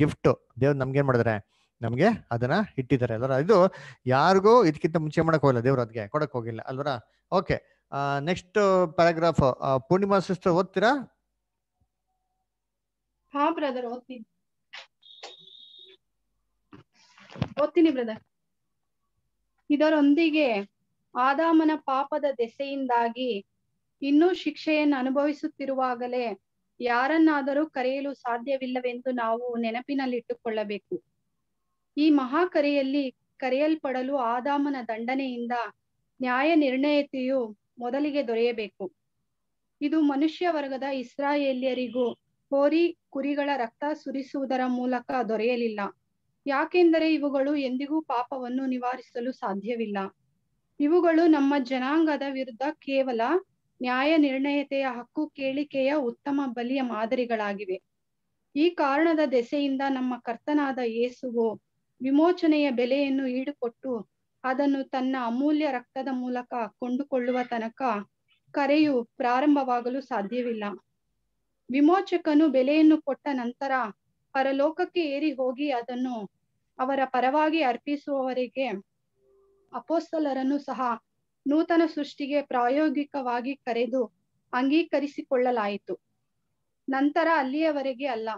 Gift ದೇವ್ರು ನಮ್ಗೆ ಏನ್ ಮಾಡಿದ್ರೆ ನಮ್ಗೆ ಅದನ್ನ ಇಟ್ಟಿದ್ದಾರೆ ಅಲ್ವರ ಇದು ಯಾರಿಗೂ ಇದಕ್ಕಿಂತ ಮುಂಚೆ ಮಾಡಕ್ ಹೋಗಿಲ್ಲ ದೇವ್ರು ಅದಕ್ಕೆ ಕೊಡಕ್ ಹೋಗಿಲ್ಲ ಅಲ್ವರ okay next paragraph Purnima sister ಓದ್ತೀರಾ ಹಾ ಬ್ರದರ್ ಓದ್ತೀನಿ ಓದ್ತೀನಿ ಬ್ರದರ್ ಇದರೊಂದಿಗೆ ಆದಾಮನ ಪಾಪದ ದೆಸೆಯಿಂದಾಗಿ ಇನ್ನೂ ಶಿಕ್ಷೆಯನ್ನು ಅನುಭವಿಸುತ್ತಿರುವಾಗಲೇ ಯಾರನ್ನಾದರೂ ಕರೆಯಲು ಸಾಧ್ಯವಿಲ್ಲವೆಂದು ನಾವು ನೆನಪಿನಲ್ಲಿಟ್ಟುಕೊಳ್ಳಬೇಕು ಈ ಮಹಾಕರೆಯಲ್ಲಿ ಕರೆಯಲ್ಪಡಲು ಆದಾಮನ ದಂಡನೆಯಿಂದ ನ್ಯಾಯ ನಿರ್ಣಯತೆಯು ಮೊದಲಿಗೆ ದೊರೆಯಬೇಕು ಇದು ಮನುಷ್ಯ ವರ್ಗದ ಇಸ್ರಾಯೇಲಿಯರಿಗೂ ಹೋರಿ ಕುರಿಗಳ ರಕ್ತ ಸುರಿಸುವುದರ ಮೂಲಕ ದೊರೆಯಲಿಲ್ಲ ಯಾಕೆಂದರೆ ಇವುಗಳು ಎಂದಿಗೂ ಪಾಪವನ್ನು ನಿವಾರಿಸಲು ಸಾಧ್ಯವಿಲ್ಲ ಇವುಗಳು ನಮ್ಮ ಜನಾಂಗದ ವಿರುದ್ಧ ಕೇವಲ ನ್ಯಾಯ ನಿರ್ಣಯತೆಯ ಹಕ್ಕು ಕೇಳಿಕೆಯ ಉತ್ತಮ ಬಲಿಯ ಮಾದರಿಗಳಾಗಿವೆ ಈ ಕಾರಣದ ದೆಸೆಯಿಂದ ನಮ್ಮ ಕರ್ತನಾದ ಏಸುವು ವಿಮೋಚನೆಯ ಬೆಲೆಯನ್ನು ಈಡುಕೊಟ್ಟು ಅದನ್ನು ತನ್ನ ಅಮೂಲ್ಯ ರಕ್ತದ ಮೂಲಕ ಕೊಂಡುಕೊಳ್ಳುವ ತನಕ ಕರೆಯು ಪ್ರಾರಂಭವಾಗಲು ಸಾಧ್ಯವಿಲ್ಲ ವಿಮೋಚಕನು ಬೆಲೆಯನ್ನು ಕೊಟ್ಟ ನಂತರ ಪರಲೋಕಕ್ಕೆ ಏರಿ ಹೋಗಿ ಅದನ್ನು ಅವರ ಪರವಾಗಿ ಅರ್ಪಿಸುವವರೆಗೆ ಅಪೋಸ್ತಲರನ್ನು ಸಹ ನೂತನ ಸೃಷ್ಟಿಗೆ ಪ್ರಾಯೋಗಿಕವಾಗಿ ಕರೆದು ಅಂಗೀಕರಿಸಿಕೊಳ್ಳಲಾಯಿತು ನಂತರ ಅಲ್ಲಿಯವರೆಗೆ ಅಲ್ಲ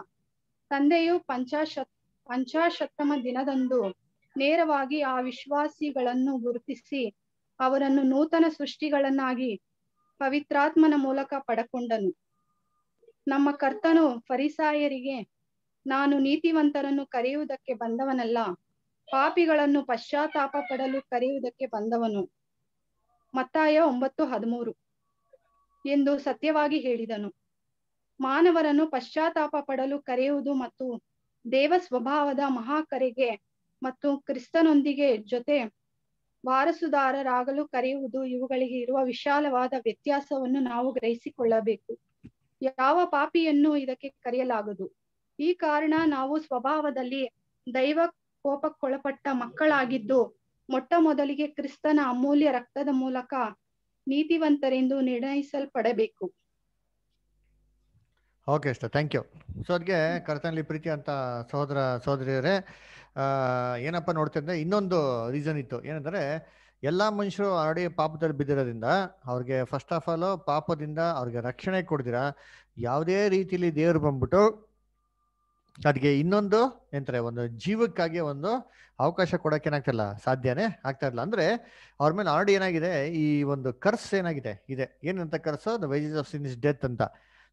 ತಂದೆಯು ಪಂಚಾಶತ್ ಪಂಚಾಶತ್ತಮ ದಿನದಂದು ನೇರವಾಗಿ ಆ ವಿಶ್ವಾಸಿಗಳನ್ನು ಗುರುತಿಸಿ ಅವರನ್ನು ನೂತನ ಸೃಷ್ಟಿಗಳನ್ನಾಗಿ ಪವಿತ್ರಾತ್ಮನ ಮೂಲಕ ಪಡಕೊಂಡನು ನಮ್ಮ ಕರ್ತನು ಫರಿಸಾಯರಿಗೆ ನಾನು ನೀತಿವಂತರನ್ನು ಕರೆಯುವುದಕ್ಕೆ ಬಂದವನಲ್ಲ ಪಾಪಿಗಳನ್ನು ಪಶ್ಚಾತ್ತಾಪ ಪಡಲು ಕರೆಯುವುದಕ್ಕೆ ಬಂದವನು ಮತ್ತಾಯ ಒಂಬತ್ತು ಹದಿಮೂರು ಎಂದು ಸತ್ಯವಾಗಿ ಹೇಳಿದನು ಮಾನವರನ್ನು ಪಶ್ಚಾತ್ತಾಪ ಪಡಲು ಕರೆಯುವುದು ಮತ್ತು ದೇವ ಸ್ವಭಾವದ ಮಹಾಕರೆಗೆ ಮತ್ತು ಕ್ರಿಸ್ತನೊಂದಿಗೆ ಜೊತೆ ವಾರಸುದಾರರಾಗಲು ಕರೆಯುವುದು ಇವುಗಳಿಗೆ ಇರುವ ವಿಶಾಲವಾದ ವ್ಯತ್ಯಾಸವನ್ನು ನಾವು ಗ್ರಹಿಸಿಕೊಳ್ಳಬೇಕು ಯಾವ ಪಾಪಿಯನ್ನು ಇದಕ್ಕೆ ಕರೆಯಲಾಗದು ಈ ಕಾರಣ ನಾವು ಸ್ವಭಾವದಲ್ಲಿ ದೈವ ಕೋಪಕ್ಕೊಳಪಟ್ಟ ಮಕ್ಕಳಾಗಿದ್ದು ಮೊಟ್ಟ ಮೊದಲಿಗೆ ಕ್ರಿಸ್ತನ ಅಮೂಲ್ಯ ರಕ್ತದ ಮೂಲಕ ನೀತಿವಂತರೆಂದು ನಿರ್ಣಯಿಸಲ್ಪಡಬೇಕು okay sir thank you so ಅದಕ್ಕೆ ಕರ್ತನಲ್ಲಿ ಪ್ರೀತಿ ಅಂತ ಸಹೋದರ ಸಹೋದರಿಯರೇ ಏನಪ್ಪ ನೋಡ್ತಿದ್ರೆ ಇನ್ನೊಂದು ರೀಸನ್ ಇತ್ತು ಏನಂದರೆ ಎಲ್ಲ ಮನುಷ್ಯರು ಆಲ್ರೆಡಿ ಪಾಪದಲ್ಲಿ ಬಿದ್ದಿರೋದ್ರಿಂದ ಅವ್ರಿಗೆ ಫಸ್ಟ್ ಆಫ್ ಆಲ್ ಪಾಪದಿಂದ ಅವ್ರಿಗೆ ರಕ್ಷಣೆ ಕೊಡ್ದಿರ ಯಾವುದೇ ರೀತಿಯಲ್ಲಿ ದೇವರು ಬಂದ್ಬಿಟ್ಟು ಅದಕ್ಕೆ ಇನ್ನೊಂದು ಎಂತಾರೆ ಒಂದು ಜೀವಕ್ಕಾಗಿ ಒಂದು ಅವಕಾಶ ಕೊಡಕ್ಕೆ ಏನಾಗ್ತಿಲ್ಲ ಸಾಧ್ಯನೇ ಆಗ್ತಾ ಇಲ್ಲ ಅಂದ್ರೆ ಅವ್ರ ಮೇಲೆ ಆರ್ಡಿ ಏನಾಗಿದೆ ಈ ಒಂದು ಕರ್ಸ್ ಏನಾಗಿದೆ ಇದೆ ಏನಂತ curse the wages of sin is death ಅಂತ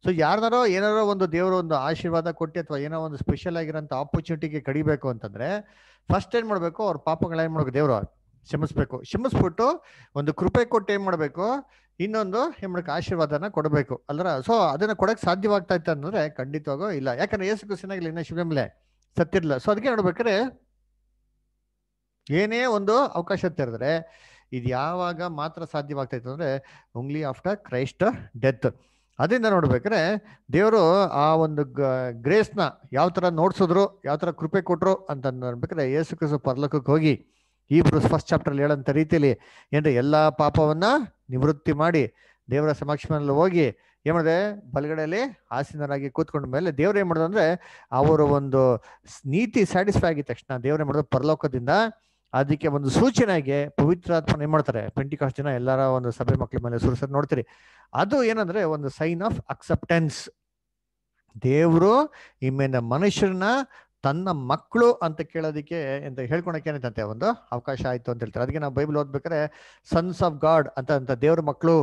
ಸೊ ಯಾರ್ದಾರೋ ಏನಾರೋ ಒಂದು ದೇವರು ಒಂದು ಆಶೀರ್ವಾದ ಕೊಟ್ಟು ಅಥವಾ ಏನೋ ಒಂದು ಸ್ಪೆಷಲ್ ಆಗಿರೋಂಥ ಆಪರ್ಚುನಿಟಿಗೆ ಕಡಿಬೇಕು ಅಂತಂದ್ರೆ ಫಸ್ಟ್ ಏನ್ ಮಾಡಬೇಕು ಅವ್ರ ಪಾಪಗಳ ಏನ್ ಮಾಡ್ಬೇಕು ದೇವರು ಕ್ಷಮಿಸ್ಬೇಕು ಕ್ಷಮಿಸ್ಬಿಟ್ಟು ಒಂದು ಕೃಪೆ ಕೊಟ್ಟು ಏನ್ ಮಾಡಬೇಕು ಇನ್ನೊಂದು ಹೆಮ್ಮಕ್ಕೆ ಆಶೀರ್ವಾದನ ಕೊಡಬೇಕು ಅಲ್ರ ಸೊ ಅದನ್ನ ಕೊಡಕ್ ಸಾಧ್ಯವಾಗ್ತಾ ಇತ್ತು ಅಂದ್ರೆ ಖಂಡಿತವಾಗೂ ಇಲ್ಲ ಯಾಕಂದ್ರೆ ಏಸು ಇಲ್ಲ ಇನ್ನ ಶಿವಮಲೆ ಸತ್ತಿರ್ಲಿಲ್ಲ ಸೊ ಅದಕ್ಕೆ ನೋಡ್ಬೇಕ್ರೆ ಏನೇ ಒಂದು ಅವಕಾಶ ತೆರೆದ್ರೆ ಇದು ಯಾವಾಗ ಮಾತ್ರ ಸಾಧ್ಯವಾಗ್ತಾ ಇತ್ತು ಅಂದ್ರೆ ಉಂಗ್ಲಿ ಆಫ್ಟರ್ ಕ್ರೈಸ್ಟ್ ಡೆತ್ ಅದರಿಂದ ನೋಡ್ಬೇಕ್ರೆ ದೇವರು ಆ ಒಂದು ಗ್ರೇಸ್ನ ಯಾವ ಥರ ನೋಡ್ಸಿದ್ರು ಯಾವ ಥರ ಕೃಪೆ ಕೊಟ್ರು ಅಂತ ನೋಡ್ಬೇಕ್ರೆ ಯೇಸು ಕ್ರಿಸ್ತು ಪರ್ಲೋಕಕ್ಕೆ ಹೋಗಿ ಇಬ್ರು ಫಸ್ಟ್ ಚಾಪ್ಟರ್ ಹೇಳೋಂಥ ರೀತಿಯಲ್ಲಿ ಏನ್ರಿ ಎಲ್ಲ ಪಾಪವನ್ನ ನಿವೃತ್ತಿ ಮಾಡಿ ದೇವರ ಸಮಕ್ಷಮದಲ್ಲಿ ಹೋಗಿ ಏನು ಮಾಡಿದೆ ಬಲಗಡೆಯಲ್ಲಿ ಆಸೀನರಾಗಿ ಕೂತ್ಕೊಂಡ ಮೇಲೆ ದೇವ್ರ ಏನು ಮಾಡೋದು ಅಂದ್ರೆ ಅವರ ಒಂದು ನೀತಿ ಸ್ಯಾಟಿಸ್ಫೈ ಆಗಿದ ತಕ್ಷಣ ಏನ್ ಮಾಡೋದು ಪರಲೋಕದಿಂದ ಅದಕ್ಕೆ ಒಂದು ಸೂಚನೆಗೆ ಪವಿತ್ರಾತ್ಮನ ಏನು ಮಾಡ್ತಾರೆ ಪೆಂಟಿಕಾಸ್ಟ್ ದಿನ ಎಲ್ಲರ ಒಂದು ಸಭೆ ಮಕ್ಕಳ ಮೇಲೆ ಸುರಿಸೋದು ನೋಡ್ತೀರಿ ಅದು ಏನಂದ್ರೆ ಒಂದು ಸೈನ್ ಆಫ್ ಅಕ್ಸೆಪ್ಟೆನ್ಸ್ ದೇವರು ಇಮ್ಮಿಂದ ಮನುಷ್ಯರನ್ನ ತನ್ನ ಮಕ್ಕಳು ಅಂತ ಕೇಳೋದಕ್ಕೆ ಅಂತ ಹೇಳ್ಕೊಳಕ್ಕೆ ಅಂತ ಒಂದು ಅವಕಾಶ ಆಯಿತು ಅಂತ ಹೇಳ್ತಾರೆ ಅದಕ್ಕೆ ನಾವು ಬೈಬಲ್ ಓದ್ಬೇಕಾದ್ರೆ ಸನ್ಸ್ ಆಫ್ ಗಾಡ್ ಅಂತ ಅಂತ ದೇವ್ರ ಮಕ್ಕಳು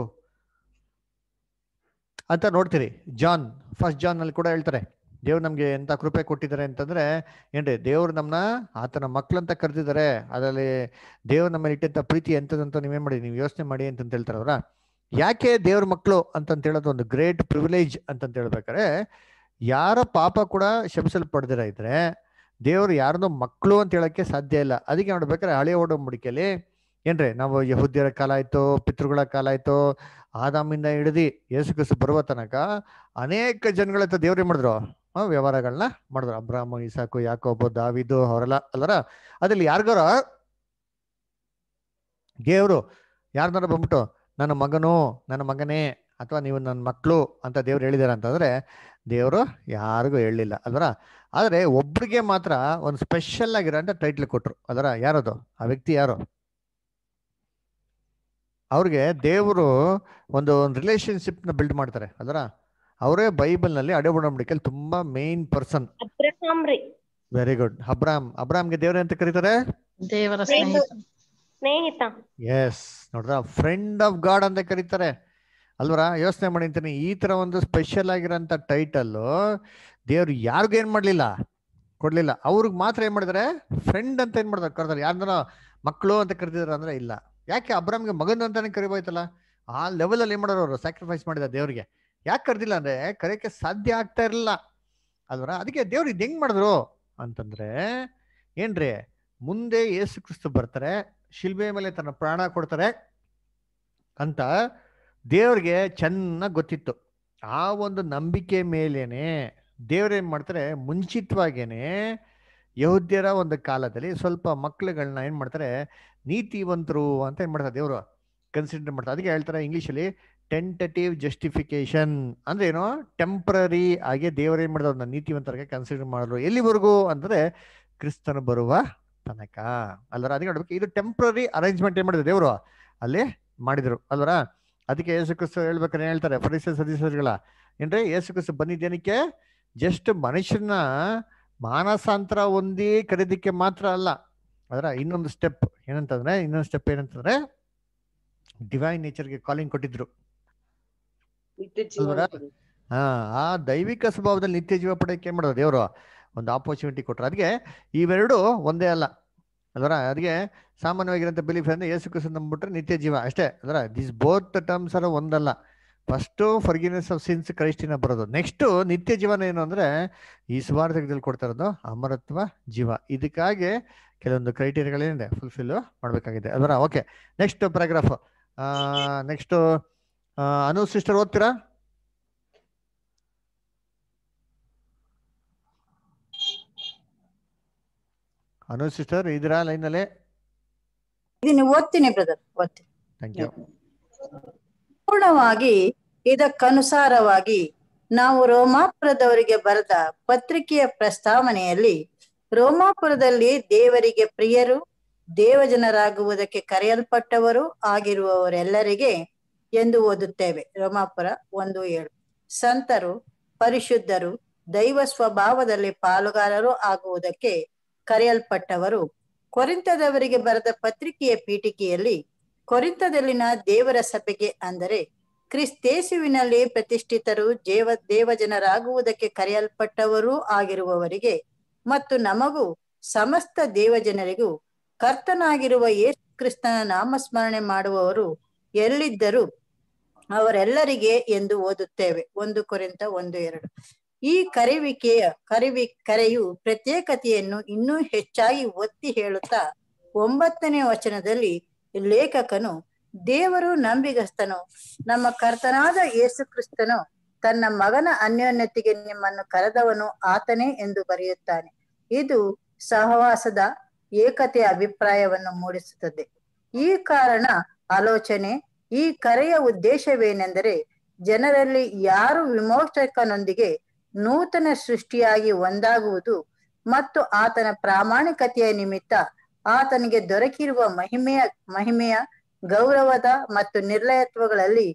ಅಂತ ನೋಡ್ತೀರಿ ಜಾನ್ ಫಸ್ಟ್ ಜಾನ್ ಅಲ್ಲಿ ಕೂಡ ಹೇಳ್ತಾರೆ ದೇವ್ರು ನಮಗೆ ಎಂತ ಕೃಪೆ ಕೊಟ್ಟಿದ್ದಾರೆ ಅಂತಂದ್ರೆ ಏನ್ರಿ ದೇವ್ರು ನಮ್ಮನ್ನ ಆತನ ಮಕ್ಕಳಂತ ಕರೆದಿದ್ದಾರೆ ಅದರಲ್ಲಿ ದೇವ್ರು ನಮ್ಮ ಇಟ್ಟಂತ ಪ್ರೀತಿ ಎಂತದಂತ ನೀವೇನು ಮಾಡಿ ನೀವು ಯೋಚನೆ ಮಾಡಿ ಅಂತಂತ ಹೇಳ್ತಾರೆ ಅವರ ಯಾಕೆ ದೇವ್ರ ಮಕ್ಕಳು ಅಂತಂತ ಹೇಳೋದು ಒಂದು ಗ್ರೇಟ್ ಪ್ರಿವಿಲೇಜ್ ಅಂತಂತ ಹೇಳ್ಬೇಕಾರೆ ಯಾರ ಪಾಪ ಕೂಡ ಶಮಿಸಲ್ಪಡ್ದಿರ ಇದ್ರೆ ದೇವರು ಯಾರನ್ನೂ ಮಕ್ಕಳು ಅಂತ ಹೇಳಕ್ಕೆ ಸಾಧ್ಯ ಇಲ್ಲ ಅದಕ್ಕೆ ನೋಡ್ಬೇಕಾದ್ರೆ ಓಡೋ ಮುಡಿಕೆಯಲ್ಲಿ ಏನ್ರಿ ನಾವು ಯಹುದ್ಯರ ಕಾಲ ಆಯ್ತು ಪಿತೃಗಳ ಕಾಲ ಆಯ್ತು ಆದಾಮಿಂದ ಹಿಡಿದು ಯೇಸು ಕಸು ಬರುವ ತನಕ ಅನೇಕ ಜನಗಳ ಹತ್ರ ಮಾಡಿದ್ರು ಮಾಡಿದ್ರು ವ್ಯವಹಾರಗಳನ್ನ ಮಾಡಿದ್ರು ಅಬ್ರಾಹ್ಮ ಇಸಾಕು ಯಾಕೋಬೋ ದಾವಿದು ಅವರೆಲ್ಲ ಅಲ್ಲರ ಅದ್ರಲ್ಲಿ ಯಾರಿಗಾರ ದೇವ್ರು ಯಾರ್ದಾರ ಬಂದ್ಬಿಟ್ಟು ನನ್ನ ಮಗನು ನನ್ನ ಮಗನೇ ಅಥವಾ ನೀವು ನನ್ನ ಮಕ್ಕಳು ಅಂತ ದೇವ್ರು ಹೇಳಿದಾರ ಅಂತಂದ್ರೆ ದೇವರು ಯಾರಿಗೂ ಹೇಳಲಿಲ್ಲ ಅದರ ಆದರೆ ಒಬ್ರಿಗೆ ಮಾತ್ರ ಒಂದು ಸ್ಪೆಷಲ್ ಆಗಿರೋ ಅಂತ ಟೈಟ್ಲ್ ಕೊಟ್ರು ಅದರ ಯಾರದು ಆ ವ್ಯಕ್ತಿ ಯಾರು ಅವ್ರಿಗೆ ದೇವರು ಒಂದು ಒಂದು ನ ಬಿಲ್ಡ್ ಮಾಡ್ತಾರೆ ಅದರ ಅವರೇ ಬೈಬಲ್ನಲ್ಲಿ ಅಡೆ ಒಡಂಬಡಿಕೆಯಲ್ಲಿ ತುಂಬಾ ಮೇನ್ ಪರ್ಸನ್ ವೆರಿ ಗುಡ್ ಅಬ್ರಾಮ್ ಅಬ್ರಾಮ್ಗೆ ದೇವ್ರೆ ಅಂತ ಕರೀತಾರೆ ಎಸ್ ನೋಡ್ರ ಫ್ರೆಂಡ್ ಆಫ್ ಗಾಡ್ ಅಂತ ಕರೀತಾರೆ ಅಲ್ವರ ಯೋಚನೆ ಅಂತೀನಿ ಈ ತರ ಒಂದು ಸ್ಪೆಷಲ್ ಆಗಿರೋಂಥ ಟೈಟಲ್ಲು ದೇವ್ರು ಯಾರಿಗೂ ಏನು ಮಾಡಲಿಲ್ಲ ಕೊಡ್ಲಿಲ್ಲ ಅವ್ರಿಗೆ ಮಾತ್ರ ಏನು ಮಾಡಿದಾರೆ ಫ್ರೆಂಡ್ ಅಂತ ಏನು ಮಾಡಿದಾರೆ ಕರೆದಾರೆ ಯಾರ ಮಕ್ಕಳು ಅಂತ ಕರೆದಿದ್ದಾರೆ ಅಂದ್ರೆ ಇಲ್ಲ ಯಾಕೆ ಅಬ್ರಾಮ್ಗೆ ಮಗನ್ ಅಂತಾನೆ ಕರಿಬೋಯ್ತಲ್ಲ ಆ ಅಲ್ಲಿ ಏನು ಮಾಡೋರು ಅವರು ಸ್ಯಾಕ್ರಿಫೈಸ್ ಮಾಡಿದ ದೇವ್ರಿಗೆ ಯಾಕೆ ಕರೆದಿಲ್ಲ ಅಂದ್ರೆ ಕರೆಯಕ್ಕೆ ಸಾಧ್ಯ ಆಗ್ತಾ ಇರಲಿಲ್ಲ ಅಲ್ವರ ಅದಕ್ಕೆ ದೇವ್ರಿಗೆ ಹೆಂಗ್ ಮಾಡಿದ್ರು ಅಂತಂದ್ರೆ ಏನ್ರಿ ಮುಂದೆ ಯೇಸು ಕ್ರಿಸ್ತು ಬರ್ತಾರೆ ಶಿಲ್ಬೆ ಮೇಲೆ ತನ್ನ ಪ್ರಾಣ ಕೊಡ್ತಾರೆ ಅಂತ ದೇವ್ರಿಗೆ ಚೆನ್ನಾಗಿ ಗೊತ್ತಿತ್ತು ಆ ಒಂದು ನಂಬಿಕೆ ಮೇಲೇನೆ ದೇವ್ರು ಏನು ಮಾಡ್ತಾರೆ ಮುಂಚಿತವಾಗೇನೆ ಯಹುದ್ಯರ ಒಂದು ಕಾಲದಲ್ಲಿ ಸ್ವಲ್ಪ ಮಕ್ಳುಗಳನ್ನ ಏನು ಮಾಡ್ತಾರೆ ನೀತಿವಂತರು ಅಂತ ಏನು ಮಾಡ್ತಾರೆ ದೇವರು ಕನ್ಸಿಡರ್ ಮಾಡ್ತಾರೆ ಅದಕ್ಕೆ ಹೇಳ್ತಾರೆ ಇಂಗ್ಲೀಷಲ್ಲಿ ಟೆಂಟಟಿವ್ ಜಸ್ಟಿಫಿಕೇಶನ್ ಅಂದ್ರೆ ಏನೋ ಟೆಂಪ್ರರಿ ಹಾಗೆ ದೇವರೇನು ಮಾಡಿದ್ರು ಅದನ್ನ ನೀತಿವಂತರಿಗೆ ಕನ್ಸಿಡರ್ ಮಾಡಿದ್ರು ಎಲ್ಲಿವರೆಗೂ ಅಂದರೆ ಕ್ರಿಸ್ತನು ಬರುವ ತನಕ ಅಲ್ಲರ ಅದಕ್ಕೆ ಇದು ಟೆಂಪ್ರರಿ ಅರೇಂಜ್ಮೆಂಟ್ ಏನು ಮಾಡಿದ್ರು ದೇವರು ಅಲ್ಲಿ ಮಾಡಿದರು ಅಲ್ವರ ಅದಕ್ಕೆ ಯೇಸು ಹೇಳ್ಬೇಕಂದ್ರೆ ಹೇಳ್ತಾರೆ ಪರಿಸರ ಸದಸ್ಯರುಗಳ ಏನ್ರಿ ಯೇಸು ಕ್ರಿಸ್ತ ಬಂದಿದ್ದೇನಕ್ಕೆ ಜಸ್ಟ್ ಮನುಷ್ಯನ ಮಾನಸಾಂತರ ಹೊಂದಿ ಕರೀದಿಕ್ಕೆ ಮಾತ್ರ ಅಲ್ಲ ಅದರ ಇನ್ನೊಂದು ಸ್ಟೆಪ್ ಏನಂತಂದ್ರೆ ಇನ್ನೊಂದು ಸ್ಟೆಪ್ ಏನಂತಂದ್ರೆ ಡಿವೈನ್ ನೇಚರ್ಗೆ ಕಾಲಿಂಗ್ ಕೊಟ್ಟಿದ್ರು ಹಾ ಆ ದೈವಿಕ ಸ್ವಭಾವದಲ್ಲಿ ನಿತ್ಯ ಜೀವ ಪಡೆಯಕ್ಕೆ ಏನ್ ಮಾಡೋದು ದೇವರು ಒಂದು ಆಪರ್ಚುನಿಟಿ ಕೊಟ್ಟರು ಅದಕ್ಕೆ ಇವೆರಡು ಒಂದೇ ಅಲ್ಲ ಅದರ ಅದಕ್ಕೆ ಸಾಮಾನ್ಯವಾಗಿರೋ ಬಿಲೀಫ್ ಅಂದರೆ ಯೇಸು ಕ್ರಿಸ್ತನ್ ನಿತ್ಯ ಜೀವ ಅಷ್ಟೇ ಅದರ ದಿಸ್ ಬೋತ್ ಟರ್ಮ್ಸ್ ಅಲ್ಲ ಒಂದಲ್ಲ ಫಸ್ಟು ಫರ್ಗಿನೆಸ್ ಆಫ್ ಸಿನ್ಸ್ ಕ್ರೈಸ್ಟಿನ ಬರೋದು ನೆಕ್ಸ್ಟು ನಿತ್ಯ ಜೀವನ ಏನು ಅಂದರೆ ಈ ಸುವಾರ್ತೆಗದಲ್ಲಿ ಕೊಡ್ತಾ ಇರೋದು ಅಮರತ್ವ ಜೀವ ಇದಕ್ಕಾಗಿ ಕೆಲವೊಂದು ಕ್ರೈಟೀರಿಯಾಗಳೇನಿದೆ ಫುಲ್ಫಿಲ್ ಮಾಡಬೇಕಾಗಿದೆ ಅದರ okay next paragraph next Anu sister ಓದ್ತೀರಾ ಸಿಸ್ಟರ್ ಓದ್ತೀನಿ ಬ್ರದರ್ ಓದ್ತೀನಿ ಇದಕ್ಕನುಸಾರವಾಗಿ ನಾವು ರೋಮಾಪುರದವರಿಗೆ ಬರೆದ ಪತ್ರಿಕೆಯ ಪ್ರಸ್ತಾವನೆಯಲ್ಲಿ ರೋಮಾಪುರದಲ್ಲಿ ದೇವರಿಗೆ ಪ್ರಿಯರು ದೇವಜನರಾಗುವುದಕ್ಕೆ ಕರೆಯಲ್ಪಟ್ಟವರು ಆಗಿರುವವರೆಲ್ಲರಿಗೆ ಎಂದು ಓದುತ್ತೇವೆ ರೋಮಾಪುರ ಒಂದು ಏಳು ಸಂತರು ಪರಿಶುದ್ಧರು ದೈವ ಸ್ವಭಾವದಲ್ಲಿ ಪಾಲುಗಾರರು ಆಗುವುದಕ್ಕೆ ಕರೆಯಲ್ಪಟ್ಟವರು ಕೊರಿಂತದವರಿಗೆ ಬರೆದ ಪತ್ರಿಕೆಯ ಪೀಠಿಕೆಯಲ್ಲಿ ಕೊರಿಂತದಲ್ಲಿನ ದೇವರ ಸಭೆಗೆ ಅಂದರೆ ಕ್ರಿಸ್ತೇಸುವಿನಲ್ಲಿ ಪ್ರತಿಷ್ಠಿತರು ದೇವ ದೇವಜನರಾಗುವುದಕ್ಕೆ ಕರೆಯಲ್ಪಟ್ಟವರೂ ಆಗಿರುವವರಿಗೆ ಮತ್ತು ನಮಗೂ ಸಮಸ್ತ ದೇವಜನರಿಗೂ ಕರ್ತನಾಗಿರುವ ಯೇಸು ಕ್ರಿಸ್ತನ ನಾಮಸ್ಮರಣೆ ಮಾಡುವವರು ಎಲ್ಲಿದ್ದರೂ ಅವರೆಲ್ಲರಿಗೆ ಎಂದು ಓದುತ್ತೇವೆ ಒಂದು ಕೊರಿಂತ ಒಂದು ಎರಡು ಈ ಕರೆಯುವಿಕೆಯ ಕರಿವಿ ಕರೆಯು ಪ್ರತ್ಯೇಕತೆಯನ್ನು ಇನ್ನೂ ಹೆಚ್ಚಾಗಿ ಒತ್ತಿ ಹೇಳುತ್ತಾ ಒಂಬತ್ತನೇ ವಚನದಲ್ಲಿ ಲೇಖಕನು ದೇವರು ನಂಬಿಗಸ್ತನು ನಮ್ಮ ಕರ್ತನಾದ ಯೇಸು ತನ್ನ ಮಗನ ಅನ್ಯೋನ್ಯತೆಗೆ ನಿಮ್ಮನ್ನು ಕರೆದವನು ಆತನೇ ಎಂದು ಬರೆಯುತ್ತಾನೆ ಇದು ಸಹವಾಸದ ಏಕತೆಯ ಅಭಿಪ್ರಾಯವನ್ನು ಮೂಡಿಸುತ್ತದೆ ಈ ಕಾರಣ ಆಲೋಚನೆ ಈ ಕರೆಯ ಉದ್ದೇಶವೇನೆಂದರೆ ಜನರಲ್ಲಿ ಯಾರು ವಿಮೋಚಕನೊಂದಿಗೆ ನೂತನ ಸೃಷ್ಟಿಯಾಗಿ ಒಂದಾಗುವುದು ಮತ್ತು ಆತನ ಪ್ರಾಮಾಣಿಕತೆಯ ನಿಮಿತ್ತ ಆತನಿಗೆ ದೊರಕಿರುವ ಮಹಿಮೆಯ ಮಹಿಮೆಯ ಗೌರವದ ಮತ್ತು ನಿರ್ಲಯತ್ವಗಳಲ್ಲಿ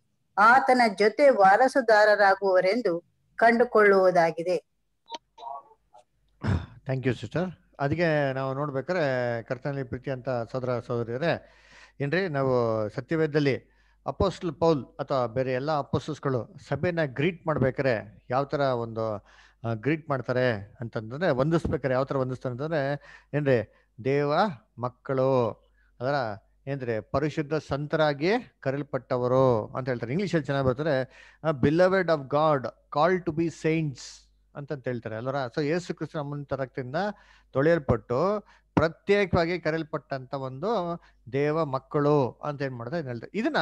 ಆತನ ಜೊತೆ ವಾರಸುದಾರರಾಗುವವರೆಂದು ಕಂಡುಕೊಳ್ಳುವುದಾಗಿದೆ ಥ್ಯಾಂಕ್ ಯು ಸಿಸ್ಟರ್ ಅದಕ್ಕೆ ನಾವು ನೋಡ್ಬೇಕಾದ್ರೆ ಕರ್ತನಲ್ಲಿ ಪ್ರೀತಿ ಅಂತ ಸೋದರ ಸಹೋದರಿಯರೇ ಏನ್ರಿ ನಾವು ಸತ್ಯವೇದದಲ್ಲಿ ಅಪೋಸ್ಟಲ್ ಪೌಲ್ ಅಥವಾ ಬೇರೆ ಎಲ್ಲ ಅಪೋಸ್ಟಲ್ಸ್ಗಳು ಸಭೆನ ಗ್ರೀಟ್ ಮಾಡ್ಬೇಕಾರೆ ಯಾವ ಥರ ಒಂದು ಗ್ರೀಟ್ ಮಾಡ್ತಾರೆ ಅಂತಂದ್ರೆ ವಂದಿಸ್ಬೇಕಾರೆ ಯಾವ ಥರ ವಂದಿಸ್ತಾರೆ ಅಂತಂದರೆ ಏನ್ರಿ ದೇವ ಮಕ್ಕಳು ಅದರ ಏನ್ರಿ ಪರಿಶುದ್ಧ ಸಂತರಾಗಿ ಕರೆಯಲ್ಪಟ್ಟವರು ಅಂತ ಹೇಳ್ತಾರೆ ಇಂಗ್ಲೀಷಲ್ಲಿ ಚೆನ್ನಾಗಿ ಬರ್ತಾರೆ beloved of God call to be saints ಅಂತಂತ ಹೇಳ್ತಾರೆ ಅಲ್ಲರ ಸೊ ಯೇಸು ಕೃಷ್ಣ ತರಕ್ತಿಂದ ತೊಳೆಯಲ್ಪಟ್ಟು ಪ್ರತ್ಯೇಕವಾಗಿ ಕರೆಯಲ್ಪಟ್ಟಂತ ಒಂದು ದೇವ ಮಕ್ಕಳು ಅಂತ ಏನ್ ಮಾಡ್ತಾ ಇದನ್ನ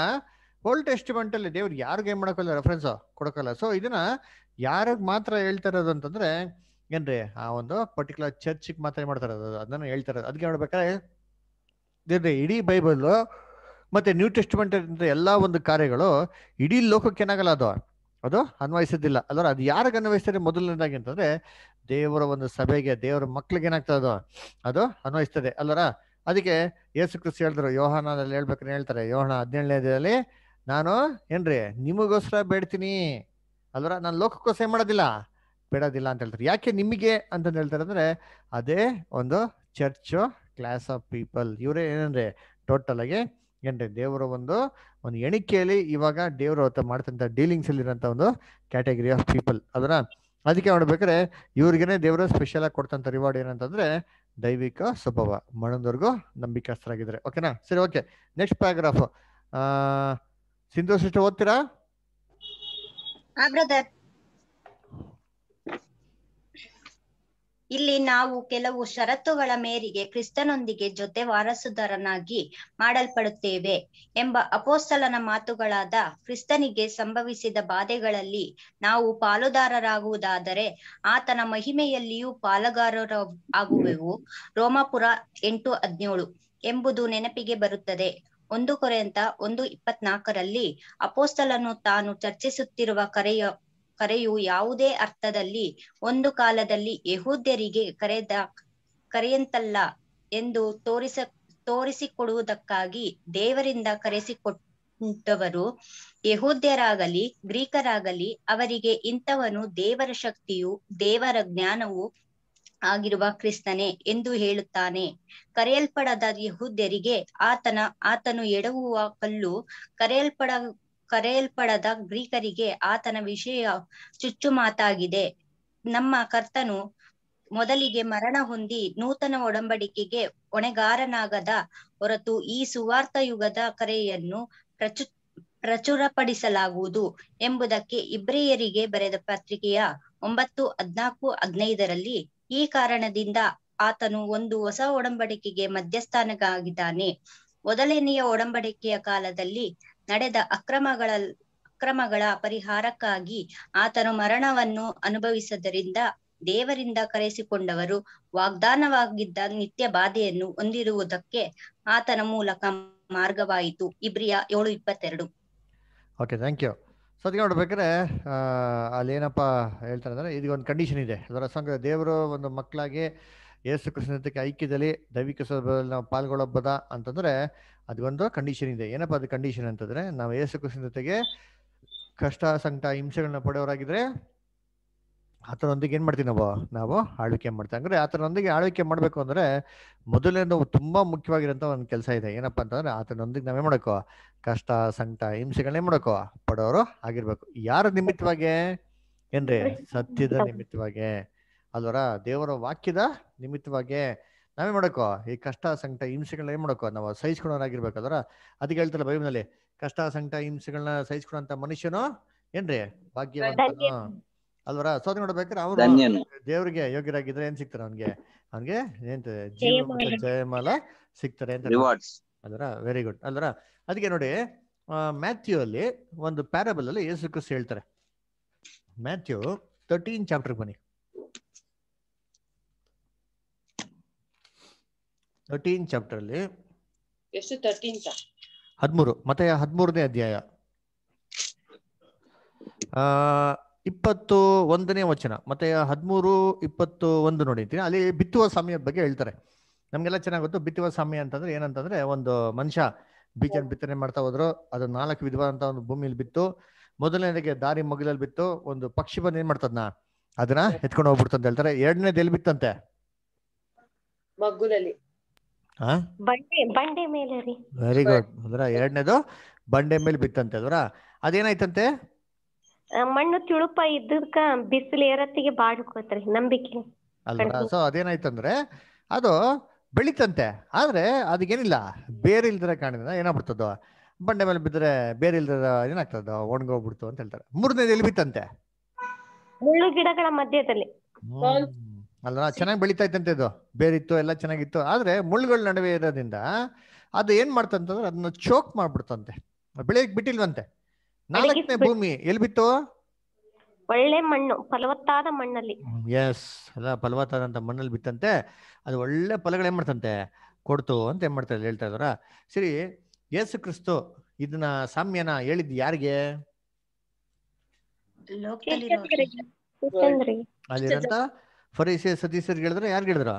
ಓಲ್ಡ್ ಟೆಸ್ಟಿಮೆಂಟ್ ಅಲ್ಲಿ ದೇವ್ರು ಯಾರಿಗೆ ಏನ್ ಮಾಡೋಕ್ಕಲ್ಲ ರೆಫರೆನ್ಸ್ ಕೊಡಕಲ್ಲ ಸೊ ಇದನ್ನ ಯಾರಿಗೆ ಮಾತ್ರ ಹೇಳ್ತಾ ಇರೋದು ಅಂತಂದ್ರೆ ಏನ್ರಿ ಆ ಒಂದು ಪರ್ಟಿಕ್ಯುಲರ್ ಚರ್ಚ್ ಮಾತ್ರ ಏನ್ ಮಾಡ್ತಾರ ಅದನ್ನ ಹೇಳ್ತಾ ಇರೋದು ಅದಕ್ಕೆ ನೋಡ್ಬೇಕಾದ್ರೆ ಇಡೀ ಬೈಬಲ್ ಮತ್ತೆ ನ್ಯೂ ಟೆಸ್ಟಿಮೆಂಟ್ ಎಲ್ಲ ಒಂದು ಕಾರ್ಯಗಳು ಇಡೀ ಲೋಕಕ್ಕೆ ಏನಾಗಲ್ಲ ಅದು ಅದು ಅನ್ವಯಿಸೋದಿಲ್ಲ ಅಲ್ವಾ ಅದು ಯಾರಿಗೆ ಅನ್ವಯಿಸ್ತಾರೆ ಮೊದಲನೇದಾಗಿ ಅಂತಂದ್ರೆ ದೇವರ ಒಂದು ಸಭೆಗೆ ದೇವರ ಮಕ್ಳಿಗೆ ಏನಾಗ್ತದೆ ಅದು ಅದು ಅನ್ವಯಿಸ್ತದೆ ಅಲ್ವರ ಅದಕ್ಕೆ ಯೇಸು ಕೃಷಿ ಹೇಳಿದ್ರು ಯೋಹಾನದಲ್ಲಿ ಹೇಳ್ಬೇಕಂದ್ರೆ ಹೇಳ್ತಾರೆ ಯೋಹನ ಹದಿನೇಳನೇದಲ್ಲಿ ನಾನು ಏನ್ರಿ ನಿಮಗೋಸ್ಕರ ಬೇಡ್ತೀನಿ ಅಲ್ವರ ನಾನು ಲೋಕಕ್ಕೋಸ್ಕರ ಮಾಡೋದಿಲ್ಲ ಬೇಡೋದಿಲ್ಲ ಅಂತ ಹೇಳ್ತಾರೆ ಯಾಕೆ ನಿಮಗೆ ಅಂತಂದು ಹೇಳ್ತಾರೆ ಅಂದ್ರೆ ಅದೇ ಒಂದು ಚರ್ಚು ಕ್ಲಾಸ್ ಆಫ್ ಪೀಪಲ್ ಇವರೇ ಏನಂದ್ರೆ ಟೋಟಲ್ ಆಗಿ ಯಾಕಂದ್ರೆ ದೇವರ ಒಂದು ಒಂದು ಎಣಿಕೆಯಲ್ಲಿ ಇವಾಗ ದೇವರು ಅವತ್ತು ಮಾಡ್ತಂಥ ಡೀಲಿಂಗ್ಸ್ ಇರೋಂಥ ಒಂದು ಕ್ಯಾಟಗರಿ ಆಫ್ ಪೀಪಲ್ ಅದರ ಅದಕ್ಕೆ ನೋಡ್ಬೇಕಾದ್ರೆ ಇವ್ರಿಗೇನೆ ದೇವರು ಸ್ಪೆಷಲ್ ಆಗಿ ಕೊಡ್ತಂತ ರಿವಾರ್ಡ್ ಏನಂತಂದ್ರೆ ದೈವಿಕ ಸ್ವಭಾವ ನಂಬಿಕಾಸ್ತ್ರ ಆಗಿದ್ರೆ ಓಕೆನಾ ಸರಿ ಓಕೆ ನೆಕ್ಸ್ಟ್ ಪ್ಯಾರಾಗ್ರಾಫ್ ಆ ಸಿಂಧು ಸೃಷ್ಟ ಓದ್ತೀರಾ ಇಲ್ಲಿ ನಾವು ಕೆಲವು ಷರತ್ತುಗಳ ಮೇರೆಗೆ ಕ್ರಿಸ್ತನೊಂದಿಗೆ ಜೊತೆ ವಾರಸುದಾರನಾಗಿ ಮಾಡಲ್ಪಡುತ್ತೇವೆ ಎಂಬ ಅಪೋಸ್ತಲನ ಮಾತುಗಳಾದ ಕ್ರಿಸ್ತನಿಗೆ ಸಂಭವಿಸಿದ ಬಾಧೆಗಳಲ್ಲಿ ನಾವು ಪಾಲುದಾರರಾಗುವುದಾದರೆ ಆತನ ಮಹಿಮೆಯಲ್ಲಿಯೂ ಪಾಲುಗಾರರ ಆಗುವೆವು ರೋಮಾಪುರ ಎಂಟು ಹದಿನೇಳು ಎಂಬುದು ನೆನಪಿಗೆ ಬರುತ್ತದೆ ಒಂದು ಕೊರೆಯಂತ ಒಂದು ಇಪ್ಪತ್ನಾಲ್ಕರಲ್ಲಿ ಅಪೋಸ್ತಲನ್ನು ತಾನು ಚರ್ಚಿಸುತ್ತಿರುವ ಕರೆಯ ಕರೆಯು ಯಾವುದೇ ಅರ್ಥದಲ್ಲಿ ಒಂದು ಕಾಲದಲ್ಲಿ ಯಹೂದ್ಯರಿಗೆ ಕರೆದ ಕರೆಯಂತಲ್ಲ ಎಂದು ತೋರಿಸ ತೋರಿಸಿಕೊಡುವುದಕ್ಕಾಗಿ ದೇವರಿಂದ ಕರೆಸಿಕೊಟ್ಟವರು ಯಹೂದ್ಯರಾಗಲಿ ಗ್ರೀಕರಾಗಲಿ ಅವರಿಗೆ ಇಂಥವನು ದೇವರ ಶಕ್ತಿಯು ದೇವರ ಜ್ಞಾನವು ಆಗಿರುವ ಕ್ರಿಸ್ತನೇ ಎಂದು ಹೇಳುತ್ತಾನೆ ಕರೆಯಲ್ಪಡದ ಯಹೂದ್ಯರಿಗೆ ಆತನ ಆತನು ಎಡವುವ ಕಲ್ಲು ಕರೆಯಲ್ಪಡ ಕರೆಯಲ್ಪಡದ ಗ್ರೀಕರಿಗೆ ಆತನ ವಿಷಯ ಚುಚ್ಚು ಮಾತಾಗಿದೆ ನಮ್ಮ ಕರ್ತನು ಮೊದಲಿಗೆ ಮರಣ ಹೊಂದಿ ನೂತನ ಒಡಂಬಡಿಕೆಗೆ ಹೊಣೆಗಾರನಾಗದ ಹೊರತು ಈ ಸುವಾರ್ಥ ಯುಗದ ಕರೆಯನ್ನು ಪ್ರಚು ಪ್ರಚುರಪಡಿಸಲಾಗುವುದು ಎಂಬುದಕ್ಕೆ ಇಬ್ರಿಯರಿಗೆ ಬರೆದ ಪತ್ರಿಕೆಯ ಒಂಬತ್ತು ಹದ್ನಾಲ್ಕು ಹದಿನೈದರಲ್ಲಿ ಈ ಕಾರಣದಿಂದ ಆತನು ಒಂದು ಹೊಸ ಒಡಂಬಡಿಕೆಗೆ ಮಧ್ಯಸ್ಥಾನಗಾಗಿದ್ದಾನೆ ಮೊದಲನೆಯ ಒಡಂಬಡಿಕೆಯ ಕಾಲದಲ್ಲಿ ನಡೆದ ಅಕ್ರಮಗಳ ಅಕ್ರಮಗಳ ಪರಿಹಾರಕ್ಕಾಗಿ ಆತನು ಮರಣವನ್ನು ಅನುಭವಿಸದರಿಂದ ದೇವರಿಂದ ಕರೆಸಿಕೊಂಡವರು ವಾಗ್ದಾನವಾಗಿದ್ದ ನಿತ್ಯ ಬಾಧೆಯನ್ನು ಹೊಂದಿರುವುದಕ್ಕೆ ಆತನ ಮೂಲಕ ಮಾರ್ಗವಾಯಿತು ಇಬ್ರಿಯ ಏಳು ಇಪ್ಪತ್ತೆರಡು ಓಕೆ ಥ್ಯಾಂಕ್ ಯು ಸೊ ಅದಕ್ಕೆ ಹೇಳ್ತಾರೆ ಅಂದ್ರೆ ಇದೊಂದು ಕಂಡೀಷನ್ ಇದೆ ಅದರ ಸಂಘ ದೇವರು ಒಂದು ಮಕ್ಕಳಾಗಿ ಯೇಸು ಕೃಷ್ಣಕ್ಕೆ ಐಕ್ಯದಲ್ಲಿ ದೈವಿಕ ಸಭೆಯಲ್ಲಿ ನಾವು ಪಾಲ್ಗೊಳ್ಳಬಹುದಾ ಅಂತಂದ್ರೆ ಒಂದು ಕಂಡೀಷನ್ ಇದೆ ಏನಪ್ಪ ಅದು ಕಂಡೀಷನ್ ಅಂತಂದ್ರೆ ನಾವು ಯೇಸು ಕುಸಿದ ಜೊತೆಗೆ ಕಷ್ಟ ಸಂಕಟ ಹಿಂಸೆಗಳನ್ನ ಪಡೆಯೋರಾಗಿದ್ರೆ ಆತನೊಂದಿಗೆ ಏನ್ ಮಾಡ್ತೀವಿ ನಾವು ನಾವು ಆಳ್ವಿಕೆ ಮಾಡ್ತೀವಿ ಅಂದ್ರೆ ಆತನೊಂದಿಗೆ ಆಳ್ವಿಕೆ ಮಾಡ್ಬೇಕು ಅಂದ್ರೆ ಮೊದಲೇ ನಾವು ತುಂಬಾ ಮುಖ್ಯವಾಗಿರುವಂತ ಒಂದು ಕೆಲಸ ಇದೆ ಏನಪ್ಪಾ ಅಂತಂದ್ರೆ ಆತನೊಂದಿಗೆ ನಾವೇ ಮಾಡಕೋ ಕಷ್ಟ ಸಂಕಟ ಹಿಂಸೆಗಳನ್ನೇ ಮಾಡಕೋ ಪಡೋರು ಆಗಿರ್ಬೇಕು ಯಾರ ನಿಮಿತ್ತವಾಗಿ ಏನ್ರಿ ಸತ್ಯದ ನಿಮಿತ್ತವಾಗಿ ಅಲ್ವರ ದೇವರ ವಾಕ್ಯದ ನಿಮಿತ್ತವಾಗಿ ನಾವೇ ಮಾಡಕೋ ಈ ಕಷ್ಟ ಸಂಕಟ ಹಿಂಸೆಗಳನ್ನ ಏನ್ ಮಾಡಕ್ಕೋ ನಾವು ಸಹಿಸ್ಕೊಳ್ಳೋರಾಗಿರ್ಬೇಕಾದ್ರ ಅದಕ್ಕೆ ಹೇಳ್ತಾರೆ ಬೈಬಲ್ನಲ್ಲಿ ಕಷ್ಟ ಸಂಕಟ ಹಿಂಸೆಗಳನ್ನ ಸಹಿಸ್ಕೊಳಂತ ಮನುಷ್ಯನು ಏನ್ರಿ ಭಾಗ್ಯವಂತನು ಅಲ್ವರ ಸೋದ್ ನೋಡ್ಬೇಕಾದ್ರೆ ಅವ್ರು ದೇವ್ರಿಗೆ ಯೋಗ್ಯರಾಗಿದ್ರೆ ಏನ್ ಸಿಗ್ತಾರೆ ಅವನ್ಗೆ ಅವನ್ಗೆ ಏನ್ ಜಯಮಾಲ ಸಿಗ್ತಾರೆ ಅಂತ ಅದರ ವೆರಿ ಗುಡ್ ಅಲ್ರ ಅದಕ್ಕೆ ನೋಡಿ ಮ್ಯಾಥ್ಯೂ ಅಲ್ಲಿ ಒಂದು ಪ್ಯಾರಬಲ್ ಅಲ್ಲಿ ಯೇಸು ಕ್ರಿಸ್ತು ಹೇಳ್ತಾರೆ ಮ್ಯಾಥ್ಯೂ ತರ್ಟೀನ್ ಚಾಪ್ಟರ್ ಬನ್ನಿ ತರ್ಟೀನ್ ಚಾಪ್ಟರ್ ಅಲ್ಲಿ ಎಷ್ಟು ತರ್ಟೀನ್ ಹದಿಮೂರು ಮತ್ತೆ ಹದಿಮೂರನೇ ಅಧ್ಯಾಯ ಇಪ್ಪತ್ತು ಒಂದನೇ ವಚನ ಮತ್ತೆ ಹದಿಮೂರು ಇಪ್ಪತ್ತು ಒಂದು ನೋಡಿದ್ದೀನಿ ಅಲ್ಲಿ ಬಿತ್ತುವ ಸಮಯದ ಬಗ್ಗೆ ಹೇಳ್ತಾರೆ ನಮ್ಗೆಲ್ಲ ಚೆನ್ನಾಗಿ ಗೊತ್ತು ಬಿತ್ತುವ ಸಮಯ ಅಂತಂದ್ರೆ ಏನಂತಂದ್ರೆ ಒಂದು ಮನುಷ್ಯ ಬೀಜ ಬಿತ್ತನೆ ಮಾಡ್ತಾ ಹೋದ್ರು ಅದು ನಾಲ್ಕು ವಿಧವಾದಂತ ಒಂದು ಭೂಮಿಯಲ್ಲಿ ಬಿತ್ತು ಮೊದಲನೇದಾಗೆ ದಾರಿ ಮಗಲಲ್ಲಿ ಬಿತ್ತು ಒಂದು ಪಕ್ಷಿ ಬಂದು ಏನ್ ಮಾಡ್ತದ್ನ ಅದನ್ನ ಎತ್ಕೊಂಡು ಹೋಗ್ಬಿಡ್ತಂತ ಹೇಳ್ತಾರೆ ಎರಡನೇದು ಎಲ್ಲಿ ಬಿತ್ತಂತೆ ಮಗ್ಗುಲಲ್ಲಿ ಬಂಡೆ ಬಂಡೆ ಮೇಲೆ ವೆರಿ ಗುಡ್ ಅಂದ್ರ ಎರಡನೇದು ಬಂಡೆ ಮೇಲೆ ಬಿತ್ತಂತೆ ಅದರ ಅದೇನಾಯ್ತಂತೆ ಮಣ್ಣು ತಿಳುಪ ಇದ್ದಕ್ಕ ಬಿಸಿಲು ಏರತ್ತಿಗೆ ಬಾಡ್ಕೋತ್ರಿ ನಂಬಿಕೆ ಅಲ್ವಾ ಸೊ ಅದೇನಾಯ್ತಂದ್ರೆ ಅದು ಬೆಳಿತಂತೆ ಆದ್ರೆ ಅದಕ್ಕೇನಿಲ್ಲ ಬೇರೆ ಇಲ್ದಿರ ಕಾಣಿದ್ರೆ ಏನಾಗ್ಬಿಡ್ತದ ಬಂಡೆ ಮೇಲೆ ಬಿದ್ದರೆ ಬೇರೆ ಇಲ್ದಿರ ಏನಾಗ್ತದ ಒಣಗೋಗ್ಬಿಡ್ತು ಅಂತ ಹೇಳ್ತಾರೆ ಮೂರನೇದು ಎಲ್ಲಿ ಬಿತ್ತಂತೆ ಮುಳ್ಳು ಗಿಡಗಳ ಮಧ್ಯದಲ್ಲಿ ಅಲ್ಲ ಚೆನ್ನಾಗಿ ಬೆಳೀತಾ ಇತ್ತಂತೆ ಇದು ಬೇರಿತ್ತು ಎಲ್ಲ ಚೆನ್ನಾಗಿತ್ತು ಆದ್ರೆ ಮುಳ್ಳುಗಳ ನಡುವೆ ಇರೋದ್ರಿಂದ ಅದು ಏನ್ ಮಾಡ್ತಂತಂದ್ರೆ ಅದನ್ನ ಚೋಕ್ ಮಾಡ್ಬಿಡ್ತಂತೆ ಬೆಳೆಯಕ್ ಬಿಟ್ಟಿಲ್ವಂತೆ ನಾಲ್ಕನೇ ಭೂಮಿ ಎಲ್ಲಿ ಬಿತ್ತು ಒಳ್ಳೆ ಮಣ್ಣು ಫಲವತ್ತಾದ ಮಣ್ಣಲ್ಲಿ ಎಸ್ ಎಲ್ಲ ಫಲವತ್ತಾದಂತ ಮಣ್ಣಲ್ಲಿ ಬಿತ್ತಂತೆ ಅದು ಒಳ್ಳೆ ಫಲಗಳು ಏನ್ ಮಾಡ್ತಂತೆ ಕೊಡ್ತು ಅಂತ ಏನ್ ಮಾಡ್ತಾರೆ ಹೇಳ್ತಾ ಇದಾರ ಸರಿ ಯೇಸು ಕ್ರಿಸ್ತು ಇದನ್ನ ಸಾಮ್ಯನ ಹೇಳಿದ್ ಯಾರಿಗೆ ಅಲ್ಲಿರಂತ ಫರೀಸೆ ಸತೀಸರಿಗೆ ಹೇಳಿದ್ರ ಯಾರು ಹೇಳಿದ್ರ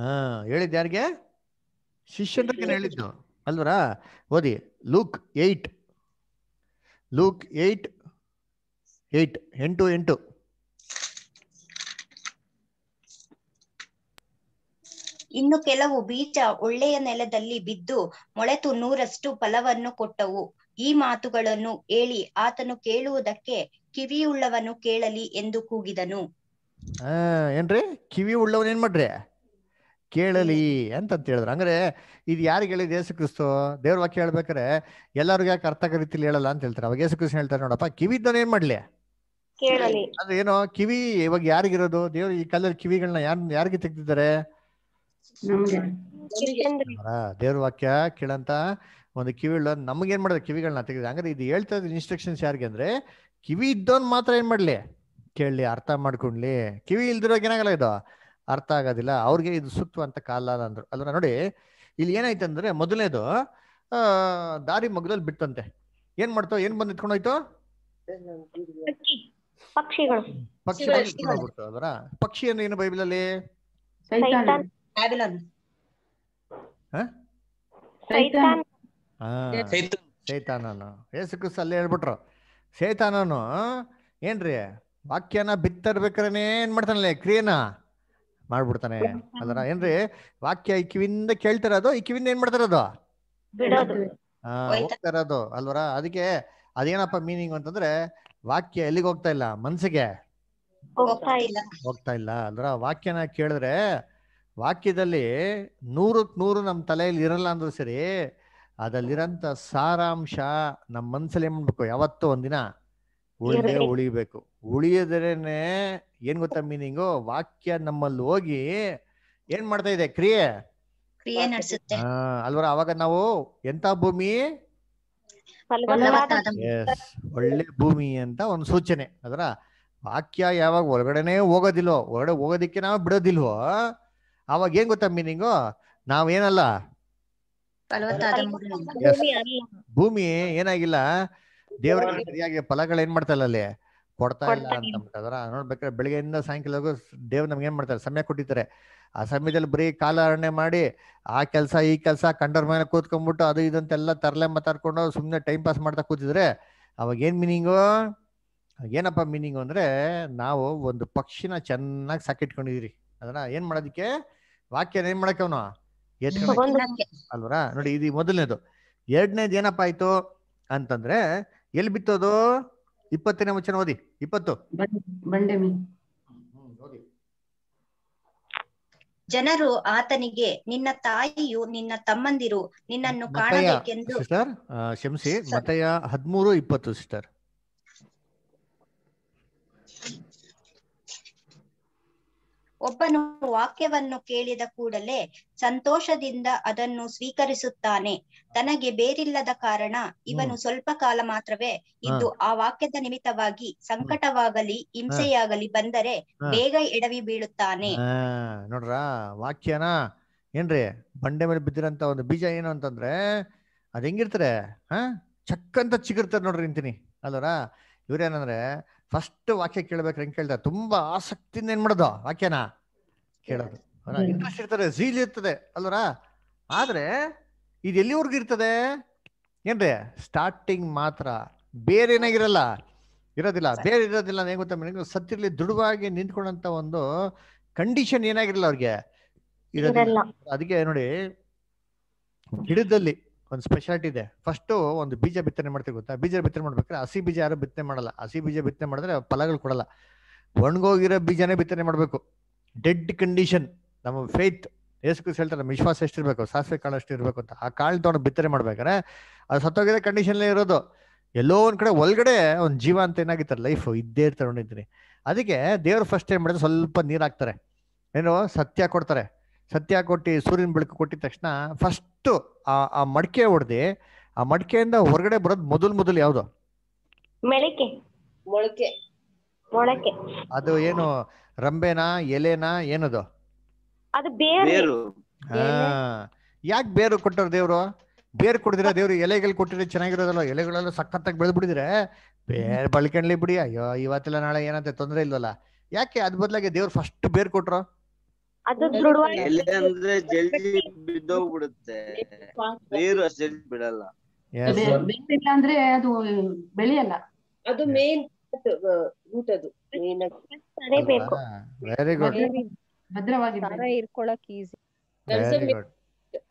ಹಾ ಹೇಳಿದ್ ಯಾರಿಗೆ ಶಿಷ್ಯನ್ರಿಗೆ ಹೇಳಿದ್ದು ಅಲ್ವರಾ ಓದಿ Luke eight Luke eight eight ಎಂಟು ಎಂಟು ಇನ್ನು ಕೆಲವು ಬೀಜ ಒಳ್ಳೆಯ ನೆಲದಲ್ಲಿ ಬಿದ್ದು ಮೊಳೆತು ನೂರಷ್ಟು ಫಲವನ್ನು ಕೊಟ್ಟವು ಈ ಮಾತುಗಳನ್ನು ಹೇಳಿ ಆತನು ಕೇಳುವುದಕ್ಕೆ ಕಿವಿಯುಳ್ಳವನು ಕೇಳಲಿ ಎಂದು ಕೂಗಿದನು ಆ ಏನ್ರಿ ಕಿವಿ ಉಳ್ಳವನ್ ಏನ್ ಮಾಡ್ರಿ ಕೇಳಲಿ ಅಂತ ಅಂತ ಹೇಳಿದ್ರು ಅಂದ್ರೆ ಇದು ಯಾರಿಗೆ ಹೇಳಿದ ಯೇಸು ಕ್ರಿಸ್ತು ದೇವ್ರ ವಾಕ್ಯ ಹೇಳ್ಬೇಕಾರೆ ಎಲ್ಲರಿಗೂ ಯಾಕೆ ಅರ್ಥ ರೀತಿಲಿ ಹೇಳಲ್ಲ ಅಂತ ಹೇಳ್ತಾರೆ ಅವಾಗ ಯೇಸು ಕ್ರಿಸ್ತು ಹೇಳ್ತಾರೆ ನೋಡಪ್ಪ ಕಿವಿ ಇದ್ದವನ್ ಏನ್ ಮಾಡ್ಲಿ ಅಂದ್ರೆ ಏನೋ ಕಿವಿ ಇವಾಗ ಯಾರಿಗಿರೋದು ದೇವ್ರ ಈ ಕಾಲದಲ್ಲಿ ಕಿವಿಗಳನ್ನ ಯಾರ್ ಯಾರಿಗೆ ತೆಗ್ದಿದ್ದಾರೆ ದೇವ್ರ ವಾಕ್ಯ ಕೇಳಂತ ಒಂದು ಕಿವಿ ನಮ್ಗೆ ಏನ್ ಮಾಡಿದ್ರೆ ಕಿವಿಗಳನ್ನ ತೆಗ್ದಿದೆ ಅಂದ್ರೆ ಇದು ಹೇಳ್ತಾ ಇದ್ದ ಇನ್ಸ್ಟ್ರಕ್ಷನ್ಸ್ ಯಾರಿಗೆ ಅಂದ್ರೆ ಕಿವಿ ಇದ್ದವನ್ ಮಾತ್ರ ಏನ್ ಮಾಡ್ಲಿ ಕೇಳಲಿ ಅರ್ಥ ಮಾಡ್ಕೊಂಡ್ಲಿ ಕಿವಿ ಏನಾಗಲ್ಲ ಇದು ಅರ್ಥ ಆಗೋದಿಲ್ಲ ಅವ್ರಿಗೆ ಇದು ಸುತ್ತುವಂತ ಅಂತ ಕಾಲ ಅಂದ್ರು ಅದನ್ನ ನೋಡಿ ಇಲ್ಲಿ ಏನಾಯ್ತಂದ್ರೆ ಮೊದಲನೇದು ದಾರಿ ಮಗದಲ್ಲಿ ಬಿಟ್ಟಂತೆ ಏನ್ ಮಾಡ್ತೋ ಏನ್ ಬಂದ್ ಇಟ್ಕೊಂಡೋಯ್ತು ಪಕ್ಷಿಗಳು ಅದರ ಪಕ್ಷಿಯನ್ನು ಏನು ಬೈಬಲ್ ಅಲ್ಲಿ ಸೈತಾನ ಏಸು ಕ್ರಿಸ್ತ ಅಲ್ಲೇ ಹೇಳ್ಬಿಟ್ರು ಶೇತಾನನು ಏನ್ರಿ ವಾಕ್ಯನ ಬಿತ್ತರ್ಬೇಕ್ರೇನೆ ಏನ್ ಮಾಡ್ತಾನಲ್ಲ ಕ್ರಿಯೆನ ಮಾಡ್ಬಿಡ್ತಾನೆ ಅದನ್ನ ಏನ್ರಿ ವಾಕ್ಯ ಇಕ್ಕಿವಿಂದ ಕೇಳ್ತಿರೋದು ಇಕ್ಕಿವಿಂದ ಏನ್ ಮಾಡ್ತಿರೋದು ಹೋಗ್ತಾ ಅದು ಅಲ್ವರ ಅದಕ್ಕೆ ಅದೇನಪ್ಪ ಮೀನಿಂಗ್ ಅಂತಂದ್ರೆ ವಾಕ್ಯ ಎಲ್ಲಿಗೆ ಹೋಗ್ತಾ ಇಲ್ಲ ಮನ್ಸಿಗೆ ಹೋಗ್ತಾ ಇಲ್ಲ ಅಲ್ವರ ವಾಕ್ಯನ ಕೇಳಿದ್ರೆ ವಾಕ್ಯದಲ್ಲಿ ನೂರಕ್ ನೂರು ನಮ್ ತಲೆಯಲ್ಲಿ ಇರಲ್ಲ ಅಂದ್ರೆ ಸರಿ ಅದಲ್ಲಿರಂತ ಸಾರಾಂಶ ನಮ್ಮ ಮನ್ಸಲ್ಲಿ ಏನ್ ಮಾಡ್ಬೇಕು ಯಾವತ್ತೂ ಒಂದಿನ ಉಳಿದೇ ಉಳಿಬೇಕು ಉಳಿಯದ್ರೇನೆ ಏನ್ ಗೊತ್ತಾ ಮೀನಿಂಗು ವಾಕ್ಯ ನಮ್ಮಲ್ಲಿ ಹೋಗಿ ಏನ್ ಮಾಡ್ತಾ ಇದೆ ಕ್ರಿಯೆ ಹಾ ಅಲ್ವರ ಅವಾಗ ನಾವು ಎಂತ ಭೂಮಿ ಒಳ್ಳೆ ಭೂಮಿ ಅಂತ ಒಂದು ಸೂಚನೆ ಅದರ ವಾಕ್ಯ ಯಾವಾಗ ಹೊರಗಡೆನೆ ಹೋಗೋದಿಲ್ವೋ ಹೊರಗಡೆ ಹೋಗೋದಿಕ್ಕೆ ನಾವು ಬಿಡೋದಿಲ್ವೋ ಅವಾಗ ಏನ್ ಗೊತ್ತಾ ಮೀನಿಂಗು ನಾವೇನಲ್ಲ ಭೂಮಿ ಏನಾಗಿಲ್ಲ ದೇವರ ಸರಿಯಾಗಿ ಫಲಗಳು ಏನ್ ಮಾಡ್ತಾ ಇಲ್ಲ ಅಲ್ಲಿ ಕೊಡ್ತಾ ಇಲ್ಲ ಅಂತ ನೋಡ್ಬೇಕಾದ್ರೆ ಬೆಳಿಗ್ಗೆಯಿಂದ ಸಾಯಂಕಾಲ ದೇವ್ ನಮ್ಗೆ ಏನ್ ಮಾಡ್ತಾರೆ ಸಮಯ ಕೊಟ್ಟಿದ್ದಾರೆ ಆ ಸಮಯದಲ್ಲಿ ಬರೀ ಅರಣ್ಯ ಮಾಡಿ ಆ ಕೆಲಸ ಈ ಕೆಲ್ಸ ಕಂಡರ್ ಮೇಲೆ ಕೂತ್ಕೊಂಡ್ಬಿಟ್ಟು ಅದು ಇದಂತೆಲ್ಲ ತರಲೆ ಮಾತಾಡ್ಕೊಂಡು ಸುಮ್ನೆ ಟೈಮ್ ಪಾಸ್ ಮಾಡ್ತಾ ಕೂತಿದ್ರೆ ಅವಾಗ ಏನ್ ಮೀನಿಂಗು ಏನಪ್ಪ ಮೀನಿಂಗು ಅಂದ್ರೆ ನಾವು ಒಂದು ಪಕ್ಷಿನ ಚೆನ್ನಾಗಿ ಸಾಕಿಟ್ಕೊಂಡಿದಿರಿ ಅದನ್ನ ಏನ್ ಮಾಡೋದಿಕ್ಕೆ ವಾಕ್ಯನ ಏನ್ ಮಾಡಕ್ಕೆ ಅವನು ಅಲ್ವರಾ ನೋಡಿ ಇದು ಮೊದಲನೇದು ಎರಡನೇದು ಏನಪ್ಪಾ ಆಯ್ತು ಅಂತಂದ್ರೆ ಎಲ್ಲಿ ಬಿತ್ತೋದು ಇಪ್ಪತ್ತನೇ ವಚನ ಓದಿ ಇಪ್ಪತ್ತು ಜನರು ಆತನಿಗೆ ನಿನ್ನ ತಾಯಿಯು ನಿನ್ನ ತಮ್ಮಂದಿರು ನಿನ್ನನ್ನು ಕಾಣಬೇಕೆಂದು ಸಿಸ್ಟರ್ ಕ್ಷಮಿಸಿ ಮತಯ ಹದಿಮೂರು ಇಪ್ಪತ್ತು ಸಿಸ್ಟರ್ ಒಬ್ಬನು ವಾಕ್ಯವನ್ನು ಕೇಳಿದ ಕೂಡಲೇ ಸಂತೋಷದಿಂದ ಅದನ್ನು ಸ್ವೀಕರಿಸುತ್ತಾನೆ ತನಗೆ ಬೇರಿಲ್ಲದ ಕಾರಣ ಇವನು ಸ್ವಲ್ಪ ಕಾಲ ಮಾತ್ರವೇ ಇದ್ದು ಆ ವಾಕ್ಯದ ನಿಮಿತ್ತವಾಗಿ ಸಂಕಟವಾಗಲಿ ಹಿಂಸೆಯಾಗಲಿ ಬಂದರೆ ಬೇಗ ಎಡವಿ ಬೀಳುತ್ತಾನೆ ನೋಡ್ರ ವಾಕ್ಯನ ಏನ್ರಿ ಬಂಡೆ ಮೇಲೆ ಬಿದ್ದಿರಂತ ಒಂದು ಬೀಜ ಏನು ಅಂತಂದ್ರೆ ಅದ್ ಹೆಂಗಿರ್ತಾರೆ ಹ ಚಕ್ಕಂತ ಚಿಗಿರ್ತಾರೆ ನೋಡ್ರಿ ಅಂತೀನಿ ಅಲ್ಲರ ಇವ್ರೇನಂದ್ರೆ ಫಸ್ಟ್ ವಾಕ್ಯ ಕೇಳ್ಬೇಕು ಹೆಂಗ್ ಕೇಳ್ದ ತುಂಬಾ ಆಸಕ್ತಿಯಿಂದ ಏನ್ ಮಾಡೋದು ವಾಕ್ಯನ ಕೇಳೋದು ಇಂಟ್ರೆಸ್ಟ್ ಇರ್ತದೆ ಝೀಲ್ ಇರ್ತದೆ ಅಲ್ವರ ಆದ್ರೆ ಇದು ಎಲ್ಲಿವರೆಗೂ ಇರ್ತದೆ ಏನ್ರಿ ಸ್ಟಾರ್ಟಿಂಗ್ ಮಾತ್ರ ಬೇರೆ ಏನಾಗಿರಲ್ಲ ಇರೋದಿಲ್ಲ ಬೇರೆ ಇರೋದಿಲ್ಲ ಹೇಗೆ ಗೊತ್ತಾ ಸತ್ತಿರ್ಲಿ ದೃಢವಾಗಿ ನಿಂತ್ಕೊಂಡಂತ ಒಂದು ಕಂಡೀಷನ್ ಏನಾಗಿರಲ್ಲ ಅವ್ರಿಗೆ ಇರೋದಿಲ್ಲ ಅದಕ್ಕೆ ನೋಡಿ ಹಿಡಿದಲ್ಲಿ ಒಂದು ಸ್ಪೆಷಾಲಿಟಿ ಇದೆ ಫಸ್ಟು ಒಂದು ಬೀಜ ಬಿತ್ತನೆ ಮಾಡ್ತೀವಿ ಗೊತ್ತಾ ಬೀಜ ಬಿತ್ತನೆ ಮಾಡ್ಬೇಕಾದ್ರೆ ಹಸಿ ಬೀಜ ಯಾರು ಬಿತ್ತನೆ ಮಾಡಲ್ಲ ಹಸಿ ಬೀಜ ಬಿತ್ತನೆ ಮಾಡಿದ್ರೆ ಫಲಗಳು ಕೊಡಲ್ಲ ಒಣಗೋಗಿರೋ ಬೀಜನೇ ಬಿತ್ತನೆ ಮಾಡಬೇಕು ಡೆಡ್ ಕಂಡೀಷನ್ ನಮ್ಮ ಫೇತ್ ಯೇಸ್ಕು ಹೇಳ್ತಾರೆ ನಮ್ಮ ವಿಶ್ವಾಸ ಎಷ್ಟಿರಬೇಕು ಸಾಸಿವೆ ಕಾಳು ಅಷ್ಟು ಇರಬೇಕು ಅಂತ ಆ ಕಾಳು ತಗೊಂಡು ಬಿತ್ತನೆ ಮಾಡ್ಬೇಕಾದ್ರೆ ಅದು ಸತ್ತೋಗಿರೋ ಕಂಡೀಷನ್ಲೇ ಇರೋದು ಎಲ್ಲೋ ಒಂದು ಕಡೆ ಒಳಗಡೆ ಒಂದು ಜೀವ ಅಂತ ಏನಾಗಿತ್ತಾರೆ ಲೈಫ್ ಇದ್ದೇ ಇರ್ತಾರೆ ಅದಕ್ಕೆ ದೇವ್ರು ಫಸ್ಟ್ ಏನು ಮಾಡಿದ್ರೆ ಸ್ವಲ್ಪ ನೀರು ಹಾಕ್ತಾರೆ ಏನು ಸತ್ಯ ಕೊಡ್ತಾರೆ ಸತ್ಯ ಕೊಟ್ಟು ಸೂರ್ಯನ ಬೆಳಕು ಕೊಟ್ಟಿದ ತಕ್ಷಣ ಫಸ್ಟು ಆ ಆ ಮಡಿಕೆ ಹೊಡೆದಿ ಆ ಮಡಿಕೆಯಿಂದ ಹೊರಗಡೆ ಬರೋದು ಮೊದಲು ಮೊದಲು ಯಾವುದು ಮೊಳಕೆ ಮೊಳಕೆ ಅದು ಏನು ರಂಬೆನಾ ಎಲೆನಾ ಏನದು ಅದು ಬೇರು ಯಾಕೆ ಬೇರು ಕೊಟ್ಟರು ದೇವ್ರು ಬೇರು ಕೊಡಿದ್ರೆ ದೇವ್ರು ಎಲೆಗಳು ಕೊಟ್ಟಿದ್ರೆ ಚೆನ್ನಾಗಿರೋದಲ್ಲ ಎಲೆಗಳೆಲ್ಲ ಸಖತ್ತಾಗಿ ಬಿಡಿದ್ರೆ ಬೇರೆ ಬಳ್ಕೊಂಡ್ಲಿ ಬಿಡಿ ಅಯ್ಯೋ ಇವತ್ತೆಲ್ಲ ನಾಳೆ ಏನಂತ ತೊಂದರೆ ಇಲ್ವಲ್ಲ ಯಾಕೆ ಅದ್ ಬದಲಾಗಿ ದೇವ್ರು ಫಸ್ಟ್ ಬೇರು ಕೊಟ್ರು ಅದು ದೃಢವಾಗಿ ಎಲೆ ಅಂದ್ರೆ ಜಲ್ದಿ ಬಿದ್ದೋಗ್ಬಿಡುತ್ತೆ ಬೇರು ಅಷ್ಟು ಜಲ್ದಿ ಬಿಡಲ್ಲ ಬೇರಿಲ್ಲ ಅಂದ್ರೆ ಅದು ಬೆಳೆಯಲ್ಲ ಅದು ಮೇನ್ ರೂಟ್ ಅದು ಮೇನ್ ಸರಿ ಬೇಕು ವೆರಿ ಗುಡ್ ಭದ್ರವಾಗಿ ಸರ ಇರ್ಕೊಳ್ಳೋಕೆ ಈಸಿ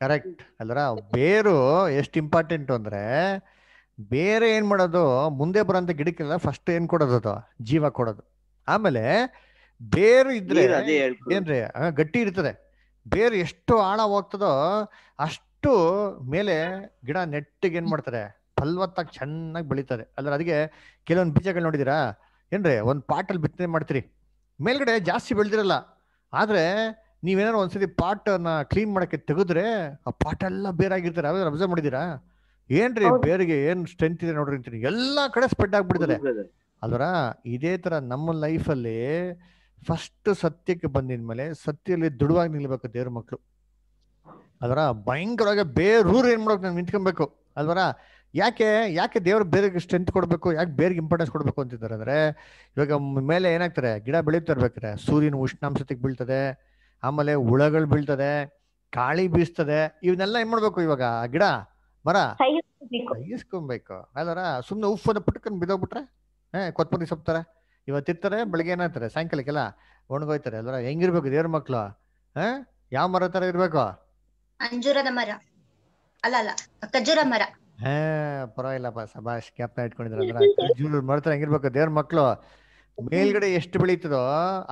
ಕರೆಕ್ಟ್ ಅಲ್ರ ಬೇರು ಎಷ್ಟು ಇಂಪಾರ್ಟೆಂಟ್ ಅಂದ್ರೆ ಬೇರೆ ಏನ್ ಮಾಡೋದು ಮುಂದೆ ಬರೋಂಥ ಗಿಡಕ್ಕೆಲ್ಲ ಫಸ್ಟ್ ಏನ್ ಕೊಡೋದು ಅದು ಜೀವ ಕೊಡೋದು ಆಮೇಲೆ ಬೇರು ಇದ್ರೆ ಏನ್ರಿ ಗಟ್ಟಿ ಇರ್ತದೆ ಬೇರು ಎಷ್ಟು ಆಳ ಹೋಗ್ತದೋ ಅಷ್ಟು ಮೇಲೆ ಗಿಡ ನೆಟ್ಟಿಗೆ ಏನ್ ಮಾಡ್ತಾರೆ ಫಲವತ್ತಾಗಿ ಚೆನ್ನಾಗಿ ಬೆಳೀತದೆ ಅಂದ್ರೆ ಅದಕ್ಕೆ ಕೆಲವೊಂದು ಬೀಜಗಳು ನೋಡಿದಿರಾ ಏನ್ರಿ ಒಂದು ಪಾಟಲ್ಲಿ ಬಿತ್ತನೆ ಮಾಡ್ತೀರಿ ಮೇಲ್ಗಡೆ ಜಾಸ್ತಿ ಬೆಳೆದಿರಲ್ಲ ಆದ್ರೆ ನೀವೇನಾರು ಒಂದ್ಸತಿ ಪಾಟನ್ನ ಕ್ಲೀನ್ ಮಾಡಕ್ಕೆ ತೆಗೆದ್ರೆ ಆ ಪಾಟೆಲ್ಲ ಎಲ್ಲ ಬೇರಾಗಿರ್ತಾರೆ ಅವ್ರು ಅಬ್ಸರ್ವ್ ಮಾಡಿದಿರಾ ಏನ್ರಿ ಬೇರಿಗೆ ಏನ್ ಸ್ಟ್ರೆಂತ್ ಇದೆ ನೋಡ್ರಿ ಎಲ್ಲಾ ಕಡೆ ಸ್ಪ್ರೆಡ್ ಆಗ್ಬಿಡ್ತಾರೆ ಅಲ್ವರ ಇದೇ ತರ ನಮ್ಮ ಲೈಫಲ್ಲಿ ಫಸ್ಟ್ ಸತ್ಯಕ್ಕೆ ಬಂದಿದ ಮೇಲೆ ಸತ್ಯದಲ್ಲಿ ದೃಢವಾಗಿ ನಿಲ್ಬೇಕು ದೇವ್ರ ಮಕ್ಕಳು ಅದರ ಭಯಂಕರವಾಗಿ ಬೇರೂರು ಏನ್ ಮಾಡ್ಬೇಕು ನಾನು ನಿಂತ್ಕೊಬೇಕು ಅಲ್ವಾರ ಯಾಕೆ ಯಾಕೆ ದೇವ್ರ ಬೇರೆ ಸ್ಟ್ರೆಂತ್ ಕೊಡಬೇಕು ಯಾಕೆ ಬೇರೆಗೆ ಇಂಪಾರ್ಟೆನ್ಸ್ ಕೊಡಬೇಕು ಅಂತಿದ್ದಾರೆ ಅಂದ್ರೆ ಇವಾಗ ಮೇಲೆ ಏನಾಗ್ತಾರೆ ಗಿಡ ಬೆಳೀತಾ ಇರ್ಬೇಕಾರೆ ಸೂರ್ಯನ ಉಷ್ಣಾಂಶತೆಗೆ ಬೀಳ್ತದೆ ಆಮೇಲೆ ಹುಳಗಳು ಬೀಳ್ತದೆ ಕಾಳಿ ಬೀಸ್ತದೆ ಇವನ್ನೆಲ್ಲ ಏನ್ ಮಾಡ್ಬೇಕು ಇವಾಗ ಗಿಡ ಮರ ಸಹಿಸ್ಕೊಬೇಕು ಅದರ ಸುಮ್ಮನೆ ಉಫ್ ಪುಟ್ಕೊಂಡು ಬಿದ್ದೋಗ್ಬಿಟ್ರೆ ಹ ಕೊತ್ತಂಬರಿ ಸೊಪ್ತಾರೆ ಇವತ್ತಿರ್ತಾರೆ ಬೆಳಗ್ಗೆ ಏನಾಗ್ತಾರೆ ಸಾಯಂಕಾಲಕ್ಕೆಲ್ಲ ಒಣಗೋಯ್ತಾರೆ ಅಲ್ವರ ಹೆಂಗಿರ್ಬೇಕು ದೇವ್ರ ಮಕ್ಳು ಹ ಯಾವ ಮರ ತರ ಇರ್ಬೇಕು ಅಂಜೂರದ ಮರ ಅಲ್ಲ ಅಲ್ಲ ಖಜೂರ ಮರ ಹಾ ಪರವಾಗಿಲ್ಲಪ್ಪ ಸಬಾಷ್ ಮರ ತರ ಹೆಂಗಿರ್ಬೇಕು ದೇವ್ರ ಮಕ್ಳು ಮೇಲ್ಗಡೆ ಎಷ್ಟು ಬೆಳೀತದೋ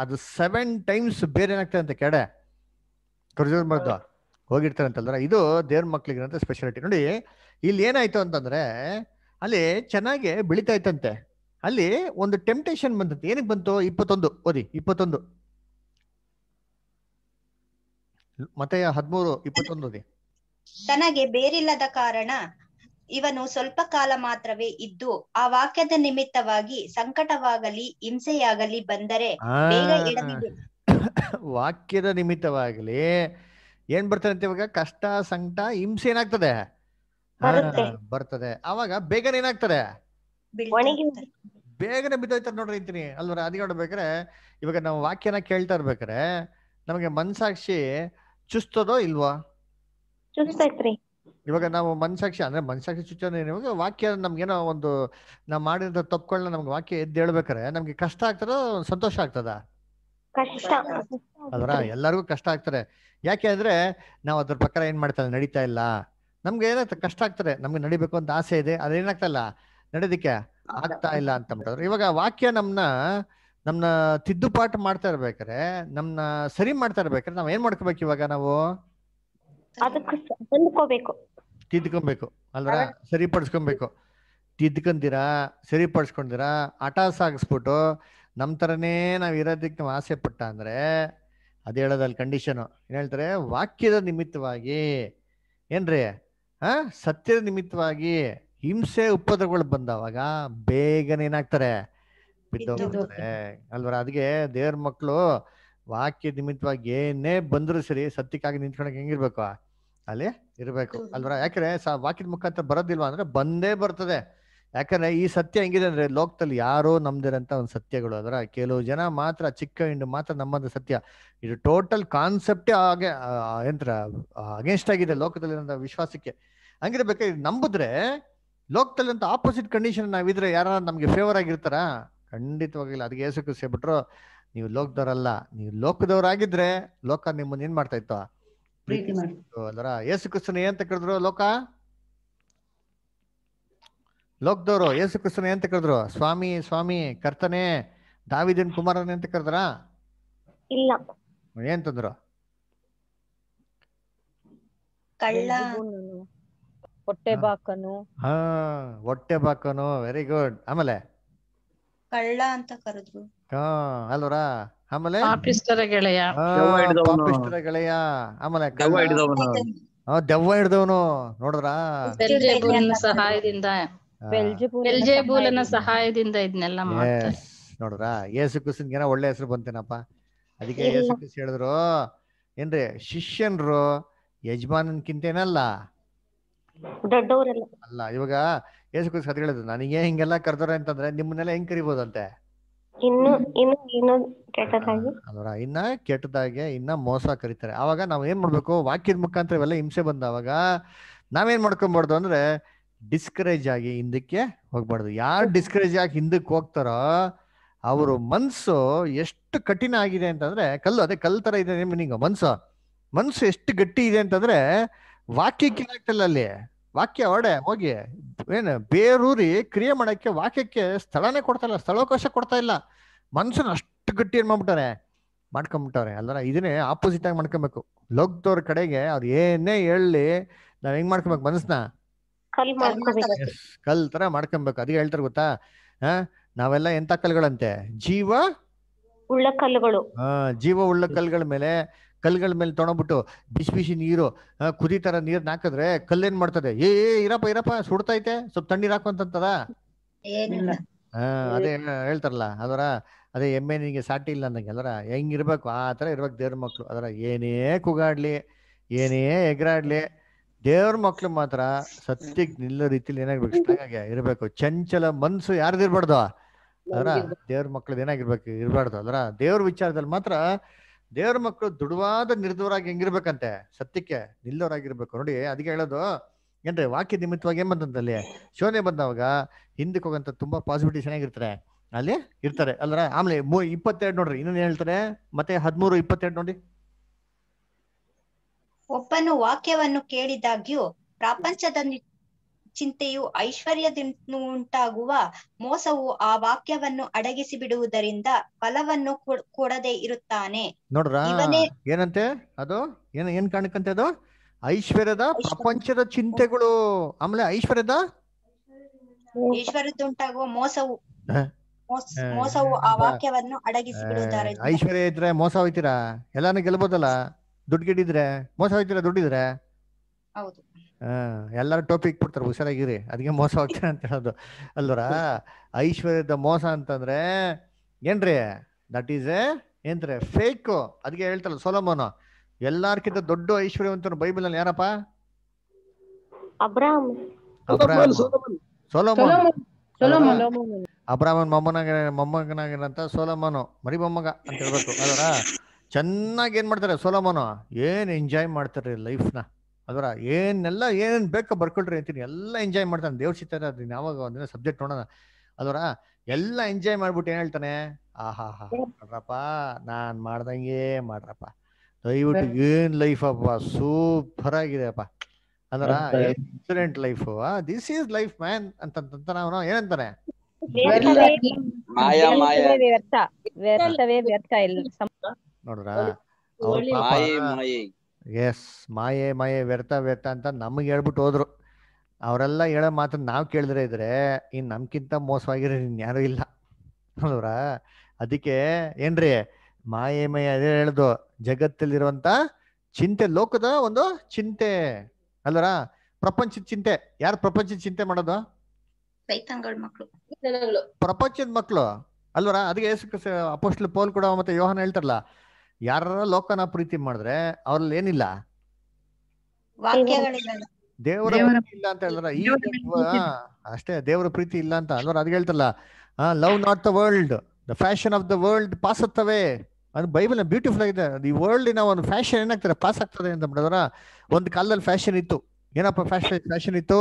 ಅದು ಸೆವೆನ್ ಟೈಮ್ಸ್ ಬೇರೆ ಏನಾಗ್ತದೆ ಅಂತ ಕೆಡೆ ಖರ್ಜೂರ ಮರದ್ದು ಅಂದ್ರೆ ಇದು ದೇವ್ರ ಅಂತ ಸ್ಪೆಷಾಲಿಟಿ ನೋಡಿ ಇಲ್ಲಿ ಏನಾಯ್ತು ಅಂತಂದ್ರೆ ಅಲ್ಲಿ ಚೆನ್ನಾಗಿ ಬೆಳೀತಾ ಇತ್ತಂತೆ ಅಲ್ಲಿ ಒಂದು ಟೆಂಪ್ಟೇಷನ್ ಬಂದದ್ದು ಏನಕ್ಕೆ ಬಂತು ಇಪ್ಪತ್ತೊಂದು ಓದಿ ಇಪ್ಪತ್ತೊಂದು ಮತ್ತೆ ಹದಿಮೂರು ಇಪ್ಪತ್ತೊಂದು ಓದಿ ತನಗೆ ಬೇರಿಲ್ಲದ ಕಾರಣ ಇವನು ಸ್ವಲ್ಪ ಕಾಲ ಮಾತ್ರವೇ ಇದ್ದು ಆ ವಾಕ್ಯದ ನಿಮಿತ್ತವಾಗಿ ಸಂಕಟವಾಗಲಿ ಹಿಂಸೆಯಾಗಲಿ ಬಂದರೆ ವಾಕ್ಯದ ನಿಮಿತ್ತವಾಗಲಿ ಏನ್ ಬರ್ತದೆ ಇವಾಗ ಕಷ್ಟ ಸಂಕಟ ಹಿಂಸೆ ಏನಾಗ್ತದೆ ಬರ್ತದೆ ಅವಾಗ ಬೇಗನೆ ಏನಾಗ್ತದೆ ಬೇಗನೆ ಬಿದ್ದೋಯ್ತಾರೆ ನೋಡ್ರಿ ಅಂತೀನಿ ಅಲ್ವರ ಅದ್ ಇವಾಗ ನಾವು ವಾಕ್ಯನ ಕೇಳ್ತಾ ಇರ್ಬೇಕಾರೆ ನಮಗೆ ಮನ್ಸಾಕ್ಷಿ ಚುಸ್ತದೋ ಇಲ್ವಾ ಇವಾಗ ನಾವು ಮನ್ಸಾಕ್ಷಿ ಅಂದ್ರೆ ಮನ್ಸಾಕ್ಷಿ ಚುಚ್ಚೋದ್ ಇವಾಗ ವಾಕ್ಯ ನಮ್ಗೇನೋ ಒಂದು ನಾವ್ ಮಾಡಿದಂತ ತಪ್ಪುಗಳನ್ನ ನಮ್ಗೆ ವಾಕ್ಯ ಎದ್ದು ಹೇಳ್ಬೇಕಾರೆ ನಮ್ಗೆ ಕಷ್ಟ ಆಗ್ತದೋ ಸಂತೋಷ ಆಗ್ತದ ಅಲ್ವರ ಎಲ್ಲರಿಗೂ ಕಷ್ಟ ಆಗ್ತಾರೆ ಯಾಕೆ ಅಂದ್ರೆ ನಾವು ಅದ್ರ ಪ್ರಕಾರ ಏನ್ ಮಾಡ್ತಾರೆ ನಡೀತಾ ಇಲ್ಲ ನಮ್ಗೆ ಏನಾಗ್ತದೆ ಕಷ್ಟ ಆಗ್ತಾರೆ ನಮ್ಗೆ ನಡಿಬೇಕು ಅಂತ ಆಸೆ ಇದೆ ಅದೇನಾಗ್ತಲ್ಲ ನಡೆದಿಕ್ಕೆ ಆಗ್ತಾ ಇಲ್ಲ ಅಂತ ಮಾಡಿದ್ರು ಇವಾಗ ವಾಕ್ಯ ನಮ್ನ ನಮ್ನ ತಿದ್ದುಪಾಠ ಮಾಡ್ತಾ ಇರ್ಬೇಕಾರೆ ನಮ್ನ ಸರಿ ಮಾಡ್ತಾ ಇರ್ಬೇಕಾರೆ ನಾವ್ ಏನ್ ಮಾಡ್ಕೋಬೇಕು ಇವಾಗ ನಾವು ತಿದ್ಕೊಬೇಕು ಅಲ್ವಾ ಸರಿಪಡಿಸ್ಕೊಬೇಕು ತಿದ್ಕೊಂಡಿರಾ ಸರಿಪಡಿಸ್ಕೊಂಡಿರಾ ಹಠ ಸಾಗಿಸ್ಬಿಟ್ಟು ನಮ್ ತರನೇ ನಾವ್ ಇರೋದಕ್ಕೆ ನಾವ್ ಆಸೆ ಪಟ್ಟ ಅಂದ್ರೆ ಅದ್ ಹೇಳೋದಲ್ಲ ಕಂಡೀಷನ್ ಏನ್ ಹೇಳ್ತಾರೆ ವಾಕ್ಯದ ನಿಮಿತ್ತವಾಗಿ ಏನ್ರಿ ಹ ಸತ್ಯದ ನಿಮಿತ್ತವಾಗಿ ಹಿಂಸೆ ಉಪದ್ರಗಳು ಬಂದವಾಗ ಬೇಗನೆ ಏನಾಗ್ತಾರೆ ಬಿದ್ದೋಗ್ತಾರೆ ಅಲ್ವರ ಅದಕ್ಕೆ ದೇವ್ರ ಮಕ್ಕಳು ವಾಕ್ಯ ನಿಮಿತ್ತವಾಗಿ ಏನೇ ಬಂದ್ರು ಸರಿ ಸತ್ಯಕ್ಕಾಗಿ ನಿಂತ್ಕೊಳಕ್ ಹೆಂಗಿರ್ಬೇಕು ಅಲ್ಲಿ ಇರ್ಬೇಕು ಅಲ್ವರ ಯಾಕಂದ್ರೆ ವಾಕ್ಯದ ಮುಖಾಂತರ ಬರೋದಿಲ್ವಾ ಅಂದ್ರೆ ಬಂದೇ ಬರ್ತದೆ ಯಾಕಂದ್ರೆ ಈ ಸತ್ಯ ಹೆಂಗಿದೆ ಅಂದ್ರೆ ಲೋಕದಲ್ಲಿ ಯಾರೋ ನಮ್ದಿರಂತ ಒಂದು ಸತ್ಯಗಳು ಅದರ ಕೆಲವು ಜನ ಮಾತ್ರ ಚಿಕ್ಕ ಹಿಂಡು ಮಾತ್ರ ನಮ್ಮದು ಸತ್ಯ ಇದು ಟೋಟಲ್ ಕಾನ್ಸೆಪ್ಟೇ ಹಾಗೆ ಎಂತರ ಅಗೇನ್ಸ್ಟ್ ಆಗಿದೆ ಲೋಕದಲ್ಲಿ ವಿಶ್ವಾಸಕ್ಕೆ ಹಂಗಿರ್ಬೇಕಾದ್ರೆ ನಂಬುದ್ರೆ ಲೋಕದಲ್ಲಿ ಅಂತ ಆಪೋಸಿಟ್ ಕಂಡೀಷನ್ ನಾವಿದ್ರೆ ಯಾರ ನಮ್ಗೆ ಫೇವರ್ ಆಗಿರ್ತಾರ ಖಂಡಿತವಾಗಿಲ್ಲ ಅದಕ್ಕೆ ಏಸಕ್ಕೆ ಸೇಬಿಟ್ರು ನೀವು ಲೋಕದವರಲ್ಲ ನೀವು ಆಗಿದ್ರೆ ಲೋಕ ನಿಮ್ಮನ್ನ ಏನ್ ಮಾಡ್ತಾ ಇತ್ತು ಅದರ ಯೇಸು ಕ್ರಿಸ್ತನ ಏನ್ ಕರೆದ್ರು ಲೋಕ ಲೋಕದವರು ಯೇಸು ಕೃಷ್ಣ ಏನ್ ಕೇಳಿದ್ರು ಸ್ವಾಮಿ ಸ್ವಾಮಿ ಕರ್ತನೆ ದಾವಿದಿನ್ ಕುಮಾರನೇ ಅಂತ ಕೇಳಿದ್ರ ಏನ್ ತಂದ್ರು ಹೊಟ್ಟೆ ಬಾಕನು ಹಾ ಹೊಟ್ಟೆ ಬಾಕನು ವೆರಿ ಗುಡ್ ಆಮೇಲೆ ಕಳ್ಳ ಅಂತ ಕರೆದ್ರು ಹಾ ಅಲ್ವರಾ ಆಮೇಲೆ ಪಾಪಿಸ್ಟರ ಗೆಳೆಯ ಹಾ, ದೆವ್ವ ಹಿಡ್ದವ್ನು. ಪಾಪಿಷ್ಟ್ರ ಗೆಳೆಯ ಆಮೇಲೆ ದೆವ್ವ ಕಳ್ಳ. ಹಿಡಿದವನು ದೆವ್ವ ಹಿಡ್ದವನು ನೋಡಿದ್ರಾ ಬೆಲ್ಜೆಬೂಲನ ಸಹಾಯದಿಂದ ಬೆಲ್ಜೆಬೂಲನ ಸಹಾಯದಿಂದ ಇದನ್ನೆಲ್ಲ ಮಾಡ್ತಾರೆ ಎಸ್ ನೋಡ್ರಾ ಯೇಸು ಕ್ರಿಸ್ತನ್ಗೆ ಒಳ್ಳೆ ಹೆಸರು ಬಂತೇನಪ್ಪ ಅದಕ್ಕೆ ಯೇಸು ಕ್ರಿಸ್ತ ಹೇಳಿದ್ರು ಏನ್ರಿ ಶಿಷ್ಯನ್ರು ಯಜಮಾನನ್ಕಿಂತೇನಲ್ಲ ಅಲ್ಲ ಇವಾಗ ಯೇಸು ಕ್ರಿಸ್ತ ಕತೆ ಹೇಳಿದ್ರು ನನಗೆ ಹಿಂಗೆಲ್ಲ ಅಂತಂದ್ರೆ ನಿಮ್ಮನ್ನೆಲ್ಲ ಹೆಂಗ್ ಕರಿಬೋದಂತೆ ಇನ್ನು ಇನ್ನು ಇನ್ನ ಕೆಟ್ಟದಾಗೆ ಇನ್ನ ಮೋಸ ಕರೀತಾರೆ ಅವಾಗ ನಾವ್ ಏನ್ ಮಾಡ್ಬೇಕು ವಾಕ್ಯದ ಮುಖಾಂತರ ಇವೆಲ್ಲ ಹಿಂಸೆ ಬಂದವಾಗ ನಾವೇನ್ ಮಾಡ್ಕೊಬಾರ್ದು ಅಂದ್ರೆ ಡಿಸ್ಕರೇಜ್ ಆಗಿ ಹಿಂದಕ್ಕೆ ಹೋಗ್ಬಾರ್ದು ಯಾರು ಡಿಸ್ಕರೇಜ್ ಆಗಿ ಹಿಂದಕ್ಕೆ ಹೋಗ್ತಾರೋ ಅವರು ಮನ್ಸು ಎಷ್ಟು ಕಠಿಣ ಆಗಿದೆ ಅಂತಂದ್ರೆ ಕಲ್ಲು ಅದೇ ಕಲ್ ತರ ಇದೆ ನಿಂಗ ಮನ್ಸು ಮನ್ಸು ಎಷ್ಟು ಗಟ್ಟಿ ಇದೆ ಅಂತಂದ್ರೆ ವಾಕ್ಯ ಏನಾಗ್ತಿಲ್ಲ ಅಲ್ಲಿ ವಾಕ್ಯ ಒಡೆ ಹೋಗಿ ಏನು ಬೇರೂರಿ ಕ್ರಿಯೆ ಮಾಡಕ್ಕೆ ವಾಕ್ಯಕ್ಕೆ ಸ್ಥಳನೇ ಕೊಡ್ತಾ ಇಲ್ಲ ಸ್ಥಳಾವಕಾಶ ಕೊಡ್ತಾ ಇಲ್ಲ ಮನ್ಸನ್ ಅಷ್ಟು ಗಟ್ಟಿ ಏನ್ ಮಾಡ್ಬಿಟ್ಟಾರೆ ಮಾಡ್ಕೊಂಬಿಟ್ಟವ್ರೆ ಅಲ್ಲಾರ ಇದನ್ನೇ ಆಪೋಸಿಟ್ ಆಗಿ ಮಾಡ್ಕೊಬೇಕು ಲೋಕದವ್ರ ಕಡೆಗೆ ಅವ್ರು ಏನೇ ಹೇಳಿ ನಾವ್ ಹೆಂಗ್ ಮಾಡ್ಕೊಬೇಕು ಮನಸ್ನ ಕಲ್ ತರ ಮಾಡ್ಕೊಬೇಕು ಅದೇ ಹೇಳ್ತಾರೆ ಗೊತ್ತಾ ಹ ನಾವೆಲ್ಲ ಎಂತ ಕಲ್ಗಳಂತೆ ಜೀವ ಉಳ್ಳ ಕಲ್ಲುಗಳು ಹಾ ಜೀವ ಉಳ್ಳ ಕಲ್ಗಳ ಮೇಲೆ ಕಲ್ಗಳ ಮೇಲೆ ತೊಗೊಂಡ್ಬಿಟ್ಟು ಬಿಸಿ ಬಿಸಿ ನೀರು ಕುದಿ ತರ ನೀರ್ನ ಹಾಕಿದ್ರೆ ಕಲ್ಲೇನ್ ಮಾಡ್ತದೆ ಏ ಇರಪ್ಪ ಇರಪ್ಪ ಸುಡ್ತೈತೆ ಸ್ವಲ್ಪ ತಣ್ಣೀರ್ ಹಾಕುವಂತದ ಅದೇ ಹೇಳ್ತಾರಲ್ಲ ಅದರ ಅದೇ ಎಮ್ಮೆ ನಿಂಗೆ ಸಾಟಿ ಇಲ್ಲ ಅಂದಂಗೆ ಅದರ ಹೆಂಗಿರ್ಬೇಕು ಆ ತರ ಇರ್ಬೇಕು ದೇವ್ರ ಮಕ್ಳು ಅದರ ಏನೇ ಕುಗಾಡ್ಲಿ ಏನೇ ಎಗ್ರಾಡ್ಲಿ ದೇವ್ರ ಮಕ್ಳು ಮಾತ್ರ ಸತ್ಯಕ್ ನಿಲ್ಲೋ ರೀತಿಲಿ ಏನಾಗ್ಬೇಕು ಸ್ಟ್ರಾಂಗ್ ಇರ್ಬೇಕು ಚಂಚಲ ಮನ್ಸು ಯಾರ್ದು ಇರ್ಬಾರ್ದು ಅದರ ದೇವ್ರ ಮಕ್ಳದ್ ಏನಾಗಿರ್ಬೇಕು ಇರ್ಬಾರ್ದು ಅದರ ದೇವ್ರ ವಿಚಾರದಲ್ಲಿ ಮಾತ್ರ ದೇವ್ರ ಮಕ್ಕಳು ದೃಢವಾದ ನಿರ್ಧವರಾಗಿ ಹೆಂಗಿರ್ಬೇಕಂತೆ ಸತ್ಯಕ್ಕೆ ನಿಲ್ಲೋರಾಗಿರ್ಬೇಕು ನೋಡಿ ಅದಕ್ಕೆ ಹೇಳೋದು ಏನ್ರಿ ವಾಕ್ಯ ನಿಮಿತ್ತವಾಗಿ ಏನ್ ಅಲ್ಲಿ ಶೋನೆ ಬಂದವಾಗ ಹಿಂದಕ್ಕೆ ಹೋಗಂತ ತುಂಬಾ ಪಾಸಿಬಿಲಿಟಿ ಚೆನ್ನಾಗಿರ್ತಾರೆ ಅಲ್ಲಿ ಇರ್ತಾರೆ ಅಲ್ಲರ ಆಮೇಲೆ ಇಪ್ಪತ್ತೆರಡು ನೋಡ್ರಿ ಇನ್ನೊಂದು ಹೇಳ್ತಾರೆ ಮತ್ತೆ ಹದಿಮೂರು ಇಪ್ಪತ್ತೆರಡು ನೋಡಿ ಒಬ್ಬನು ವಾಕ್ಯವನ್ನು ಕೇಳಿದಾಗ್ಯೂ ಪ್ರಪಂಚದ ಚಿಂತೆಯು ಐಶ್ವರ್ಯದಿಂದ ಉಂಟಾಗುವ ಮೋಸವು ಆ ವಾಕ್ಯವನ್ನು ಅಡಗಿಸಿ ಬಿಡುವುದರಿಂದ ಫಲವನ್ನು ಕೊಡದೆ ಇರುತ್ತಾನೆ ನೋಡ್ರ ಏನಂತೆ ಅದು ಏನ್ ಏನ್ ಕಾಣಕಂತೆ ಅದು ಐಶ್ವರ್ಯದ ಪ್ರಪಂಚದ ಚಿಂತೆಗಳು ಆಮೇಲೆ ಐಶ್ವರ್ಯದ ಐಶ್ವರ್ಯದ ಉಂಟಾಗುವ ಮೋಸವು ಮೋಸವು ಆ ವಾಕ್ಯವನ್ನು ಅಡಗಿಸಿ ಬಿಡುವುದರಿಂದ ಐಶ್ವರ್ಯ ಇದ್ರೆ ಮೋಸ ಹೋಯ್ತೀರಾ ಎಲ್ಲಾನು ಗೆಲ್ಬೋದಲ್ಲ ದುಡ್ಡು ಗಿಡಿದ್ರೆ ಮೋಸ ಹೋಯ್ತೀರಾ ದುಡ್ಡಿದ್ರೆ ಹೌದು ಎಲ್ಲರೂ ಟೋಪಿ ಕೊಡ್ತಾರೆ ಹುಷಾರಾಗಿರಿ ಅದಕ್ಕೆ ಮೋಸ ಹೋಗ್ತಾರೆ ಅಂತ ಹೇಳೋದು ಅಲ್ವರ ಐಶ್ವರ್ಯದ ಮೋಸ ಅಂತಂದ್ರೆ ಏನ್ರಿ ದಟ್ ಈಸ್ ಎ ಏನ್ರಿ ಫೇಕ್ ಅದಕ್ಕೆ ಹೇಳ್ತಾರಲ್ಲ ಸೋಲಮೋನು ಎಲ್ಲಾರ್ಕಿಂತ ದೊಡ್ಡ ಐಶ್ವರ್ಯವಂತನು ಬೈಬಲ್ ಅಲ್ಲಿ ಯಾರಪ್ಪ ಸೋಲೋಮೋನ್ ಅಬ್ರಾಹ್ಮನ್ ಮೊಮ್ಮನಾಗ ಮೊಮ್ಮಗನಾಗಿರಂತ ಸೋಲಮೋನು ಮರಿ ಮೊಮ್ಮಗ ಅಂತ ಹೇಳ್ಬೇಕು ಅದರ ಚೆನ್ನಾಗಿ ಏನ್ ಮಾಡ್ತಾರೆ ಸೋಲಮೋನು ಏನ್ ಎಂಜಾಯ್ ಮಾಡ್ತಾರೆ ಲೈಫ್ನ ಅದರ ಏನೆಲ್ಲ ಏನೇನು ಬೇಕೋ ಬರ್ಕೊಳ್ರಿ ಅಂತೀನಿ ಎಲ್ಲ ಎಂಜಾಯ್ ಮಾಡ್ತಾನೆ ದೇವ್ರ ಚಿತ್ರ ಅದನ್ನ ಯಾವಾಗ ಒಂದಿನ ಸಬ್ಜೆಕ್ಟ್ ನೋಡೋಣ ಅದರ ಎಲ್ಲ ಎಂಜಾಯ್ ಮಾಡ್ಬಿಟ್ಟು ಏನ್ ಹೇಳ್ತಾನೆ ಆಹಾ ಹಾ ಮಾಡ್ರಪ್ಪ ನಾನ್ ಮಾಡ್ದಂಗೆ ಮಾಡ್ರಪ್ಪ ದಯವಿಟ್ಟು ಏನ್ ಲೈಫ್ ಅಪ್ಪ ಸೂಪರ್ ಆಗಿದೆಪ್ಪ ಅಂದ್ರ incident life this is life man ಅಂತಂತ ನಾವು ಏನಂತಾನೆ ನೋಡ್ರ ಎಸ್ ಮಾಯೆ ಮಾಯೆ ವ್ಯರ್ಥ ವ್ಯರ್ಥ ಅಂತ ನಮಗೆ ಹೇಳ್ಬಿಟ್ಟು ಹೋದ್ರು ಅವರೆಲ್ಲ ಹೇಳೋ ಮಾತ್ರ ನಾವು ಕೇಳಿದ್ರೆ ಇದ್ರೆ ಇನ್ನು ನಮ್ಗಿಂತ ಮೋಸವಾಗಿರೋ ಇನ್ಯಾರು ಇಲ್ಲ ಅಲ್ವ್ರ ಅದಕ್ಕೆ ಏನ್ರಿ ಮಾಯೆ ಮಾಯೆ ಅದೇ ಹೇಳ್ದು ಜಗತ್ತಲ್ಲಿರುವಂತ ಚಿಂತೆ ಲೋಕದ ಒಂದು ಚಿಂತೆ ಅಲ್ವರ ಪ್ರಪಂಚದ ಚಿಂತೆ ಯಾರು ಪ್ರಪಂಚದ ಚಿಂತೆ ಮಾಡೋದು ಪ್ರಪಂಚದ ಮಕ್ಕಳು ಅಲ್ವರ ಅದಕ್ಕೆ ಅಪೋಸ್ಟ್ಲ ಪೋಲ್ ಕೂಡ ಮತ್ತೆ ಯೋಹನ್ ಹೇಳ್ತಾರಲ್ಲ ಯಾರ ಲೋಕನ ಪ್ರೀತಿ ಮಾಡಿದ್ರೆ ಅವ್ರಲ್ಲಿ ಏನಿಲ್ಲ ದೇವರ ಇಲ್ಲ ಅಂತ ಹೇಳಿದ್ರ ಈ ಅಷ್ಟೇ ದೇವರ ಪ್ರೀತಿ ಇಲ್ಲ ಅಂತ ಅಲ್ವರ ಅದ್ ಹೇಳ್ತಲ್ಲ love not the world the fashion of the world pass ಆಗ್ತವೆ ಅದು ಬೈಬಲ್ ಬ್ಯೂಟಿಫುಲ್ ಆಗಿದೆ ಈ ವರ್ಲ್ಡ್ ಒಂದು ಫ್ಯಾಷನ್ ಏನಾಗ್ತಾರೆ ಪಾಸ್ ಆಗ್ತದೆ ಅಂತ ಮಾಡಿದ್ರ ಒಂದ್ ಕಾಲದಲ್ಲಿ ಫ್ಯಾಷನ್ ಇತ್ತು ಏನಪ್ಪ ಫ್ಯಾಷನ್ ಫ್ಯಾಷನ್ ಇತ್ತು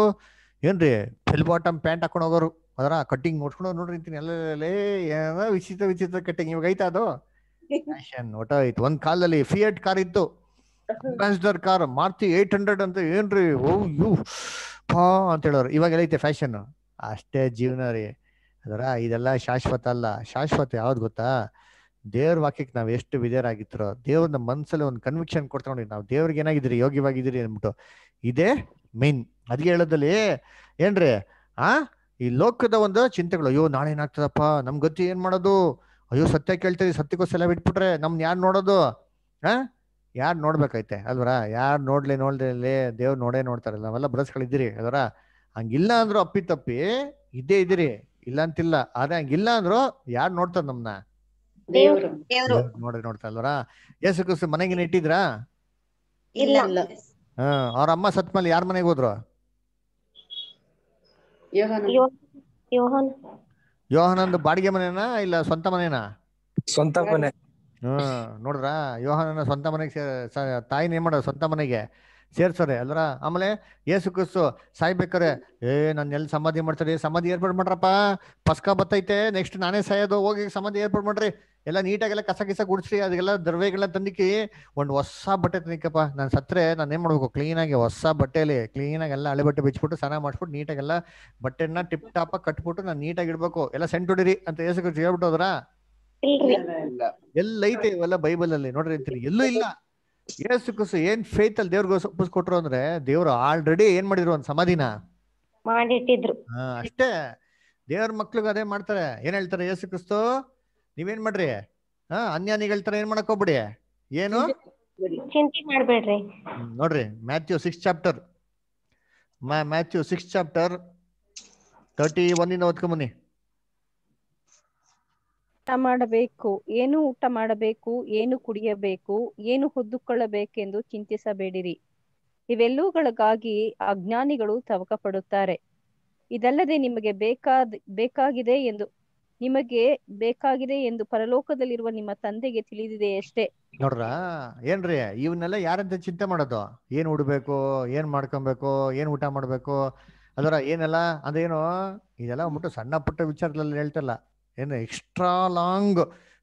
ಏನ್ರಿ ಫಿಲ್ ಬಾಟಮ್ ಪ್ಯಾಂಟ್ ಹಾಕೊಂಡು ಹೋಗೋರು ಅದರ ಕಟ್ಟಿಂಗ್ ನೋಡ್ಕೊಂಡು ನೋಡ್ರಿ ಎಲ್ಲ ವಿಚಿತ್ರ ವಿಚಿತ್ರ ಕಟ್ಟಿಂಗ್ ಇವಾಗ ಐತಾ ಅದು ಫ್ಯಾಷನ್ ಒಟ ಒಂದ್ ಕಾಲದಲ್ಲಿ ಫಿಯಟ್ ಕಾರ್ ಇತ್ತು Ambassador car Maruti eight hundred ಅಂತ ಏನ್ರಿ ಓ ಯು ಪಾ ಅಂತ ಹೇಳೋರು ಇವಾಗ ಎಲ್ಲೈತೆ ಫ್ಯಾಷನ್ ಅಷ್ಟೇ ಜೀವನ ರೀ ಅದರ ಇದೆಲ್ಲ ಶಾಶ್ವತ ಅಲ್ಲ ಶಾಶ್ವತ ಯಾವ್ದು ಗೊತ್ತಾ ದೇವ್ರ ವಾಕ್ಯಕ್ಕೆ ನಾವ್ ಎಷ್ಟು ವಿಧೇಯರಾಗಿತ್ತರೋ ದೇವ್ರ ನಮ್ಮ ಮನ್ಸಲ್ಲಿ ಒಂದು ಕನ್ವಿಕ್ಷನ್ ಕೊಡ್ತಗೊಂಡಿ ನಾವು ದೇವ್ರಿಗೆ ಏನಾಗಿದ್ರಿ ಯೋಗ್ಯವಾಗಿದ್ದೀರಿ ಅಂದ್ಬಿಟ್ಟು ಇದೇ ಮೇನ್ ಅದ್ಗೆ ಹೇಳೋದಲ್ಲಿ ಏನ್ರಿ ಆ ಈ ಲೋಕದ ಒಂದು ಚಿಂತೆಗಳು ಅಯ್ಯೋ ನಾಳೆ ಏನಾಗ್ತದಪ್ಪ ನಮ್ ಗತಿ ಏನ್ ಮಾಡೋದು ಅಯ್ಯೋ ಸತ್ಯ ಕೇಳ್ತೀರಿ ಸತ್ಯಕ್ಕೋಸ್ಕರ ಬಿಟ್ಬಿಟ್ರೆ ನಮ್ನ ಯಾರು ನೋಡೋದು ಹಾ ಯಾರು ನೋಡ್ಬೇಕೈತೆ ಅಲ್ವರ ಯಾರು ನೋಡ್ಲಿ ನೋಡ್ಲಿ ದೇವ್ರು ನೋಡೇ ನೋಡ್ತಾರಲ್ಲ ನಾವೆಲ್ಲ ಬ್ರಸ್ಗಳಿದ್ದೀರಿ ಅದರ ಹಂಗಿಲ್ಲ ಅಂದ್ರು ಅಪ್ಪಿ ತಪ್ಪಿ ಇದ್ದೇ ಇದ್ದೀರಿ ಇಲ್ಲ ಅಂತಿಲ್ಲ ಆದ್ರೆ ಹಂಗಿಲ್ಲ ಅಂದ್ರು ಯಾರು ನೋಡ್ತಾರ ನಮ್ನ ನೋಡ್ರಿ ನೋಡ್ತಾ ಅಲ್ವರ ಯೇಸು ಕ್ರಿಸ್ತು ಮನೆಗೆ ಇಟ್ಟಿದ್ರ ಹಾ ಅವ್ರ ಅಮ್ಮ ಸತ್ ಮೇಲೆ ಯಾರ ಮನೆಗೆ ಹೋದ್ರು ಯೋಹನಂದು ಬಾಡಿಗೆ ಮನೆನಾ ಇಲ್ಲ ಸ್ವಂತ ಮನೆನಾ ಸ್ವಂತ ಮನೆ ಹ್ಮ್ ನೋಡ್ರ ಯೋಹನನ ಸ್ವಂತ ಮನೆಗೆ ಸೇರ್ ತಾಯಿನ ಏನ್ ಮಾಡೋದು ಸ್ವಂತ ಮನೆಗೆ ಸೇರ್ಸೋರೆ ಅಲ್ರ ಆಮೇಲೆ ಏಸು ಕ್ರಿಸ್ತು ಸಾಯ್ಬೇಕಾರೆ ಏ ನಾನು ಎಲ್ಲಿ ಸಮಾಧಿ ಮಾಡ್ತಾರೆ ಸಮಾಧಿ ಏರ್ಪಾಡು ಮಾಡ್ರಪ್ಪ ಪಸ್ಕ ಬತ್ತೈತೆ ನೆಕ್ಸ್ಟ್ ನಾನೇ ಸಾಯೋದು ಹೋಗಿ ಸಮಾಧಿ ಏರ್ಪಾಡು ಮಾಡ್ರಿ ಎಲ್ಲ ನೀಟಾಗೆಲ್ಲ ಕಸ ಗಿಸ ಗುಡಿಸಿ ಅದೆಲ್ಲ ದ್ರವ್ಯಗಳನ್ನ ತಂದಿಕ್ಕಿ ಒಂದು ಹೊಸ ಬಟ್ಟೆ ತಂದಿಕ್ಕಪ್ಪ ನಾನು ಸತ್ರೆ ನಾನು ಏನು ಮಾಡಬೇಕು ಕ್ಲೀನಾಗಿ ಹೊಸ ಕ್ಲೀನ್ ಆಗಿ ಎಲ್ಲ ಹಳೆ ಬಟ್ಟೆ ಬಿಚ್ಚಿಬಿಟ್ಟು ಸ್ನಾನ ಮಾಡಿಸ್ಬಿಟ್ಟು ನೀಟಾಗೆಲ್ಲ ಬಟ್ಟೆನ ಟಿಪ್ ಟಾಪ್ ಕಟ್ಬಿಟ್ಟು ನಾನು ನೀಟಾಗಿ ಇಡ್ಬೇಕು ಎಲ್ಲ ಸೆಂಟ್ ಹೊಡಿರಿ ಅಂತ ಏಸು ಹೇಳ್ಬಿಟ್ಟು ಎಲ್ಲ ಐತೆ ಇವೆಲ್ಲ ಬೈಬಲ್ ಅಲ್ಲಿ ನೋಡ್ರಿ ಅಂತೀರಿ ಎಲ್ಲೂ ಇಲ್ಲ ಏಸು ಕುಸು ಏನ್ ಫೇತ್ ಅಲ್ಲಿ ದೇವ್ರಿಗೆ ಕೊಟ್ರು ಅಂದ್ರೆ ದೇವ್ರು ಆಲ್ರೆಡಿ ಏನ್ ಮಾಡಿದ್ರು ಒಂದ್ ಸಮಾಧಿನ ಅಷ್ಟೇ ದೇವ್ರ ಮಕ್ಳಿಗೆ ಅದೇ ಮಾಡ್ತಾರೆ ಏನ್ ಹೇಳ್ತಾರೆ ಯೇಸು ಕ್ರಿಸ್ತು ನೀವೇನ್ ಮಾಡ್ರಿ ಹಾ ಅನ್ಯಾನಿಗಳ ತರ ಏನ್ ಮಾಡಕ್ ಹೋಗ್ಬಿಡಿ ಏನು ಚಿಂತೆ ಮಾಡ್ಬೇಡ್ರಿ ನೋಡ್ರಿ Matthew six chapter Matthew six chapter thirty one ಓದ್ಕೊಂಬನ್ನಿ ಊಟ ಮಾಡಬೇಕು ಏನು ಊಟ ಮಾಡಬೇಕು ಏನು ಕುಡಿಯಬೇಕು ಏನು ಹೊದ್ದುಕೊಳ್ಳಬೇಕೆಂದು ಚಿಂತಿಸಬೇಡಿರಿ ಇವೆಲ್ಲವುಗಳಿಗಾಗಿ ಅಜ್ಞಾನಿಗಳು ತವಕ ಪಡುತ್ತಾರೆ ಇದಲ್ಲದೆ ನಿಮಗೆ ಬೇಕಾದ ಬೇಕಾಗಿದೆ ಎಂದು ನಿಮಗೆ ಬೇಕಾಗಿದೆ ಎಂದು ಪರಲೋಕದಲ್ಲಿರುವ ನಿಮ್ಮ ತಂದೆಗೆ ತಿಳಿದಿದೆ ಅಷ್ಟೇ ನೋಡ್ರ ಏನ್ರಿ ಇವನ್ನೆಲ್ಲ ಯಾರಂತ ಚಿಂತೆ ಮಾಡೋದು ಏನ್ ಉಡ್ಬೇಕು ಏನ್ ಮಾಡ್ಕೊಬೇಕು ಏನ್ ಊಟ ಮಾಡ್ಬೇಕು ಅದರ ಏನೆಲ್ಲ ಅದೇನು ಇದೆಲ್ಲ ಒಂದ್ಬಿಟ್ಟು ಸಣ್ಣ ಪುಟ್ಟ ವಿಚಾರದಲ್ಲಿ ಹೇಳ್ತಲ್ಲ ಏನು ಎಕ್ಸ್ಟ್ರಾ ಲಾಂಗ್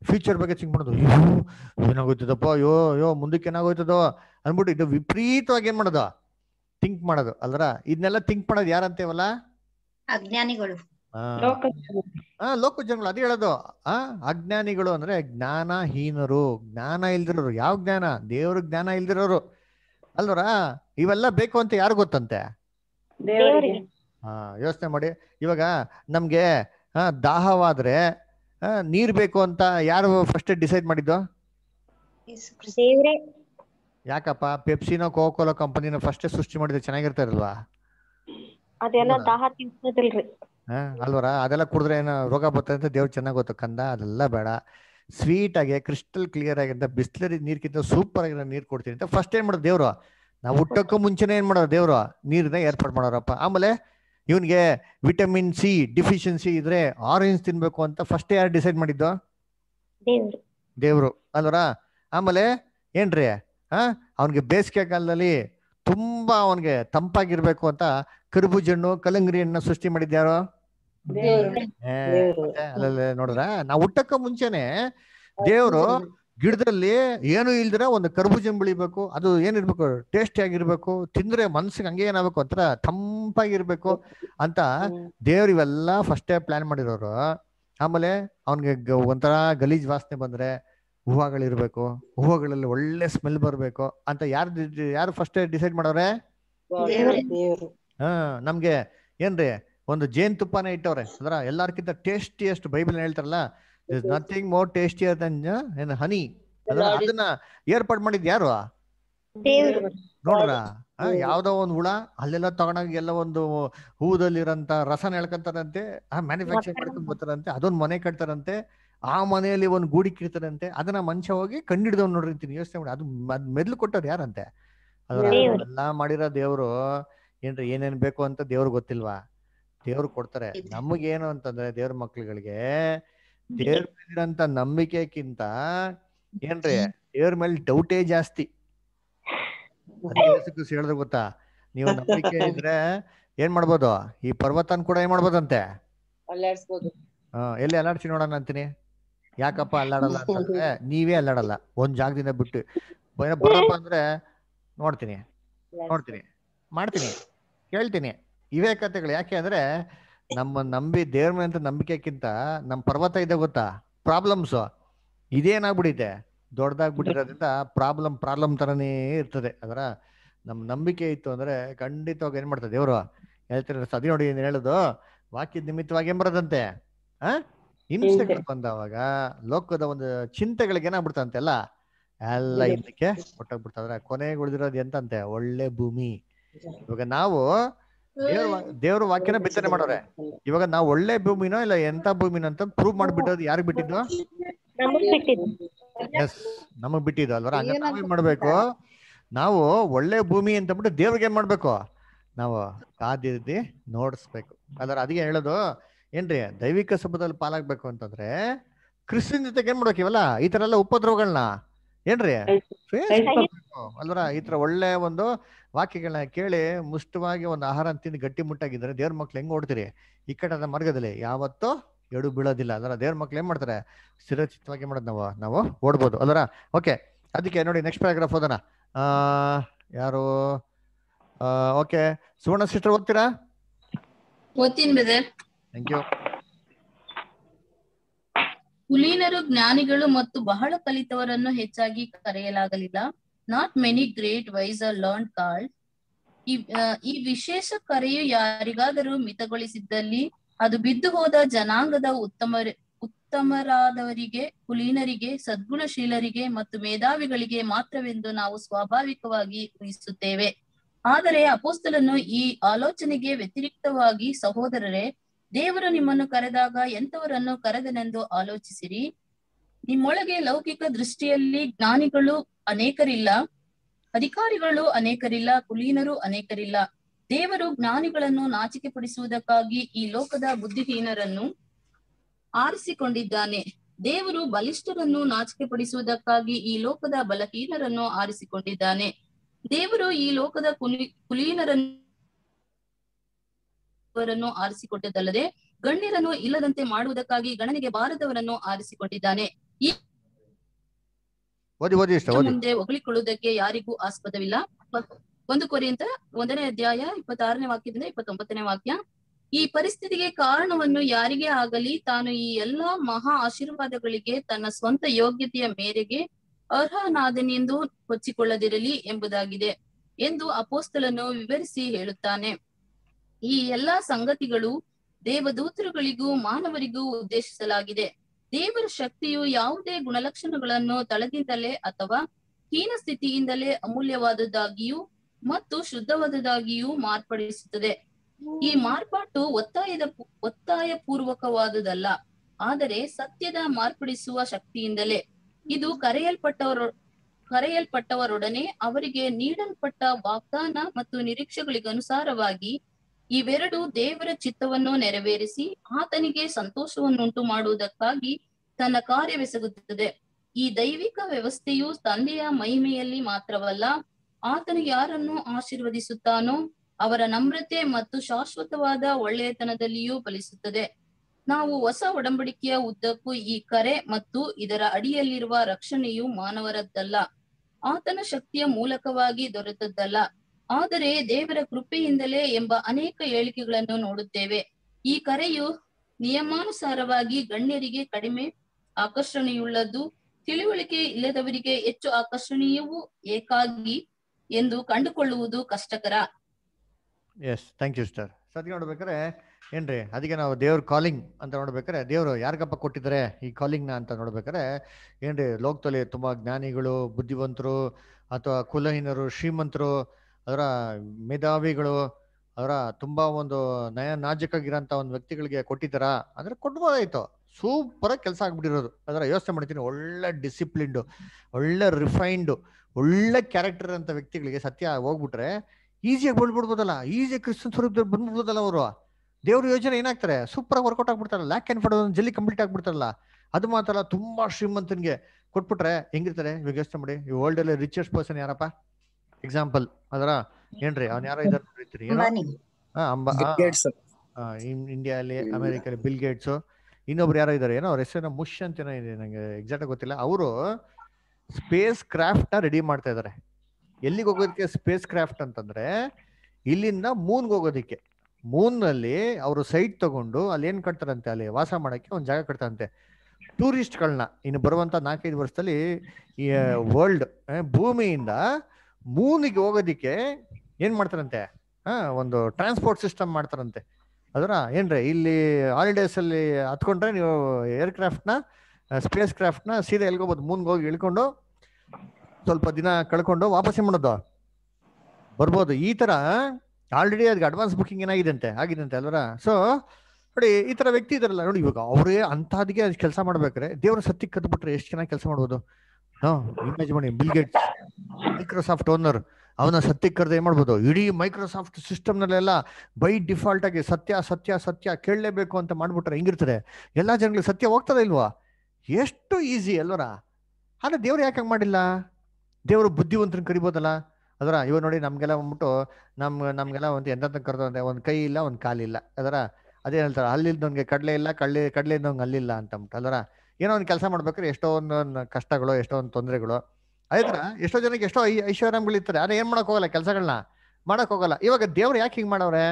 ಫ್ಯೂಚರ್ ಬಗ್ಗೆ ಥಿಂಕ್ ಮಾಡೋದು ಅಯ್ಯೋ ಏನಾಗೋಯ್ತದಪ್ಪ ಅಯ್ಯೋ ಅಯ್ಯೋ ಮುಂದಕ್ಕೆ ಏನಾಗೋಯ್ತದೋ ಅಂದ್ಬಿಟ್ಟು ಇದು ವಿಪರೀತವಾಗಿ ಏನ್ ಮಾಡೋದು ಥಿಂಕ್ ಮಾಡೋದು ಅಲ್ರ ಇದನ್ನೆಲ್ಲ ಥಿಂಕ್ ಮಾಡೋದು ಯಾರಂತೇವಲ್ಲ ಅಜ್ಞಾನಿಗಳು ಹಾ ಲೋಕ ಜನಗಳು ಅದೇ ಹೇಳೋದು ಆ ಅಜ್ಞಾನಿಗಳು ಅಂದ್ರೆ ಜ್ಞಾನಹೀನರು ಜ್ಞಾನ ಇಲ್ದಿರೋರು ಯಾವ ಜ್ಞಾನ ದೇವ್ರ ಜ್ಞಾನ ಇಲ್ದಿರೋರು ಅಲ್ವರ ಇವೆಲ್ಲ ಬೇಕು ಅಂತ ಯಾರು ಗೊತ್ತಂತೆ ಹಾ ಯೋಚನೆ ಮಾಡಿ ಇವಾಗ ನಮ್ಗೆ ಹಾ ದಾಹವಾದ್ರೆ ನೀರ್ ಬೇಕು ಅಂತ ಯಾರು ಫಸ್ಟ್ ಡಿಸೈಡ್ ಮಾಡಿದ್ದು ಯಾಕಪ್ಪ ಪೆಪ್ಸಿನೋ ಕೋಕೋಲೋ ಕಂಪನಿನ ಫಸ್ಟ್ ಸೃಷ್ಟಿ ಮಾಡಿದ್ರೆ ಚೆನ್ನಾಗಿರ್ತಾರಲ್ವಾ ಅದೆಲ್ಲ ದಾಹ ಹಾ ಅಲ್ವರ ಅದೆಲ್ಲ ಕುಡಿದ್ರೆ ಏನೋ ರೋಗ ಬರ್ತದೆ ಅಂತ ದೇವ್ರು ಚೆನ್ನಾಗಿ ಗೊತ್ತು ಕಂದ ಅದೆಲ್ಲ ಬೇಡ ಸ್ವೀಟ್ ಆಗಿ ಕ್ರಿಸ್ಟಲ್ ಕ್ಲಿಯರ್ ಆಗಿಂತ ಬಿಸ್ಲರಿ ನೀರ್ಕಿಂತ ಸೂಪರ್ ಆಗಿರೋ ನೀರು ಕೊಡ್ತೀನಿ ಅಂತ ಫಸ್ಟ್ ಏನ್ ಮಾಡೋದು ದೇವ್ರು ನಾವು ಹುಟ್ಟಕ್ಕೂ ಮುಂಚೆನೆ ಏನ್ ಮಾಡೋದು ದೇವ್ರು ನೀರನ್ನ ಏರ್ಪಾಡ್ ಮಾಡೋರಪ್ಪ ಆಮೇಲೆ ಇವನ್ಗೆ ವಿಟಮಿನ್ ಸಿ ಡಿಫಿಷಿಯನ್ಸಿ ಇದ್ರೆ ಆರೆಂಜ್ ತಿನ್ಬೇಕು ಅಂತ ಫಸ್ಟ್ ಯಾರು ಡಿಸೈಡ್ ಮಾಡಿದ್ದು ದೇವ್ರು ಅಲ್ವರ ಆಮೇಲೆ ಏನ್ರಿ ಹಾ ಅವನಿಗೆ ಬೇಸಿಗೆ ಕಾಲದಲ್ಲಿ ತುಂಬಾ ಅವನಿಗೆ ತಂಪಾಗಿರ್ಬೇಕು ಅಂತ ಹಣ್ಣು ಕಲಂಗಡಿ ಹಣ್ಣು ಸೃಷ್ಟಿ ಮಾಡಿದ್ಯಾರೋ ನೋಡ್ರ ನೋಡಿದ್ರ ಹುಟ್ಟಕ್ಕ ಮುಂಚೆನೆ ದೇವ್ರು ಗಿಡದಲ್ಲಿ ಏನು ಇಲ್ದಿರ ಒಂದು ಕರ್ಬೂಜನ್ ಬೆಳಿಬೇಕು ಅದು ಏನಿರ್ಬೇಕು ಟೇಸ್ಟಿ ಆಗಿರ್ಬೇಕು ತಿಂದ್ರೆ ಮನ್ಸಿಗೆ ಹಂಗೆ ಏನಾಗ್ಬೇಕು ಒಂಥರ ತಂಪಾಗಿರ್ಬೇಕು ಅಂತ ದೇವ್ರು ಇವೆಲ್ಲ ಫಸ್ಟೇ ಪ್ಲಾನ್ ಮಾಡಿರೋರು ಆಮೇಲೆ ಅವನ್ಗೆ ಒಂಥರ ಗಲೀಜ್ ವಾಸನೆ ಬಂದ್ರೆ ಹೂವಾಗಳಿರ್ಬೇಕು ಹೂವಗಳಲ್ಲಿ ಒಳ್ಳೆ ಸ್ಮೆಲ್ ಬರ್ಬೇಕು ಅಂತ ಯಾರು ಯಾರು ಫಸ್ಟ್ ಡಿಸೈಡ್ ಮಾಡೋರೆ ಹ ನಮ್ಗೆ ಏನ್ರಿ ಒಂದು ಜೇನುತುಪ್ಪನೇ ಇಟ್ಟವ್ರೆ ಅದರ ಎಲ್ಲಾರ್ಕಿಂತ ಟೇಸ್ಟಿಯಸ್ಟ್ ಬೈಬಲ್ ಹೇಳ್ತಾರಲ್ಲ is nothing more tasty than an honey ಅದನ್ನ ಏರ್ಪಾಡ್ ಮಾಡಿದ್ ಯಾರು ನೋಡ್ರ ಯಾವ್ದೋ ಒಂದ್ ಹುಳ ಅಲ್ಲೆಲ್ಲ ತಗೊಂಡಾಗ ಎಲ್ಲ ಒಂದು ಹೂದಲ್ಲಿರಂತ ರಸ ಎಳ್ಕೊಂತಾರಂತೆ ಆ ಮ್ಯಾನುಫ್ಯಾಕ್ಚರ್ ಮಾಡ್ಕೊಂಡ್ ಬರ್ತಾರಂತೆ ಅದೊಂದ್ ಮನೆ ಕಟ್ತಾರಂತೆ ಆ ಮನೆಯಲ್ಲಿ ಒಂದು ಗೂಡಿ ಕಿಡ್ತಾರಂತೆ ಅದನ್ನ ಮನುಷ್ಯ ಹೋಗಿ ಕಂಡಿಡ್ದವ್ ನೋಡಿರ್ತೀನಿ ಯೋಚನೆ ಮಾಡಿ ಅದು ಮೆದ್ಲು ಕೊಟ್ಟವ್ರು ಯಾರಂತೆ ಎಲ್ಲಾ ಮಾಡಿರೋ ದೇವ್ರು ಏನ್ರಿ ಏನೇನ್ ಬೇಕು ಅಂತ ದೇವ್ರಿಗೆ ಗೊತ್ತಿಲ್ವಾ ದೇವ್ರು ಕೊಡ್ತಾರೆ ನಮಗೇನು ಅಂತಂದ್ರೆ ದೇವ್ರ ಮಕ್ಳುಗಳಿಗೆ ದೇವ್ರ ಮೇಲಿರಂತ ನಂಬಿಕೆಕ್ಕಿಂತ ಏನ್ರಿ ದೇವ್ರ ಮೇಲೆ ಡೌಟೇ ಜಾಸ್ತಿ ಹೇಳಿದ್ರು ಗೊತ್ತಾ ನೀವು ನಂಬಿಕೆ ಇದ್ರೆ ಏನ್ ಮಾಡ್ಬೋದು ಈ ಪರ್ವತನ್ ಕೂಡ ಏನ್ ಮಾಡ್ಬೋದಂತೆ ಹಾ ಎಲ್ಲಿ ಅಲ್ಲಾಡ್ಸಿ ನೋಡೋಣ ಅಂತೀನಿ ಯಾಕಪ್ಪ ಅಲ್ಲಾಡಲ್ಲ ಅಂತಂದ್ರೆ ನೀವೇ ಅಲ್ಲಾಡಲ್ಲ ಒಂದ್ ಜಾಗದಿಂದ ಬಿಟ್ಟು ಬರಪ್ಪ ಅಂದ್ರೆ ನೋಡ್ತೀನಿ ನೋಡ್ತೀನಿ ಮಾಡ್ತೀನಿ ಕೇಳ್ತೀನಿ ಇವೇ ಕತೆಗಳು ಯಾಕೆ ಅಂದ್ರೆ ನಮ್ಮ ನಂಬಿ ದೇವ್ರ ಮೇಲೆ ಅಂತ ನಂಬಿಕೆಕ್ಕಿಂತ ನಮ್ಮ ಪರ್ವತ ಇದೆ ಗೊತ್ತಾ ಪ್ರಾಬ್ಲಮ್ಸು ಇದೇನಾಗ್ಬಿಟ್ಟಿದೆ ದೊಡ್ಡದಾಗ್ಬಿಟ್ಟಿರೋದ್ರಿಂದ ಪ್ರಾಬ್ಲಮ್ ಪ್ರಾಬ್ಲಮ್ ತರನೇ ಇರ್ತದೆ ಅದರ ನಮ್ಮ ನಂಬಿಕೆ ಇತ್ತು ಅಂದ್ರೆ ಖಂಡಿತವಾಗ ಏನ್ ಮಾಡ್ತದೆ ದೇವ್ರು ಹೇಳ್ತಾರೆ ಸದಿ ನೋಡಿ ಏನ್ ಹೇಳುದು ವಾಕ್ಯದ ನಿಮಿತ್ತವಾಗಿ ಬರದಂತೆ ಆ ಹಿಂಸೆಗಳು ಬಂದವಾಗ ಲೋಕದ ಒಂದು ಚಿಂತೆಗಳಿಗೆ ಏನಾಗ್ಬಿಡ್ತಂತೆ ಅಲ್ಲ ಎಲ್ಲ ಇದಕ್ಕೆ ಒಟ್ಟಾಗ್ಬಿಡ್ತಂದ್ರೆ ಕೊನೆಗೆ ಉಳಿದಿರೋದು ಎಂತಂತೆ ಒಳ್ಳೆ ಭೂಮಿ ಇವಾಗ ನಾವು ದೇವ್ರ ವಾಕ್ಯನ ಬಿತ್ತನೆ ಮಾಡೋರೆ ಇವಾಗ ನಾವ್ ಒಳ್ಳೆ ಭೂಮಿನೋ ಇಲ್ಲ ಎಂತ ಭೂಮಿನೋ ಅಂತ ಪ್ರೂವ್ ಮಾಡ್ಬಿಟ್ಟು ಯಾರಿಗ್ ಬಿಟ್ಟಿದ್ದು ಎಸ್ ನಮಗ್ ಬಿಟ್ಟಿದ್ದು ಅಲ್ವಾ ಹಂಗ ನಾವೇನ್ ಮಾಡ್ಬೇಕು ನಾವು ಒಳ್ಳೆ ಭೂಮಿ ಅಂತ ಬಿಟ್ಟು ದೇವ್ರಿಗೆ ಏನ್ ಮಾಡ್ಬೇಕು ನಾವು ಕಾದಿದ್ದಿ ನೋಡ್ಸ್ಬೇಕು ಅದರ ಅದಿಗೆ ಹೇಳೋದು ಏನ್ರಿ ದೈವಿಕ ಸಭದಲ್ಲಿ ಪಾಲಾಗ್ಬೇಕು ಅಂತಂದ್ರೆ ಕ್ರಿಸ್ತಿನ ಜೊತೆಗೆ ಏನ್ ಮಾಡ್ಬೇಕಿವಲ್ಲ ಈ ತರ ಎಲ್ಲ ಉಪದ್ರವಗಳನ್ನ ಏನ್ರಿ ಅಲ್ವರ ಈ ತರ ಒಳ್ಳೆ ಒಂದು ವಾಕ್ಯಗಳನ್ನ ಕೇಳಿ ಮುಷ್ಟವಾಗಿ ಒಂದು ಆಹಾರ ತಿಂದು ಗಟ್ಟಿ ಮುಟ್ಟಾಗಿದ್ರೆ ದೇವ್ರ ಮಕ್ಳು ಹೆಂಗ್ ಓಡ್ತೀರಿ ಈ ಕಡೆ ಮಾರ್ಗದಲ್ಲಿ ಯಾವತ್ತೂ ಎಡು ಬೀಳೋದಿಲ್ಲ ಅದರ ದೇವ್ರ ಮಕ್ಳು ಏನ್ ಮಾಡ್ತಾರೆ ಸ್ಥಿರಚಿತವಾಗಿ ಮಾಡೋದ್ ನಾವು ನಾವು ಓಡ್ಬೋದು ಅಲ್ವರ ಓಕೆ ಅದಕ್ಕೆ ನೋಡಿ ನೆಕ್ಸ್ಟ್ ಪ್ಯಾರಾಗ್ರಾಫ್ ಓದೋಣ ಆ ಯಾರು ಓಕೆ ಸುವರ್ಣ ಸಿಸ್ಟರ್ ಓದ್ತೀರಾ ಥ್ಯಾಂಕ್ ಯು ಕುಲೀನರು ಜ್ಞಾನಿಗಳು ಮತ್ತು ಬಹಳ ಕಲಿತವರನ್ನು ಹೆಚ್ಚಾಗಿ ಕರೆಯಲಾಗಲಿಲ್ಲ not many great wise are learn called ಈ ವಿಶೇಷ ಕರೆಯು ಯಾರಿಗಾದರೂ ಮಿತಗೊಳಿಸಿದ್ದಲ್ಲಿ ಅದು ಬಿದ್ದು ಹೋದ ಜನಾಂಗದ ಉತ್ತಮ ಉತ್ತಮರಾದವರಿಗೆ ಕುಲೀನರಿಗೆ ಸದ್ಗುಣಶೀಲರಿಗೆ ಮತ್ತು ಮೇಧಾವಿಗಳಿಗೆ ಮಾತ್ರವೆಂದು ನಾವು ಸ್ವಾಭಾವಿಕವಾಗಿ ಊಹಿಸುತ್ತೇವೆ ಆದರೆ ಅಪೋಸ್ತಲನ್ನು ಈ ಆಲೋಚನೆಗೆ ವ್ಯತಿರಿಕ್ತವಾಗಿ ಸಹೋದರರೇ ದೇವರು ನಿಮ್ಮನ್ನು ಕರೆದಾಗ ಎಂತವರನ್ನು ಕರೆದನೆಂದು ಆಲೋಚಿಸಿರಿ ನಿಮ್ಮೊಳಗೆ ಲೌಕಿಕ ದೃಷ್ಟಿಯಲ್ಲಿ ಜ್ಞಾನಿಗಳು ಅನೇಕರಿಲ್ಲ ಅಧಿಕಾರಿಗಳು ಅನೇಕರಿಲ್ಲ ಕುಲೀನರು ಅನೇಕರಿಲ್ಲ ದೇವರು ಜ್ಞಾನಿಗಳನ್ನು ನಾಚಿಕೆ ಪಡಿಸುವುದಕ್ಕಾಗಿ ಈ ಲೋಕದ ಬುದ್ಧಿಹೀನರನ್ನು ಆರಿಸಿಕೊಂಡಿದ್ದಾನೆ ದೇವರು ಬಲಿಷ್ಠರನ್ನು ನಾಚಿಕೆ ಪಡಿಸುವುದಕ್ಕಾಗಿ ಈ ಲೋಕದ ಬಲಹೀನರನ್ನು ಆರಿಸಿಕೊಂಡಿದ್ದಾನೆ ದೇವರು ಈ ಲೋಕದ ಕುಲಿ ಕುಲೀನರನ್ನು ಆರಿಸಿಕೊಟ್ಟದ್ದಲ್ಲದೆ ಗಣ್ಯರನ್ನು ಇಲ್ಲದಂತೆ ಮಾಡುವುದಕ್ಕಾಗಿ ಗಣನೆಗೆ ಬಾರದವರನ್ನು ಆರಿಸಿಕೊಂಡಿದ್ದಾನೆ ಈ ಮುಂದೆ ಹೊಗಳಿಕೊಳ್ಳುವುದಕ್ಕೆ ಯಾರಿಗೂ ಆಸ್ಪದವಿಲ್ಲ ಒಂದು ಕೊರಿಯಂತ ಒಂದನೇ ಅಧ್ಯಾಯ ಇಪ್ಪತ್ತಾರನೇ ವಾಕ್ಯದಿಂದ ಇಪ್ಪತ್ತೊಂಬತ್ತನೇ ವಾಕ್ಯ ಈ ಪರಿಸ್ಥಿತಿಗೆ ಕಾರಣವನ್ನು ಯಾರಿಗೆ ಆಗಲಿ ತಾನು ಈ ಎಲ್ಲಾ ಮಹಾ ಆಶೀರ್ವಾದಗಳಿಗೆ ತನ್ನ ಸ್ವಂತ ಯೋಗ್ಯತೆಯ ಮೇರೆಗೆ ಅರ್ಹನಾದನೆಂದು ಹೊಚ್ಚಿಕೊಳ್ಳದಿರಲಿ ಎಂಬುದಾಗಿದೆ ಎಂದು ಅಪೋಸ್ತಲನ್ನು ವಿವರಿಸಿ ಹೇಳುತ್ತಾನೆ ಈ ಎಲ್ಲಾ ಸಂಗತಿಗಳು ದೇವದೂತರುಗಳಿಗೂ ಮಾನವರಿಗೂ ಉದ್ದೇಶಿಸಲಾಗಿದೆ ದೇವರ ಶಕ್ತಿಯು ಯಾವುದೇ ಗುಣಲಕ್ಷಣಗಳನ್ನು ತಳದಿಂದಲೇ ಅಥವಾ ಹೀನ ಸ್ಥಿತಿಯಿಂದಲೇ ಅಮೂಲ್ಯವಾದದ್ದಾಗಿಯೂ ಮತ್ತು ಶುದ್ಧವಾದದ್ದಾಗಿಯೂ ಮಾರ್ಪಡಿಸುತ್ತದೆ ಈ ಮಾರ್ಪಾಟು ಒತ್ತಾಯದ ಒತ್ತಾಯ ಪೂರ್ವಕವಾದುದಲ್ಲ ಆದರೆ ಸತ್ಯದ ಮಾರ್ಪಡಿಸುವ ಶಕ್ತಿಯಿಂದಲೇ ಇದು ಕರೆಯಲ್ಪಟ್ಟವರ ಕರೆಯಲ್ಪಟ್ಟವರೊಡನೆ ಅವರಿಗೆ ನೀಡಲ್ಪಟ್ಟ ವಾಗ್ದಾನ ಮತ್ತು ನಿರೀಕ್ಷೆಗಳಿಗನುಸಾರವಾಗಿ ಇವೆರಡು ದೇವರ ಚಿತ್ತವನ್ನು ನೆರವೇರಿಸಿ ಆತನಿಗೆ ಸಂತೋಷವನ್ನುಂಟು ಮಾಡುವುದಕ್ಕಾಗಿ ತನ್ನ ಕಾರ್ಯವೆಸಗುತ್ತದೆ ಈ ದೈವಿಕ ವ್ಯವಸ್ಥೆಯು ತಂದೆಯ ಮಹಿಮೆಯಲ್ಲಿ ಮಾತ್ರವಲ್ಲ ಆತನು ಯಾರನ್ನು ಆಶೀರ್ವದಿಸುತ್ತಾನೋ ಅವರ ನಮ್ರತೆ ಮತ್ತು ಶಾಶ್ವತವಾದ ಒಳ್ಳೆಯತನದಲ್ಲಿಯೂ ಫಲಿಸುತ್ತದೆ ನಾವು ಹೊಸ ಒಡಂಬಡಿಕೆಯ ಉದ್ದಕ್ಕೂ ಈ ಕರೆ ಮತ್ತು ಇದರ ಅಡಿಯಲ್ಲಿರುವ ರಕ್ಷಣೆಯು ಮಾನವರದ್ದಲ್ಲ ಆತನ ಶಕ್ತಿಯ ಮೂಲಕವಾಗಿ ದೊರೆತದ್ದಲ್ಲ ಆದರೆ ದೇವರ ಕೃಪೆಯಿಂದಲೇ ಎಂಬ ಅನೇಕ ಹೇಳಿಕೆಗಳನ್ನು ನೋಡುತ್ತೇವೆ ಈ ಕರೆಯು ನಿಯಮಾನುಸಾರವಾಗಿ ಗಣ್ಯರಿಗೆ ಕಡಿಮೆ ಆಕರ್ಷಣೆಯುಳ್ಳದ್ದು ತಿಳುವಳಿಕೆ ಇಲ್ಲದವರಿಗೆ ಹೆಚ್ಚು ಆಕರ್ಷಣೀಯವೂ ಏಕಾಗಿ ಎಂದು ಕಂಡುಕೊಳ್ಳುವುದು ಕಷ್ಟಕರ ಎಸ್ ಥ್ಯಾಂಕ್ ಯು ಸರ್ ಸತ್ಯ ನೋಡ್ಬೇಕಾರೆ ಏನ್ರಿ ಅದಕ್ಕೆ ನಾವು ದೇವ್ರ ಕಾಲಿಂಗ್ ಅಂತ ನೋಡ್ಬೇಕಾರೆ ದೇವರು ಯಾರಿಗಪ್ಪ ಕೊಟ್ಟಿದ್ದಾರೆ ಈ ಕಾಲಿಂಗ್ನ ಅಂತ ನೋಡ್ಬೇಕಾರೆ ಏನ್ರಿ ಲೋಕದಲ್ಲಿ ತುಂಬಾ ಜ್ಞಾನಿಗಳು ಬುದ್ಧಿವಂತರು ಅಥವಾ ಕುಲಹೀನರು ಶ್ರೀಮಂತರು ಅದರ ಮೇಧಾವಿಗಳು ಅವರ ತುಂಬಾ ಒಂದು ನಯ ನಾಜಕಾಗಿರೋ ಒಂದು ವ್ಯಕ್ತಿಗಳಿಗೆ ಕೊಟ್ಟಿದ್ದಾರಾ ಅಂದ್ರೆ ಕೊಡ್ಬೋದಾಯ್ತು ಸೂಪರ್ ಕೆಲಸ ಆಗ್ಬಿಟ್ಟಿರೋದು ಅದರ ಯೋಚನೆ ಮಾಡ್ತೀನಿ ಒಳ್ಳೆ ಡಿಸಿಪ್ಲಿನ್ಡು ಒಳ್ಳೆ ರಿಫೈನ್ಡು ಒಳ್ಳೆ ಕ್ಯಾರೆಕ್ಟರ್ ಅಂತ ವ್ಯಕ್ತಿಗಳಿಗೆ ಸತ್ಯ ಹೋಗ್ಬಿಟ್ರೆ ಈಸಿಯಾಗಿ ಬಂದ್ಬಿಡ್ಬೋದಲ್ಲ ಈಸಿಯಾಗಿ ಕ್ರಿಶ್ಚನ್ ಸ್ವರೂಪದಲ್ಲಿ ಬಂದ್ಬಿಡ್ಬೋದಲ್ಲ ಅವರು ದೇವ್ರ ಯೋಜನೆ ಏನಾಗ್ತಾರೆ ಸೂಪರ್ ಆಗಿ ವರ್ಕೌಟ್ ಆಗ್ಬಿಡ್ತಾರಲ್ಲ ಲ್ಯಾಕ್ ಆ್ಯಂಡ್ ಫೋಟೋ ಜಲ್ಲಿ ಕಂಪ್ಲೀಟ್ ಆಗ್ಬಿಡ್ತಾರಲ್ಲ ಅದು ಮಾತ್ರ ತುಂಬಾ ಶ್ರೀಮಂತನಿಗೆ ಕೊಟ್ಬಿಟ್ರೆ ಹೆಂಗಿರ್ತಾರೆ ಇವಾಗ ಯೋಚನೆ ಮಾಡಿ ಈ ವರ್ಲ್ಡ್ ಅಲ್ಲಿ ರಿಚೆಸ್ಟ್ ಪರ್ಸನ್ ಯಾರಪ್ಪ ಎಕ್ಸಾಂಪಲ್ ಅದರ ಏನ್ರಿ ಅವ್ನ ಯಾರೋ ಇದಾರೆ ನೋಡಿರ್ತೀರಿ ಇಂಡಿಯಾ ಅಲ್ಲಿ ಬಿಲ್ ಗೇಟ್ಸ್ ಇನ್ನೊಬ್ರು ಯಾರೋ ಇದಾರೆ ಏನೋ ಅವ್ರ ಹೆಸರಿನ ಅಂತ ಏನೋ ಇದೆ ನಂಗೆ ಎಕ್ಸಾಕ್ಟ್ ಗೊತ್ತಿಲ್ಲ ಅವರು ಸ್ಪೇಸ್ ಕ್ರಾಫ್ಟ್ ರೆಡಿ ಮಾಡ್ತಾ ಇದಾರೆ ಎಲ್ಲಿಗೆ ಹೋಗೋದಕ್ಕೆ ಸ್ಪೇಸ್ ಕ್ರಾಫ್ಟ್ ಅಂತಂದ್ರೆ ಇಲ್ಲಿಂದ ಮೂನ್ಗೆ ಹೋಗೋದಿಕ್ಕೆ ಮೂನ್ ನಲ್ಲಿ ಅವರು ಸೈಟ್ ತಗೊಂಡು ಅಲ್ಲಿ ಏನ್ ಕಟ್ತಾರಂತೆ ಅಲ್ಲಿ ವಾಸ ಮಾಡಕ್ಕೆ ಒಂದು ಜಾಗ ಕಟ್ತಾರಂತೆ ಟೂರಿಸ್ಟ್ಗಳನ್ನ ಇನ್ನು ಬರುವಂತ ನಾಲ್ಕೈದು ವರ್ಷದಲ್ಲಿ ಈ ವರ್ಲ್ಡ್ ಭೂಮಿಯಿಂದ ಮೂನಿಗೆ ಹೋಗೋದಿಕ್ಕೆ ಏನ್ ಮಾಡ್ತಾರಂತೆ ಹಾ ಒಂದು ಟ್ರಾನ್ಸ್ಪೋರ್ಟ್ ಸಿಸ್ಟಮ್ ಮಾಡ್ತಾರಂತೆ ಅದರ ಏನ್ರಿ ಇಲ್ಲಿ ಹಾಲಿಡೇಸ್ ಅಲ್ಲಿ ಹತ್ಕೊಂಡ್ರೆ ನೀವು ಏರ್ಕ್ರಾಫ್ಟ್ ನ ಸ್ಪೇಸ್ ಕ್ರಾಫ್ಟ್ ನ ಸೀದಾ ಎಲ್ಕೋಬಹುದು ಮೂನ್ಗೆ ಹೋಗಿ ಇಳ್ಕೊಂಡು ಸ್ವಲ್ಪ ದಿನ ಕಳ್ಕೊಂಡು ವಾಪಸ್ ಮಾಡೋದು ಬರ್ಬೋದು ಈ ತರ ಆಲ್ರೆಡಿ ಅದಕ್ಕೆ ಅಡ್ವಾನ್ಸ್ ಬುಕ್ಕಿಂಗ್ ಏನಾಗಿದೆ ಅಂತೆ ಆಗಿದಂತೆ ಅಲ್ವರ ಸೊ ನೋಡಿ ಈ ತರ ವ್ಯಕ್ತಿ ಇದಾರಲ್ಲ ನೋಡಿ ಇವಾಗ ಅವರೇ ಅದ್ ಕೆಲಸ ಮಾಡ್ಬೇಕ್ರೆ ದೇವ್ರ ಸತ್ತಿ ಕದ್ಬಿಟ್ರೆ ಎಷ್ಟು ಚೆನ್ನಾಗಿ ಕೆಲಸ ಮಾಡ್ಬೋದು ಇಮೇಜ್ ಮಾಡಿ ಬಿಲ್ ಮೈಕ್ರೋಸಾಫ್ಟ್ ಓನರ್ ಅವನ ಸತ್ಯಕ್ಕೆ ಕರೆದ ಏನ್ ಮಾಡ್ಬೋದು ಇಡೀ ಮೈಕ್ರೋಸಾಫ್ಟ್ ಸಿಸ್ಟಮ್ ನಲ್ಲೆಲ್ಲ ಬೈ ಡಿಫಾಲ್ಟ್ ಆಗಿ ಸತ್ಯ ಸತ್ಯ ಸತ್ಯ ಕೇಳಲೇಬೇಕು ಅಂತ ಮಾಡ್ಬಿಟ್ರೆ ಹಿಂಗಿರ್ತಾರೆ ಎಲ್ಲಾ ಜನಗಳಿಗೆ ಸತ್ಯ ಹೋಗ್ತದ ಇಲ್ವಾ ಎಷ್ಟು ಈಸಿ ಅಲ್ವರ ಆದ್ರೆ ದೇವ್ರು ಯಾಕೆ ಮಾಡಿಲ್ಲ ದೇವರು ಬುದ್ಧಿವಂತನ ಕರಿಬೋದಲ್ಲ ಅದರ ಇವ್ ನೋಡಿ ನಮ್ಗೆಲ್ಲ ಬಂದ್ಬಿಟ್ಟು ನಮ್ಗೆ ನಮ್ಗೆಲ್ಲ ಒಂದು ಎಂತ ಕರೆದ ಅಂದ್ರೆ ಒಂದು ಕೈ ಇಲ್ಲ ಒಂದ್ ಕಾಲಿಲ್ಲ ಅದರ ಅದೇ ಹೇಳ್ತಾರ ಅಲ್ಲಿ ಕಡಲೆ ಇಲ್ಲ ಕಡಲೆ ಕಡಲೆ ಇದ್ದವಂಗೆ ಅಲ್ಲಿಲ್ಲ ಅಂತ ಅಂದ್ಬಿಟ್ಟು ಅದರ ಏನೋ ಒಂದು ಕೆಲಸ ಮಾಡ್ಬೇಕಾದ್ರೆ ಎಷ್ಟೋ ಒಂದು ಕಷ್ಟಗಳು ಎಷ್ಟೋ ಒಂದು ತೊಂದರೆಗಳು ಆಯ್ತಾ ಎಷ್ಟೋ ಜನಕ್ಕೆ ಎಷ್ಟೋ ಐಶ್ವರ್ಯಗಳಿರ್ತಾರೆ ಅದೇ ಏನ್ ಮಾಡಕ್ ಹೋಗಲ್ಲ ಕೆಲಸಗಳನ್ನ ಮಾಡಕ್ ಹೋಗಲ್ಲ ಇವಾಗ ದೇವ್ರು ಯಾಕೆ ಹಿಂಗ್ ಮಾಡವ್ರೆ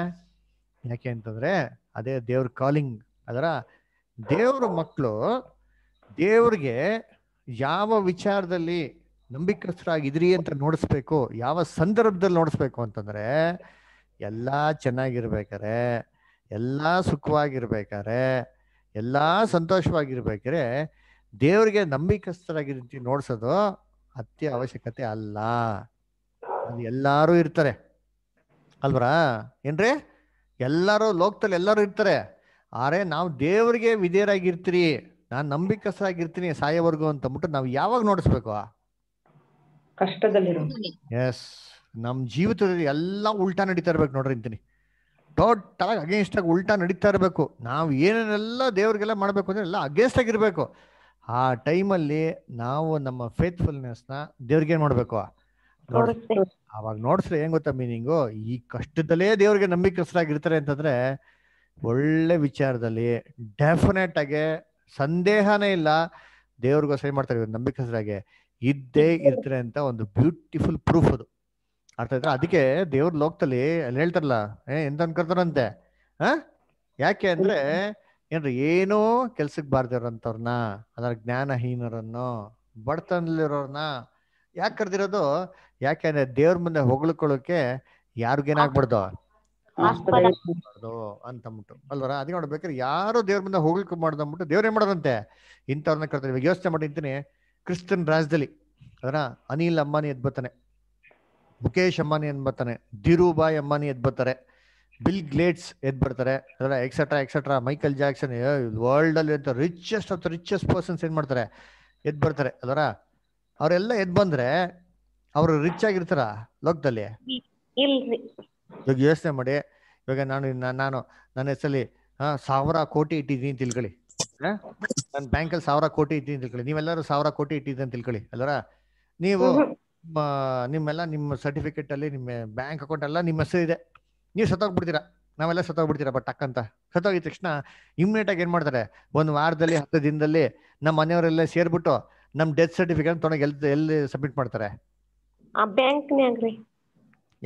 ಯಾಕೆ ಅಂತಂದ್ರೆ ಅದೇ ದೇವ್ರ ಕಾಲಿಂಗ್ ಅದರ ದೇವ್ರ ಮಕ್ಕಳು ದೇವ್ರಿಗೆ ಯಾವ ವಿಚಾರದಲ್ಲಿ ನಂಬಿಕಸ್ಥರಾಗಿದ್ರಿ ಅಂತ ನೋಡಿಸ್ಬೇಕು ಯಾವ ಸಂದರ್ಭದಲ್ಲಿ ನೋಡಿಸ್ಬೇಕು ಅಂತಂದ್ರೆ ಎಲ್ಲ ಚೆನ್ನಾಗಿರ್ಬೇಕಾರೆ ಎಲ್ಲ ಸುಖವಾಗಿರ್ಬೇಕಾರೆ ಎಲ್ಲ ಸಂತೋಷವಾಗಿರ್ಬೇಕ್ರೆ ದೇವ್ರಿಗೆ ನಂಬಿಕಸ್ಥರಾಗಿರ್ತಿ ನೋಡ್ಸೋದು ಅತ್ಯ ಅವಶ್ಯಕತೆ ಅಲ್ಲ ಅದು ಎಲ್ಲರೂ ಇರ್ತಾರೆ ಅಲ್ವರ ಏನ್ರಿ ಎಲ್ಲರೂ ಲೋಕದಲ್ಲಿ ಎಲ್ಲರೂ ಇರ್ತಾರೆ ಆದರೆ ನಾವು ದೇವರಿಗೆ ವಿಧೇಯರಾಗಿರ್ತೀರಿ ನಾನು ನಂಬಿಕಸ್ಥರಾಗಿರ್ತೀನಿ ಸಾಯವರ್ಗು ಅಂತ ಅಂದ್ಬಿಟ್ಟು ನಾವು ಯಾವಾಗ ನೋಡಿಸ್ಬೇಕು ಎಸ್ ನಮ್ ಜೀವಿತದಲ್ಲಿ ಎಲ್ಲ ಉಲ್ಟಾ ನಡೀತಾ ಇರ್ಬೇಕು ನೋಡ್ರಿ ಅಂತೀನಿ ಟೋಟಲಾಗಿ ಆಗಿ ಉಲ್ಟಾ ನಡೀತಾ ಇರಬೇಕು ನಾವು ಏನೇನೆಲ್ಲ ದೇವ್ರಿಗೆಲ್ಲ ಮಾಡಬೇಕು ಅಂದ್ರೆ ಎಲ್ಲ ಅಗೇನ್ಸ್ಟ್ ಇರಬೇಕು ಆ ಟೈಮಲ್ಲಿ ನಾವು ನಮ್ಮ ಫೇತ್ಫುಲ್ನೆಸ್ನ ದೇವ್ರಿಗೆ ಏನ್ ಮಾಡಬೇಕು ಅವಾಗ ನೋಡಿಸ್ರೆ ಏನ್ ಗೊತ್ತಾ ಮೀನಿಂಗು ಈ ಕಷ್ಟದಲ್ಲೇ ದೇವ್ರಿಗೆ ನಂಬಿಕಸ್ಥರಾಗಿರ್ತಾರೆ ಅಂತಂದ್ರೆ ಒಳ್ಳೆ ವಿಚಾರದಲ್ಲಿ ಡೆಫಿನೆಟ್ ಆಗಿ ಸಂದೇಹನೇ ಇಲ್ಲ ದೇವ್ರಿಗೋಸ್ಕರ ಮಾಡ್ತಾರೆ ನಂಬಿಕಸ್ಥರಾಗೆ ಇದ್ದೇ ಇರ್ತಾರೆ ಅಂತ ಒಂದು ಬ್ಯೂಟಿಫುಲ್ ಪ್ರೂಫ್ ಅದು ಅರ್ಥ ಆಯ್ತಾ ಅದಕ್ಕೆ ದೇವ್ರ ಲೋಕದಲ್ಲಿ ಅಲ್ಲಿ ಹೇಳ್ತಾರಲ್ಲ ಏ ಎಂತ ಅನ್ಕರ್ತಾರಂತೆ ಹ ಯಾಕೆ ಅಂದ್ರೆ ಏನ್ರಿ ಏನೋ ಕೆಲ್ಸಕ್ ಬಾರ್ದಿರೋಂಥವ್ರನ್ನ ಅದರ ಜ್ಞಾನಹೀನರನ್ನು ಬಡತನಲ್ಲಿರೋರ್ನ ಯಾಕೆ ಕರ್ದಿರೋದು ಯಾಕೆ ಅಂದ್ರೆ ದೇವ್ರ ಮುಂದೆ ಹೊಗಳ್ಕೊಳ್ಳೋಕೆ ಯಾರಿಗೇನಾಗ್ಬಾರ್ದು ಅಂದ್ಬಿಟ್ಟು ಅಲ್ವರ ಅದಕ್ಕೆ ನೋಡ್ಬೇಕಾದ್ರೆ ಯಾರು ದೇವ್ರ ಮುಂದೆ ಹೋಗ್ಲಿಕ್ಕೆ ಅಂದ್ಬಿಟ್ಟು ದೇವ್ರ ಏನ್ ಮಾಡೋದಂತೆ ಇಂಥವ್ರನ್ನ ಕರ್ತಾರೆ ಯೋಚನೆ ಮಾಡಿ ನಿಂತೀನಿ ಕ್ರಿಸ್ತನ್ ರಾಜ್ಯದಲ್ಲಿ ಅದರ ಅನಿಲ್ ಅಂಬಾನಿ ಎದ್ಬತ್ತಾನೆ ಮುಖೇಶ್ ಅಂಬಾನಿ ಎದ್ ಬರ್ತಾನೆ ದಿರುಬಾಯಿ ಅಂಬಾನಿ ಎದ್ ಬರ್ತಾರೆ ಬಿಲ್ ಗ್ಲೇಟ್ಸ್ ಎದ್ ಬರ್ತಾರೆ etcetera etcetera Michael Jackson world ಅಲ್ಲಿ ಅಂತ ರಿಚೆಸ್ಟ್ ಆಫ್ ರಿಚೆಸ್ಟ್ ಪರ್ಸನ್ಸ್ ಏನ್ ಮಾಡ್ತಾರೆ ಎದ್ ಬರ್ತಾರೆ ಅದರ ಅವರೆಲ್ಲ ಎದ್ ಬಂದ್ರೆ ಅವರು ರಿಚ್ ಆಗಿರ್ತಾರ ಲೋಕದಲ್ಲಿ ಇವಾಗ ಯೋಚನೆ ಮಾಡಿ ಇವಾಗ ನಾನು ನಾನು ನನ್ನ ಹೆಸರಲ್ಲಿ ಹಾ ಸಾವಿರ ಕೋಟಿ ಇಟ್ಟಿದ್ದೀನಿ ತಿಳ್ಕೊಳ್ಳಿ ನನ್ನ ಬ್ಯಾಂಕಲ್ಲಿ ಸಾವಿರ ಕೋಟಿ ಇದ್ದೀನಿ ತಿಳ್ಕೊಳ್ಳಿ ನೀವೆಲ್ಲರೂ ಸಾವಿರ ಕೋಟಿ ಇಟ್ಟಿದ್ದೀನಿ ತಿಳ್ಕೊಳ್ಳಿ ಅಲ್ವರ ನೀವು ನಿಮ್ಮ ನಿಮ್ಮೆಲ್ಲ ನಿಮ್ಮ ಸರ್ಟಿಫಿಕೇಟ್ ಅಲ್ಲಿ ನಿಮ್ಮ ಬ್ಯಾಂಕ್ ಅಕೌಂಟ್ ಎಲ್ಲ ನಿಮ್ಮ ಹೆಸರು ಇದೆ ನೀವು ಸತ್ತೋಗ್ಬಿಡ್ತೀರಾ ನಾವೆಲ್ಲ ಸತ್ತೋಗ್ಬಿಡ್ತೀರಾ ಬಟ್ ಅಂತ ಸತ್ತೋಗಿದ ತಕ್ಷಣ ಇಮ್ಮಿಡಿಯೇಟ್ ಆಗಿ ಏನ್ ಮಾಡ್ತಾರೆ ಒಂದು ವಾರದಲ್ಲಿ ಹತ್ತು ದಿನದಲ್ಲಿ ನಮ್ಮ ಮನೆಯವರೆಲ್ಲ ಸೇರ್ಬಿಟ್ಟು ನಮ್ ಡೆತ್ ಸರ್ಟಿಫಿಕೇಟ್ ತೊಗೊಂಡು ಎಲ್ಲಿ ಎಲ್ಲಿ ಸಬ್ಮಿಟ್ ಮಾಡ್ತಾರೆ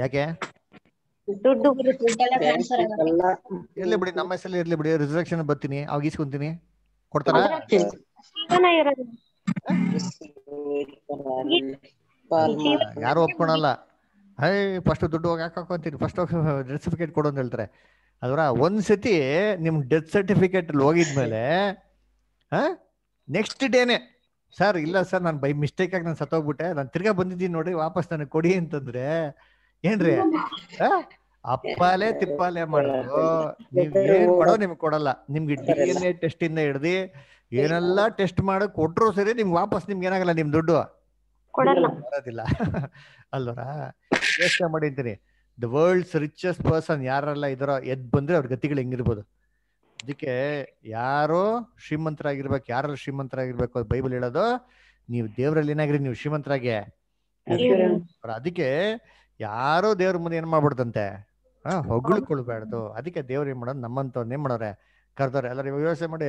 ಯಾಕೆ ಬಿಡಿ ನಮ್ಮ ಹೆಸರಲ್ಲಿ ಇರ್ಲಿ ಬಿಡಿ ರಿಸರ್ವೇಕ್ಷನ್ ಬರ್ತೀನಿ ಅವಾಗ ಈಸ್ಕೊಂತೀನಿ ಕೊಡ್ತಾರ ಯಾರು ಒಪ್ಕೊಳಲ್ಲ ಹೈ ಫಸ್ಟ್ ದುಡ್ಡು ಹೋಗಿ ಹಾಕೊಂತೀರಿ ಫಸ್ಟ್ ಡೆತ್ ಸರ್ಟಿಫಿಕೇಟ್ ಕೊಡು ಅಂತ ಹೇಳ್ತಾರೆ ಅದರ ಒಂದ್ಸತಿ ನಿಮ್ ಡೆತ್ ಸರ್ಟಿಫಿಕೇಟ್ ಅಲ್ಲಿ ಹೋಗಿದ್ಮೇಲೆ ನೆಕ್ಸ್ಟ್ ಡೇನೆ ಸರ್ ಇಲ್ಲ ಸರ್ ನಾನು ಬೈ ಮಿಸ್ಟೇಕ್ ಆಗಿ ನಾನು ಸತ್ತೋಗ್ಬಿಟ್ಟೆ ನಾನು ತಿರ್ಗಾ ಬಂದಿದ್ದೀನಿ ನೋಡ್ರಿ ವಾಪಸ್ ನನಗೆ ಕೊಡಿ ಅಂತಂದ್ರೆ ಏನ್ರಿ ಅಪ್ಪಾಲೆ ತಿಪ್ಪಾಲೆ ಮಾಡೋದು ನೀವ್ ಏನ್ ಕೊಡೋ ನಿಮ್ಗೆ ಕೊಡಲ್ಲ ನಿಮ್ಗೆ ಡಿ ಎನ್ ಎ ಟೆಸ್ಟ್ ಇಂದ ಹಿಡ್ದು ಏನೆಲ್ಲಾ ಟೆಸ್ಟ್ ಮಾಡಕ್ ಕೊಟ್ರು ಸರಿ ನಿಮ್ಗೆ ವಾಪಸ್ ನಿಮ್ಗೆ ಏನಾಗಲ್ಲ ನಿಮ್ ದುಡ್ಡು ಬರೋದಿಲ್ಲ ಅಲ್ವರಾ ಯೋಚನೆ ಅಂತೀನಿ ದ ವರ್ಲ್ಡ್ಸ್ ರಿಚೆಸ್ಟ್ ಪರ್ಸನ್ ಯಾರೆಲ್ಲ ಇದರ ಎದ್ ಬಂದ್ರೆ ಅವ್ರ ಗತಿಗಳು ಹೆಂಗಿರ್ಬೋದು ಅದಕ್ಕೆ ಯಾರೋ ಶ್ರೀಮಂತರಾಗಿರ್ಬೇಕು ಯಾರು ಶ್ರೀಮಂತರಾಗಿರ್ಬೇಕು ಅದು ಬೈಬಲ್ ಹೇಳೋದು ನೀವು ದೇವರಲ್ಲಿ ಏನಾಗ್ರಿ ನೀವು ಶ್ರೀಮಂತರಾಗೆ ಅದಕ್ಕೆ ಯಾರೋ ದೇವ್ರ ಮುಂದೆ ಏನ್ ಮಾಡ್ಬಿಡ್ದಂತೆ ಹಾ ಹೊಗಳ್ಕೊಳ್ಬಾರ್ದು ಅದಕ್ಕೆ ದೇವ್ರ ಏನ್ ಮಾಡೋದು ನಮ್ಮಂತವ್ರನ್ನ ಏನ್ ಮಾಡೋರೆ ಕರ್ದವ್ರೆ ಎಲ್ಲರಿಗೂ ವ್ಯವಸ್ಥೆ ಮಾಡಿ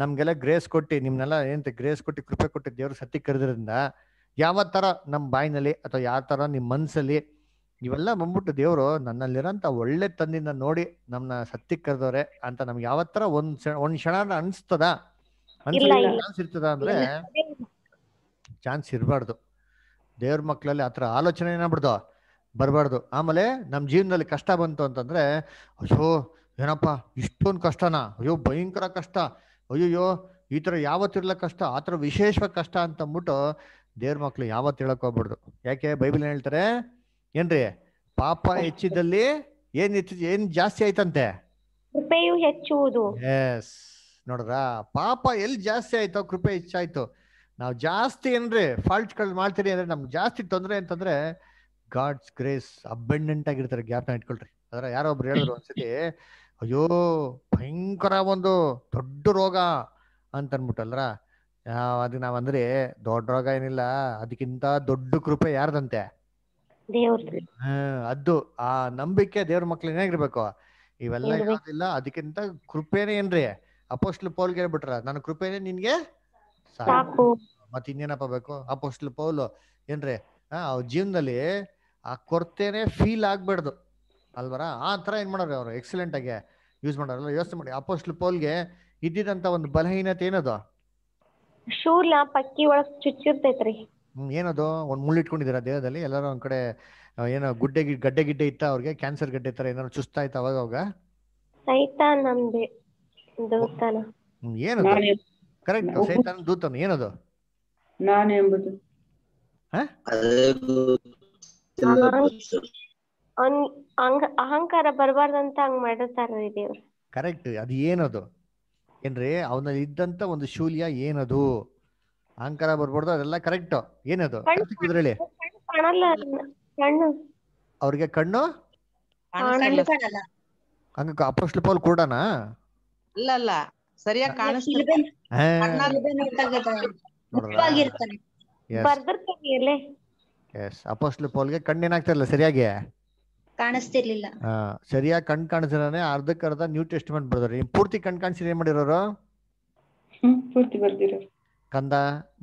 ನಮ್ಗೆಲ್ಲ ಗ್ರೇಸ್ ಕೊಟ್ಟಿ ನಿಮ್ನೆಲ್ಲ ಏನಂತ ಗ್ರೇಸ್ ಕೊಟ್ಟಿ ಕೃಪೆ ಕೊಟ್ಟು ದೇವ್ರ ಸತ್ತಿ ಕರೆದ್ರಿಂದ ಯಾವ ಥರ ನಮ್ಮ ಬಾಯಿನಲ್ಲಿ ಅಥವಾ ಯಾವ ಥರ ನಿಮ್ಮ ಮನಸ್ಸಲ್ಲಿ ಇವೆಲ್ಲ ಬಂದ್ಬಿಟ್ಟು ದೇವರು ನನ್ನಲ್ಲಿರೋಂಥ ಒಳ್ಳೆ ತಂದಿನ ನೋಡಿ ನಮ್ಮನ್ನ ಸತ್ತಿ ಕರೆದವ್ರೆ ಅಂತ ನಮ್ಗೆ ಯಾವ ಥರ ಒಂದು ಒಂದು ಕ್ಷಣ ಅನಿಸ್ತದ ಚಾನ್ಸ್ ಇರ್ತದ ಅಂದ್ರೆ ಚಾನ್ಸ್ ಇರಬಾರ್ದು ದೇವ್ರ ಮಕ್ಕಳಲ್ಲಿ ಆ ಥರ ಆಲೋಚನೆ ಏನಾಗ್ಬಿಡ್ದು ಬರಬಾರ್ದು ಆಮೇಲೆ ನಮ್ಮ ಜೀವನದಲ್ಲಿ ಕಷ್ಟ ಬಂತು ಅಂತಂದ್ರೆ ಅಯ್ಯೋ ಏನಪ್ಪ ಇಷ್ಟೊಂದು ಕಷ್ಟನಾ ಅಯ್ಯೋ ಭಯಂಕರ ಕಷ್ಟ ಅಯ್ಯೋಯ್ಯೋ ಈ ಥರ ಯಾವತ್ತಿರ್ಲ ಕಷ್ಟ ಆ ಥರ ವಿಶೇಷವಾಗಿ ಕಷ್ಟ ಅಂದ್ಬಿಟ್ಟು ದೇವ್ರ ಮಕ್ಳು ಯಾವತ್ತು ಹೇಳಕ್ ಹೋಗ್ಬಾರ್ದು ಯಾಕೆ ಬೈಬಲ್ ಹೇಳ್ತಾರೆ ಏನ್ರಿ ಪಾಪ ಹೆಚ್ಚಿದ್ದಲ್ಲಿ ಏನ್ ಹೆಚ್ಚು ಏನ್ ಜಾಸ್ತಿ ಆಯ್ತಂತೆ ಹೆಚ್ಚುವುದು ಎಸ್ ನೋಡ್ರ ಪಾಪ ಎಲ್ ಜಾಸ್ತಿ ಆಯ್ತೋ ಕೃಪೆ ಹೆಚ್ಚಾಯ್ತು ನಾವು ಜಾಸ್ತಿ ಏನ್ರಿ ಫಾಲ್ಟ್ ಮಾಡ್ತೀರಿ ಅಂದ್ರೆ ನಮ್ಗೆ ಜಾಸ್ತಿ ತೊಂದರೆ ಅಂತಂದ್ರೆ ಗಾಡ್ಸ್ ಗ್ರೇಸ್ ಅಬೆಂಡೆಂಟ್ ಆಗಿರ್ತಾರೆ ಜ್ಞಾಪನ ಇಟ್ಕೊಳ್ರಿ ಅದ್ರ ಯಾರೋ ಒಬ್ರು ಹೇಳಿದ್ರು ಒಂದ್ಸತಿ ಅಯ್ಯೋ ಭಯಂಕರ ಒಂದು ದೊಡ್ಡ ರೋಗ ಅಂತ ಅನ್ಬಿಟ್ಟಲ್ರ ಅದಕ್ಕೆ ನಾವಂದ್ರಿ ದೊಡ್ಡ ರೋಗ ಏನಿಲ್ಲ ಅದಕ್ಕಿಂತ ದೊಡ್ಡ ಕೃಪೆ ಯಾರ್ದಂತೆ ಹ್ಮ್ ಅದು ಆ ನಂಬಿಕೆ ದೇವ್ರ ಮಕ್ಳು ಏನಾಗಿರ್ಬೇಕು ಇವೆಲ್ಲ ಯಾವ್ದಿಲ್ಲ ಅದಕ್ಕಿಂತ ಕೃಪೆನೆ ಏನ್ರಿ ಅಪೋಸ್ಟ್ಲು ಪೌಲ್ಗೆ ಹೇಳ್ಬಿಟ್ರ ನನ್ನ ಕೃಪೇನೆ ನಿನ್ಗೆ ಸಾಕು ಮತ್ ಇನ್ನೇನಪ್ಪ ಬೇಕು ಅಪೋಸ್ಟ್ಲು ಪೌಲ್ ಏನ್ರಿ ಅವ್ರ ಜೀವನದಲ್ಲಿ ಆ ಕೊರತೆನೆ ಫೀಲ್ ಆಗ್ಬಾರ್ದು ಅಲ್ವರ ಆ ತರ ಏನ್ ಮಾಡೋರು ಅವ್ರು ಎಕ್ಸಲೆಂಟ್ ಆಗಿ ಯೂಸ್ ಮಾಡೋರಲ್ಲ ಯೋಚನೆ ಮಾಡಿ ಅಪೋಸ್ಟ್ಲು ಪೌಲ್ಗೆ ಇದ್ದಿದಂತ ಒಂದು ಬಲಹೀನತೆ ಏನದು ಶೂಲ ಪಕ್ಕಿ ಒಳಗ್ ಚುಚ್ಚಿರ್ತೈತ್ರಿ ಏನದು ಒಂದ್ ಮುಳ್ಳು ಇಟ್ಕೊಂಡಿದಿರಾ ದೇಹದಲ್ಲಿ ಎಲ್ಲಾರು ಒಂದ್ ಕಡೆ ಏನೋ ಗುಡ್ಡೆ ಗಡ್ಡೆ ಗಿಡ್ಡೆ ಇತ್ತ ಅವ್ರಿಗೆ ಕ್ಯಾನ್ಸರ್ ಗಡ್ಡೆ ತರ ಏನಾರು ಚುಸ್ತಾ ಇತ್ತ ಅವಾಗ ಅವಾಗ ಸೈತಾನ್ ನಮ್ದೆ ಕರೆಕ್ಟ್ ಸೈತಾನ್ ಏನದು ನಾನು ಎಂಬುದು ಅಹಂಕಾರ ಬರಬಾರ್ದಂತ ಹಂಗ್ ಮಾಡಿರ್ತಾರ ಕರೆಕ್ಟ್ ಅದು ಏನದು ಏನ್ರಿ ಅವನಲ್ಲಿ ಇದ್ದಂತ ಒಂದು ಶೂಲ್ಯ ಏನದು ಅಹಂಕಾರ ಬರ್ಬಾರ್ದು ಅದೆಲ್ಲ ಕರೆಕ್ಟ್ ಏನದು ಅವ್ರಿಗೆ ಕಣ್ಣು ಹಂಗ ಅಪೋಸ್ಟ್ ಪೌಲ್ ಕೂಡನಾ ಅಲ್ಲ ಅಲ್ಲ ಸರಿಯಾಗಿ ಕಾಣಿಸ್ತಿಲ್ಲ ಎಸ್ ಪೌಲ್ಗೆ ಸರಿಯಾಗಿ ಕಾಣಿಸ್ತಿರ್ಲಿಲ್ಲ ಸರಿಯಾಗಿ ಕಣ್ ಕಾಣಿಸಿದಾನೆ ಅರ್ಧಕ್ಕೆ ಅರ್ಧ ನ್ಯೂ ಟೆಸ್ಟ್ಮೆಂಟ್ ಬರ್ದ್ರಿ ಪೂರ್ತಿ ಕಣ್ ಕಾಣಿಸಿದ್ರೆ ಏನ್ ಮಾಡಿರೋರು ಪೂರ್ತಿ ಬರ್ದಿರೋ ಕಂದ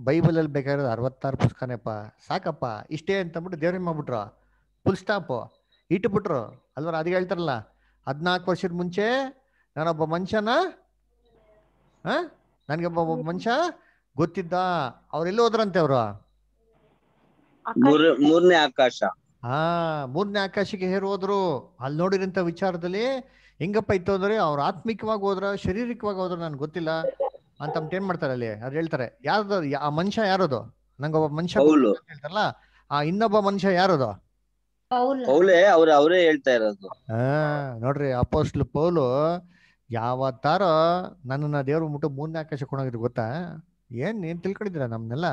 ಬೈಬಲ್ ಅಲ್ಲಿ ಬೇಕಾಗಿರೋದು ಅರವತ್ತಾರು ಪುಸ್ತಕನೇಪ್ಪ ಸಾಕಪ್ಪ ಇಷ್ಟೇ ಅಂತಂದ್ಬಿಟ್ಟು ದೇವ್ರ ಮಾಡ್ಬಿಟ್ರು ಫುಲ್ ಸ್ಟಾಪ್ ಇಟ್ಬಿಟ್ರು ಅಲ್ವಾ ಅದಿಗೆ ಹೇಳ್ತಾರಲ್ಲ ಹದಿನಾಲ್ಕು ವರ್ಷದ ಮುಂಚೆ ನಾನೊಬ್ಬ ಮನುಷ್ಯನ ನನ್ಗೆ ಒಬ್ಬ ಮನುಷ್ಯ ಗೊತ್ತಿದ್ದ ಅವ್ರೆಲ್ಲಿ ಹೋದ್ರಂತೆ ಅವರು ಮೂರನೇ ಆಕಾಶ ಹಾ ಮೂರನೇ ಆಕಾಶಕ್ಕೆ ಹೇರು ಹೋದ್ರು ಅಲ್ಲಿ ನೋಡಿರಂತ ವಿಚಾರದಲ್ಲಿ ಹೆಂಗಪ್ಪ ಇತ್ತು ಅಂದ್ರೆ ಅವ್ರು ಆತ್ಮಿಕವಾಗಿ ಹೋದ್ರ ಶಾರೀರಿಕವಾಗಿ ಹೋದ್ರ ನನ್ಗೆ ಗೊತ್ತಿಲ್ಲ ಅಂತ ಏನ್ ಮಾಡ್ತಾರೆ ಅಲ್ಲಿ ಅದ್ ಹೇಳ್ತಾರೆ ಯಾರ್ದು ಆ ಮನುಷ್ಯ ಯಾರದು ಒಬ್ಬ ಮನುಷ್ಯ ಹೇಳ್ತಾರಲ್ಲ ಆ ಇನ್ನೊಬ್ಬ ಮನುಷ್ಯ ಯಾರದು ಅವರೇ ಹೇಳ್ತಾ ಇರೋದು ಹಾ ನೋಡ್ರಿ ಅಪೋಸ್ಟ್ ಪೌಲು ಯಾವತ್ತಾರ ನನ್ನ ದೇವ್ರ ಮುಟ್ಟು ಮೂರನೇ ಆಕಾಶ ಕೊಡೋಗಿದ್ರು ಗೊತ್ತಾ ಏನ್ ಏನ್ ತಿಳ್ಕೊಂಡಿದ್ರ ನಮ್ನೆಲ್ಲ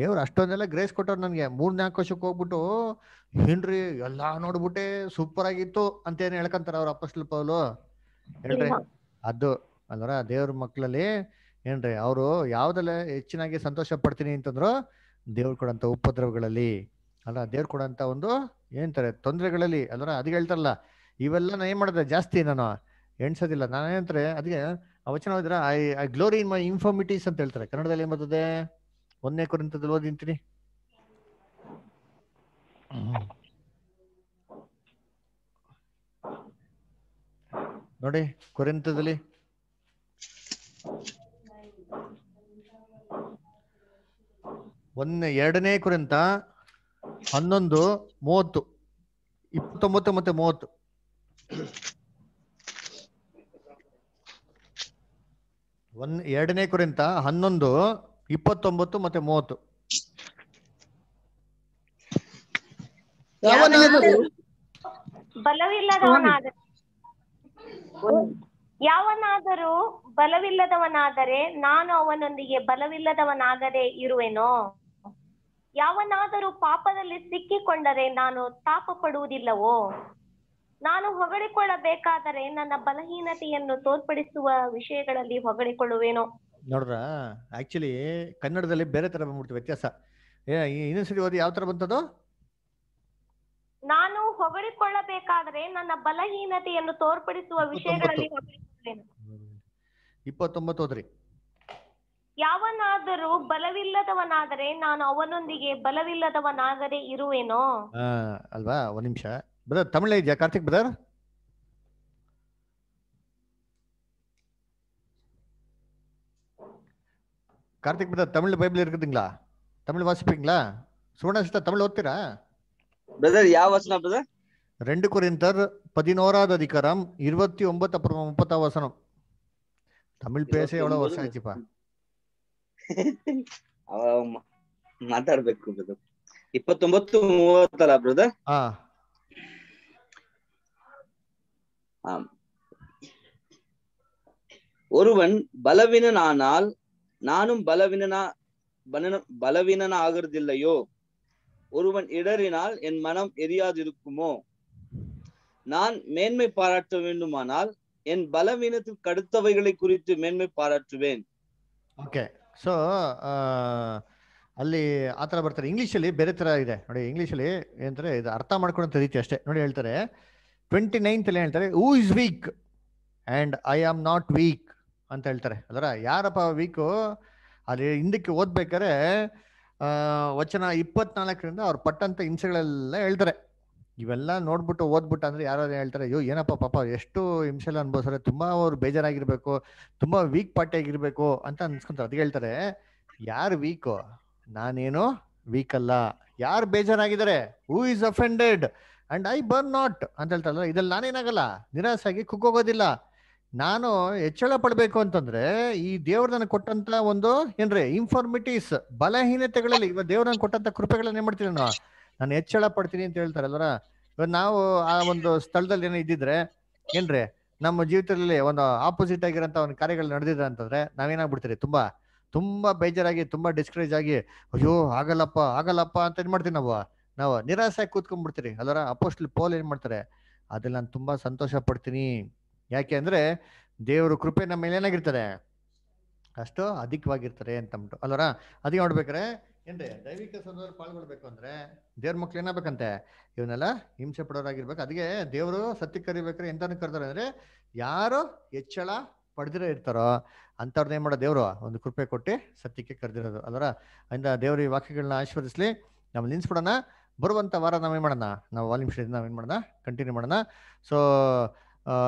ದೇವ್ರು ಅಷ್ಟೊಂದೆಲ್ಲ ಗ್ರೇಸ್ ಕೊಟ್ಟವ್ರು ನನಗೆ ಮೂರ್ ನಾಲ್ಕು ವರ್ಷಕ್ಕೆ ಹೋಗ್ಬಿಟ್ಟು ಹಿಂಡ್ರಿ ಎಲ್ಲಾ ನೋಡ್ಬಿಟ್ಟೆ ಸೂಪರ್ ಆಗಿತ್ತು ಅಂತೇನು ಹೇಳ್ಕಂತಾರೆ ಅವ್ರ ಅಪಸ್ಲ್ ಪೌಲು ಹೇಳ್ರಿ ಅದು ಅಲ್ವರ ದೇವ್ರ ಮಕ್ಳಲ್ಲಿ ಏನ್ರಿ ಅವರು ಯಾವ್ದೆಲ್ಲ ಹೆಚ್ಚಿನಾಗಿ ಸಂತೋಷ ಪಡ್ತೀನಿ ಅಂತಂದ್ರು ದೇವ್ರು ಕೊಡಂತ ಉಪದ್ರವಗಳಲ್ಲಿ ಅಲ್ಲ ದೇವ್ರು ಕೊಡಂತ ಒಂದು ಏನ್ತಾರೆ ತೊಂದರೆಗಳಲ್ಲಿ ಅಲ್ವರ ಅದು ಹೇಳ್ತಾರಲ್ಲ ಇವೆಲ್ಲ ನಾನು ಏನ್ ಮಾಡಿದೆ ಜಾಸ್ತಿ ನಾನು ಎಣ್ಸೋದಿಲ್ಲ ನಾನು ಏನಂತಾರೆ ಅದಕ್ಕೆ ಅವಚನ ಹೋದ್ರ I I glory in my infirmities ಅಂತ ಹೇಳ್ತಾರೆ ಕನ್ನಡದಲ್ಲಿ ಏನ್ ಬರ್ತದೆ ಒಂದನೇ ಕುರಿತದಲ್ಲಿ ಓದಿಂತೀರಿ ನೋಡಿ ಕುರಿಂತದಲ್ಲಿ ಒಂದನೇ ಎರಡನೇ ಕುರಿತ ಹನ್ನೊಂದು ಮೂವತ್ತು ಇಪ್ಪತ್ತೊಂಬತ್ತು ಮತ್ತೆ ಮೂವತ್ತು ಒಂದ್ ಎರಡನೇ ಕುರಿತ ಹನ್ನೊಂದು ಇಪ್ಪತ್ತೊಂಬತ್ತು ಮತ್ತೆ ಮೂವತ್ತು ಯಾವನಾದರೂ ಬಲವಿಲ್ಲದವನಾದರೆ ನಾನು ಅವನೊಂದಿಗೆ ಬಲವಿಲ್ಲದವನಾಗದೆ ಇರುವೆನೋ ಯಾವನಾದರೂ ಪಾಪದಲ್ಲಿ ಸಿಕ್ಕಿಕೊಂಡರೆ ನಾನು ತಾಪ ಪಡುವುದಿಲ್ಲವೋ ನಾನು ಹೊಗಳಿಕೊಳ್ಳಬೇಕಾದರೆ ನನ್ನ ಬಲಹೀನತೆಯನ್ನು ತೋರ್ಪಡಿಸುವ ವಿಷಯಗಳಲ್ಲಿ ಹೊಗಳಿಕೊಳ್ಳುವೆನೋ ನೋಡ್ರ ಆಕ್ಚುಲಿ ಕನ್ನಡದಲ್ಲಿ ಬೇರೆ ತರ ಬಂದ್ಬಿಡ್ತು ವ್ಯತ್ಯಾಸ ಇನ್ನೊಂದ್ಸರಿ ಓದಿ ಯಾವ ತರ ಬಂತದ ನಾನು ಹೊಗಳಿಕೊಳ್ಳಬೇಕಾದ್ರೆ ನನ್ನ ಬಲಹೀನತೆಯನ್ನು ತೋರ್ಪಡಿಸುವ ವಿಷಯಗಳಲ್ಲಿ ಇಪ್ಪತ್ತೊಂಬತ್ತು ಯಾವನಾದರೂ ಬಲವಿಲ್ಲದವನಾದರೆ ನಾನು ಅವನೊಂದಿಗೆ ಬಲವಿಲ್ಲದವನಾಗದೆ ಇರುವೆನೋ ಅಲ್ವಾ ಒಂದ್ ನಿಮಿಷ ಬ್ರದರ್ ತಮಿಳ ಇದೆಯಾ ಕಾರ್ತಿಕ್ ಬ್ರದರ್ கார்த்திக் பிரதா தமிழ்ல பைபிள் இருக்குதுங்களா தமிழ் வாசிப்பீங்களா சுவனசிதா தமிழ் ஒத்துறா பிரதர் யா வசனம் பிரதர் ரெண்டு குறைந்தர் பதினோராவது அதிகாரம் இருபத்தி ஒன்பது அப்புறம் முப்பத்தாம் வசனம் தமிழ் பேச எவ்வளவு வருஷம் ஆச்சுப்பா ಮಾತಾಡ್ಬೇಕು ಬ್ರದರ್ ಇಪ್ಪತ್ತೊಂಬತ್ತು ಮೂವತ್ತಲ್ಲ ಬ್ರದರ್ ஒருவன் ஆனால் நானும் பலவீனனா பலன பலவீனனா ஆகிறதில்லையோ ஒருவன் இடறினால் என் மனம் எரியாதிருக்குமோ நான் மேன்மை பாராட்ட வேண்டுமானால் என் பலவீனத்துக்கு அடுத்தவைகளை குறித்து ಮೇನ್ಮೆ ಪಾರಾಟುವೆನ್ ಓಕೆ ಸೊ ಅಲ್ಲಿ ಆ ಥರ ಬರ್ತಾರೆ ಇಂಗ್ಲೀಷಲ್ಲಿ ಬೇರೆ ಥರ ಇದೆ ನೋಡಿ ಇಂಗ್ಲೀಷಲ್ಲಿ ಏನಂತಾರೆ ಇದು ಅರ್ಥ ಮಾಡ್ಕೊಂಡಂಥ ರೀತಿ ಅಷ್ಟೇ ನೋಡಿ ಹೇಳ್ತಾರೆ ಟ್ವೆಂಟಿ ನೈನ್ತಲ್ಲಿ ಹೇಳ್ತಾರೆ who is weak and I am not weak ಅಂತ ಹೇಳ್ತಾರೆ ಅದರ ಯಾರಪ್ಪ ವೀಕು ಅಲ್ಲಿ ಹಿಂದಕ್ಕೆ ಓದ್ಬೇಕಾರೆ ವಚನ ಇಪ್ಪತ್ನಾಲ್ಕರಿಂದ ಅವ್ರು ಪಟ್ಟಂತ ಹಿಂಸೆಗಳೆಲ್ಲ ಹೇಳ್ತಾರೆ ಇವೆಲ್ಲ ನೋಡ್ಬಿಟ್ಟು ಓದ್ಬಿಟ್ಟು ಅಂದ್ರೆ ಯಾರು ಹೇಳ್ತಾರೆ ಅಯ್ಯೋ ಏನಪ್ಪ ಪಾಪ ಎಷ್ಟು ಹಿಂಸೆಲ್ಲ ಅನ್ಭವಿಸ್ತಾರೆ ತುಂಬಾ ಅವ್ರು ಬೇಜಾರಾಗಿರ್ಬೇಕು ತುಂಬಾ ವೀಕ್ ಆಗಿರ್ಬೇಕು ಅಂತ ಅನ್ಸ್ಕೊಂತಾರೆ ಅದಕ್ಕೆ ಹೇಳ್ತಾರೆ ಯಾರು ವೀಕು ನಾನೇನು ವೀಕ್ ಅಲ್ಲ ಯಾರು ಬೇಜಾರಾಗಿದ್ದಾರೆ who is offended and I burn not ಅಂತ ಹೇಳ್ತಾರಲ್ಲ ಇದ್ರಲ್ಲಿ ನಾನೇನಾಗಲ್ಲ ನಿರಾಸಾಗಿ ಕುಕ್ಕೋಗೋದಿಲ್ಲ ನಾನು ಹೆಚ್ಚಳ ಪಡಬೇಕು ಅಂತಂದ್ರೆ ಈ ದೇವ್ರ ನನಗೆ ಕೊಟ್ಟಂತ ಒಂದು ಏನ್ರಿ ಇನ್ಫಾರ್ಮಿಟೀಸ್ ಬಲಹೀನತೆಗಳಲ್ಲಿ ಇವಾಗ ದೇವ್ರ ನನಗೆ ಕೊಟ್ಟಂತ ಕೃಪೆಗಳನ್ನ ಏನ್ ಮಾಡ್ತೀನಿ ನಾನು ನಾನು ಹೆಚ್ಚಳ ಪಡ್ತೀನಿ ಅಂತ ಹೇಳ್ತಾರೆ ಅಲ್ವರ ಇವಾಗ ನಾವು ಆ ಒಂದು ಸ್ಥಳದಲ್ಲಿ ಏನೋ ಇದ್ದಿದ್ರೆ ಏನ್ರಿ ನಮ್ಮ ಜೀವಿತದಲ್ಲಿ ಒಂದು ಆಪೋಸಿಟ್ ಆಗಿರೋಂಥ ಒಂದು ಕಾರ್ಯಗಳು ನಡೆದಿದೆ ಅಂತಂದ್ರೆ ನಾವೇನಾಗ್ಬಿಡ್ತೀರಿ ತುಂಬಾ ತುಂಬಾ ಬೇಜಾರಾಗಿ ತುಂಬಾ ಡಿಸ್ಕರೇಜ್ ಆಗಿ ಅಯ್ಯೋ ಆಗಲ್ಲಪ್ಪ ಆಗಲ್ಲಪ್ಪ ಅಂತ ಏನ್ ಮಾಡ್ತೀವಿ ನಾವು ನಾವು ನಿರಾಸೆ ಕೂತ್ಕೊಂಡ್ಬಿಡ್ತೀರಿ ಅಲ್ಲರ ಅಪೋಸ್ಟ್ಲಿ ಪೋಲ್ ಏನ್ ಮಾಡ್ತಾರೆ ಅದ್ರಲ್ಲಿ ನಾನು ತುಂಬಾ ಸಂತೋಷ ಪಡ್ತೀನಿ ಯಾಕೆ ಅಂದರೆ ದೇವರು ಕೃಪೆ ನಮ್ಮ ಮೇಲೆ ಏನಾಗಿರ್ತಾರೆ ಅಷ್ಟು ಅಧಿಕವಾಗಿರ್ತಾರೆ ಅಂತ ಅಂದ್ಬಿಟ್ಟು ಅಲ್ಲರ ಅದಕ್ಕೆ ನೋಡ್ಬೇಕ್ರೆ ಏನ್ರಿ ದೈವಿಕ ಸಂದರ್ಭ ಪಾಲ್ಗೊಳ್ಬೇಕು ಅಂದ್ರೆ ದೇವ್ರ ಮಕ್ಳು ಏನಾಗಬೇಕಂತೆ ಇವನ್ನೆಲ್ಲ ಹಿಂಸೆ ಪಡೋರಾಗಿರ್ಬೇಕು ಅದಕ್ಕೆ ದೇವರು ಸತ್ಯಕ್ಕೆ ಕರಿಬೇಕ್ರೆ ಎಂತನ ಕರ್ತಾರೆ ಅಂದ್ರೆ ಯಾರು ಹೆಚ್ಚಳ ಪಡೆದಿರೋ ಇರ್ತಾರೋ ಅಂಥವ್ರದ್ದು ಏನ್ ಮಾಡೋ ದೇವರು ಒಂದು ಕೃಪೆ ಕೊಟ್ಟು ಸತ್ಯಕ್ಕೆ ಕರೆದಿರೋದು ಅಲ್ಲರ ಅಂದ ದೇವ್ರ ಈ ವಾಕ್ಯಗಳನ್ನ ಆಶೀರ್ವದಿಸಲಿ ನಾವು ನಿನ್ಸ್ಬಿಡೋಣ ಬರುವಂತ ವಾರ ನಾವೇನು ಮಾಡೋಣ ನಾವು ವಾಲ್ಯೂಮ್ ಶ್ರೀ ನಾವೇನ್ ಮಾಡೋಣ ಕಂಟಿನ್ಯೂ ಮಾಡೋಣ ಸೊ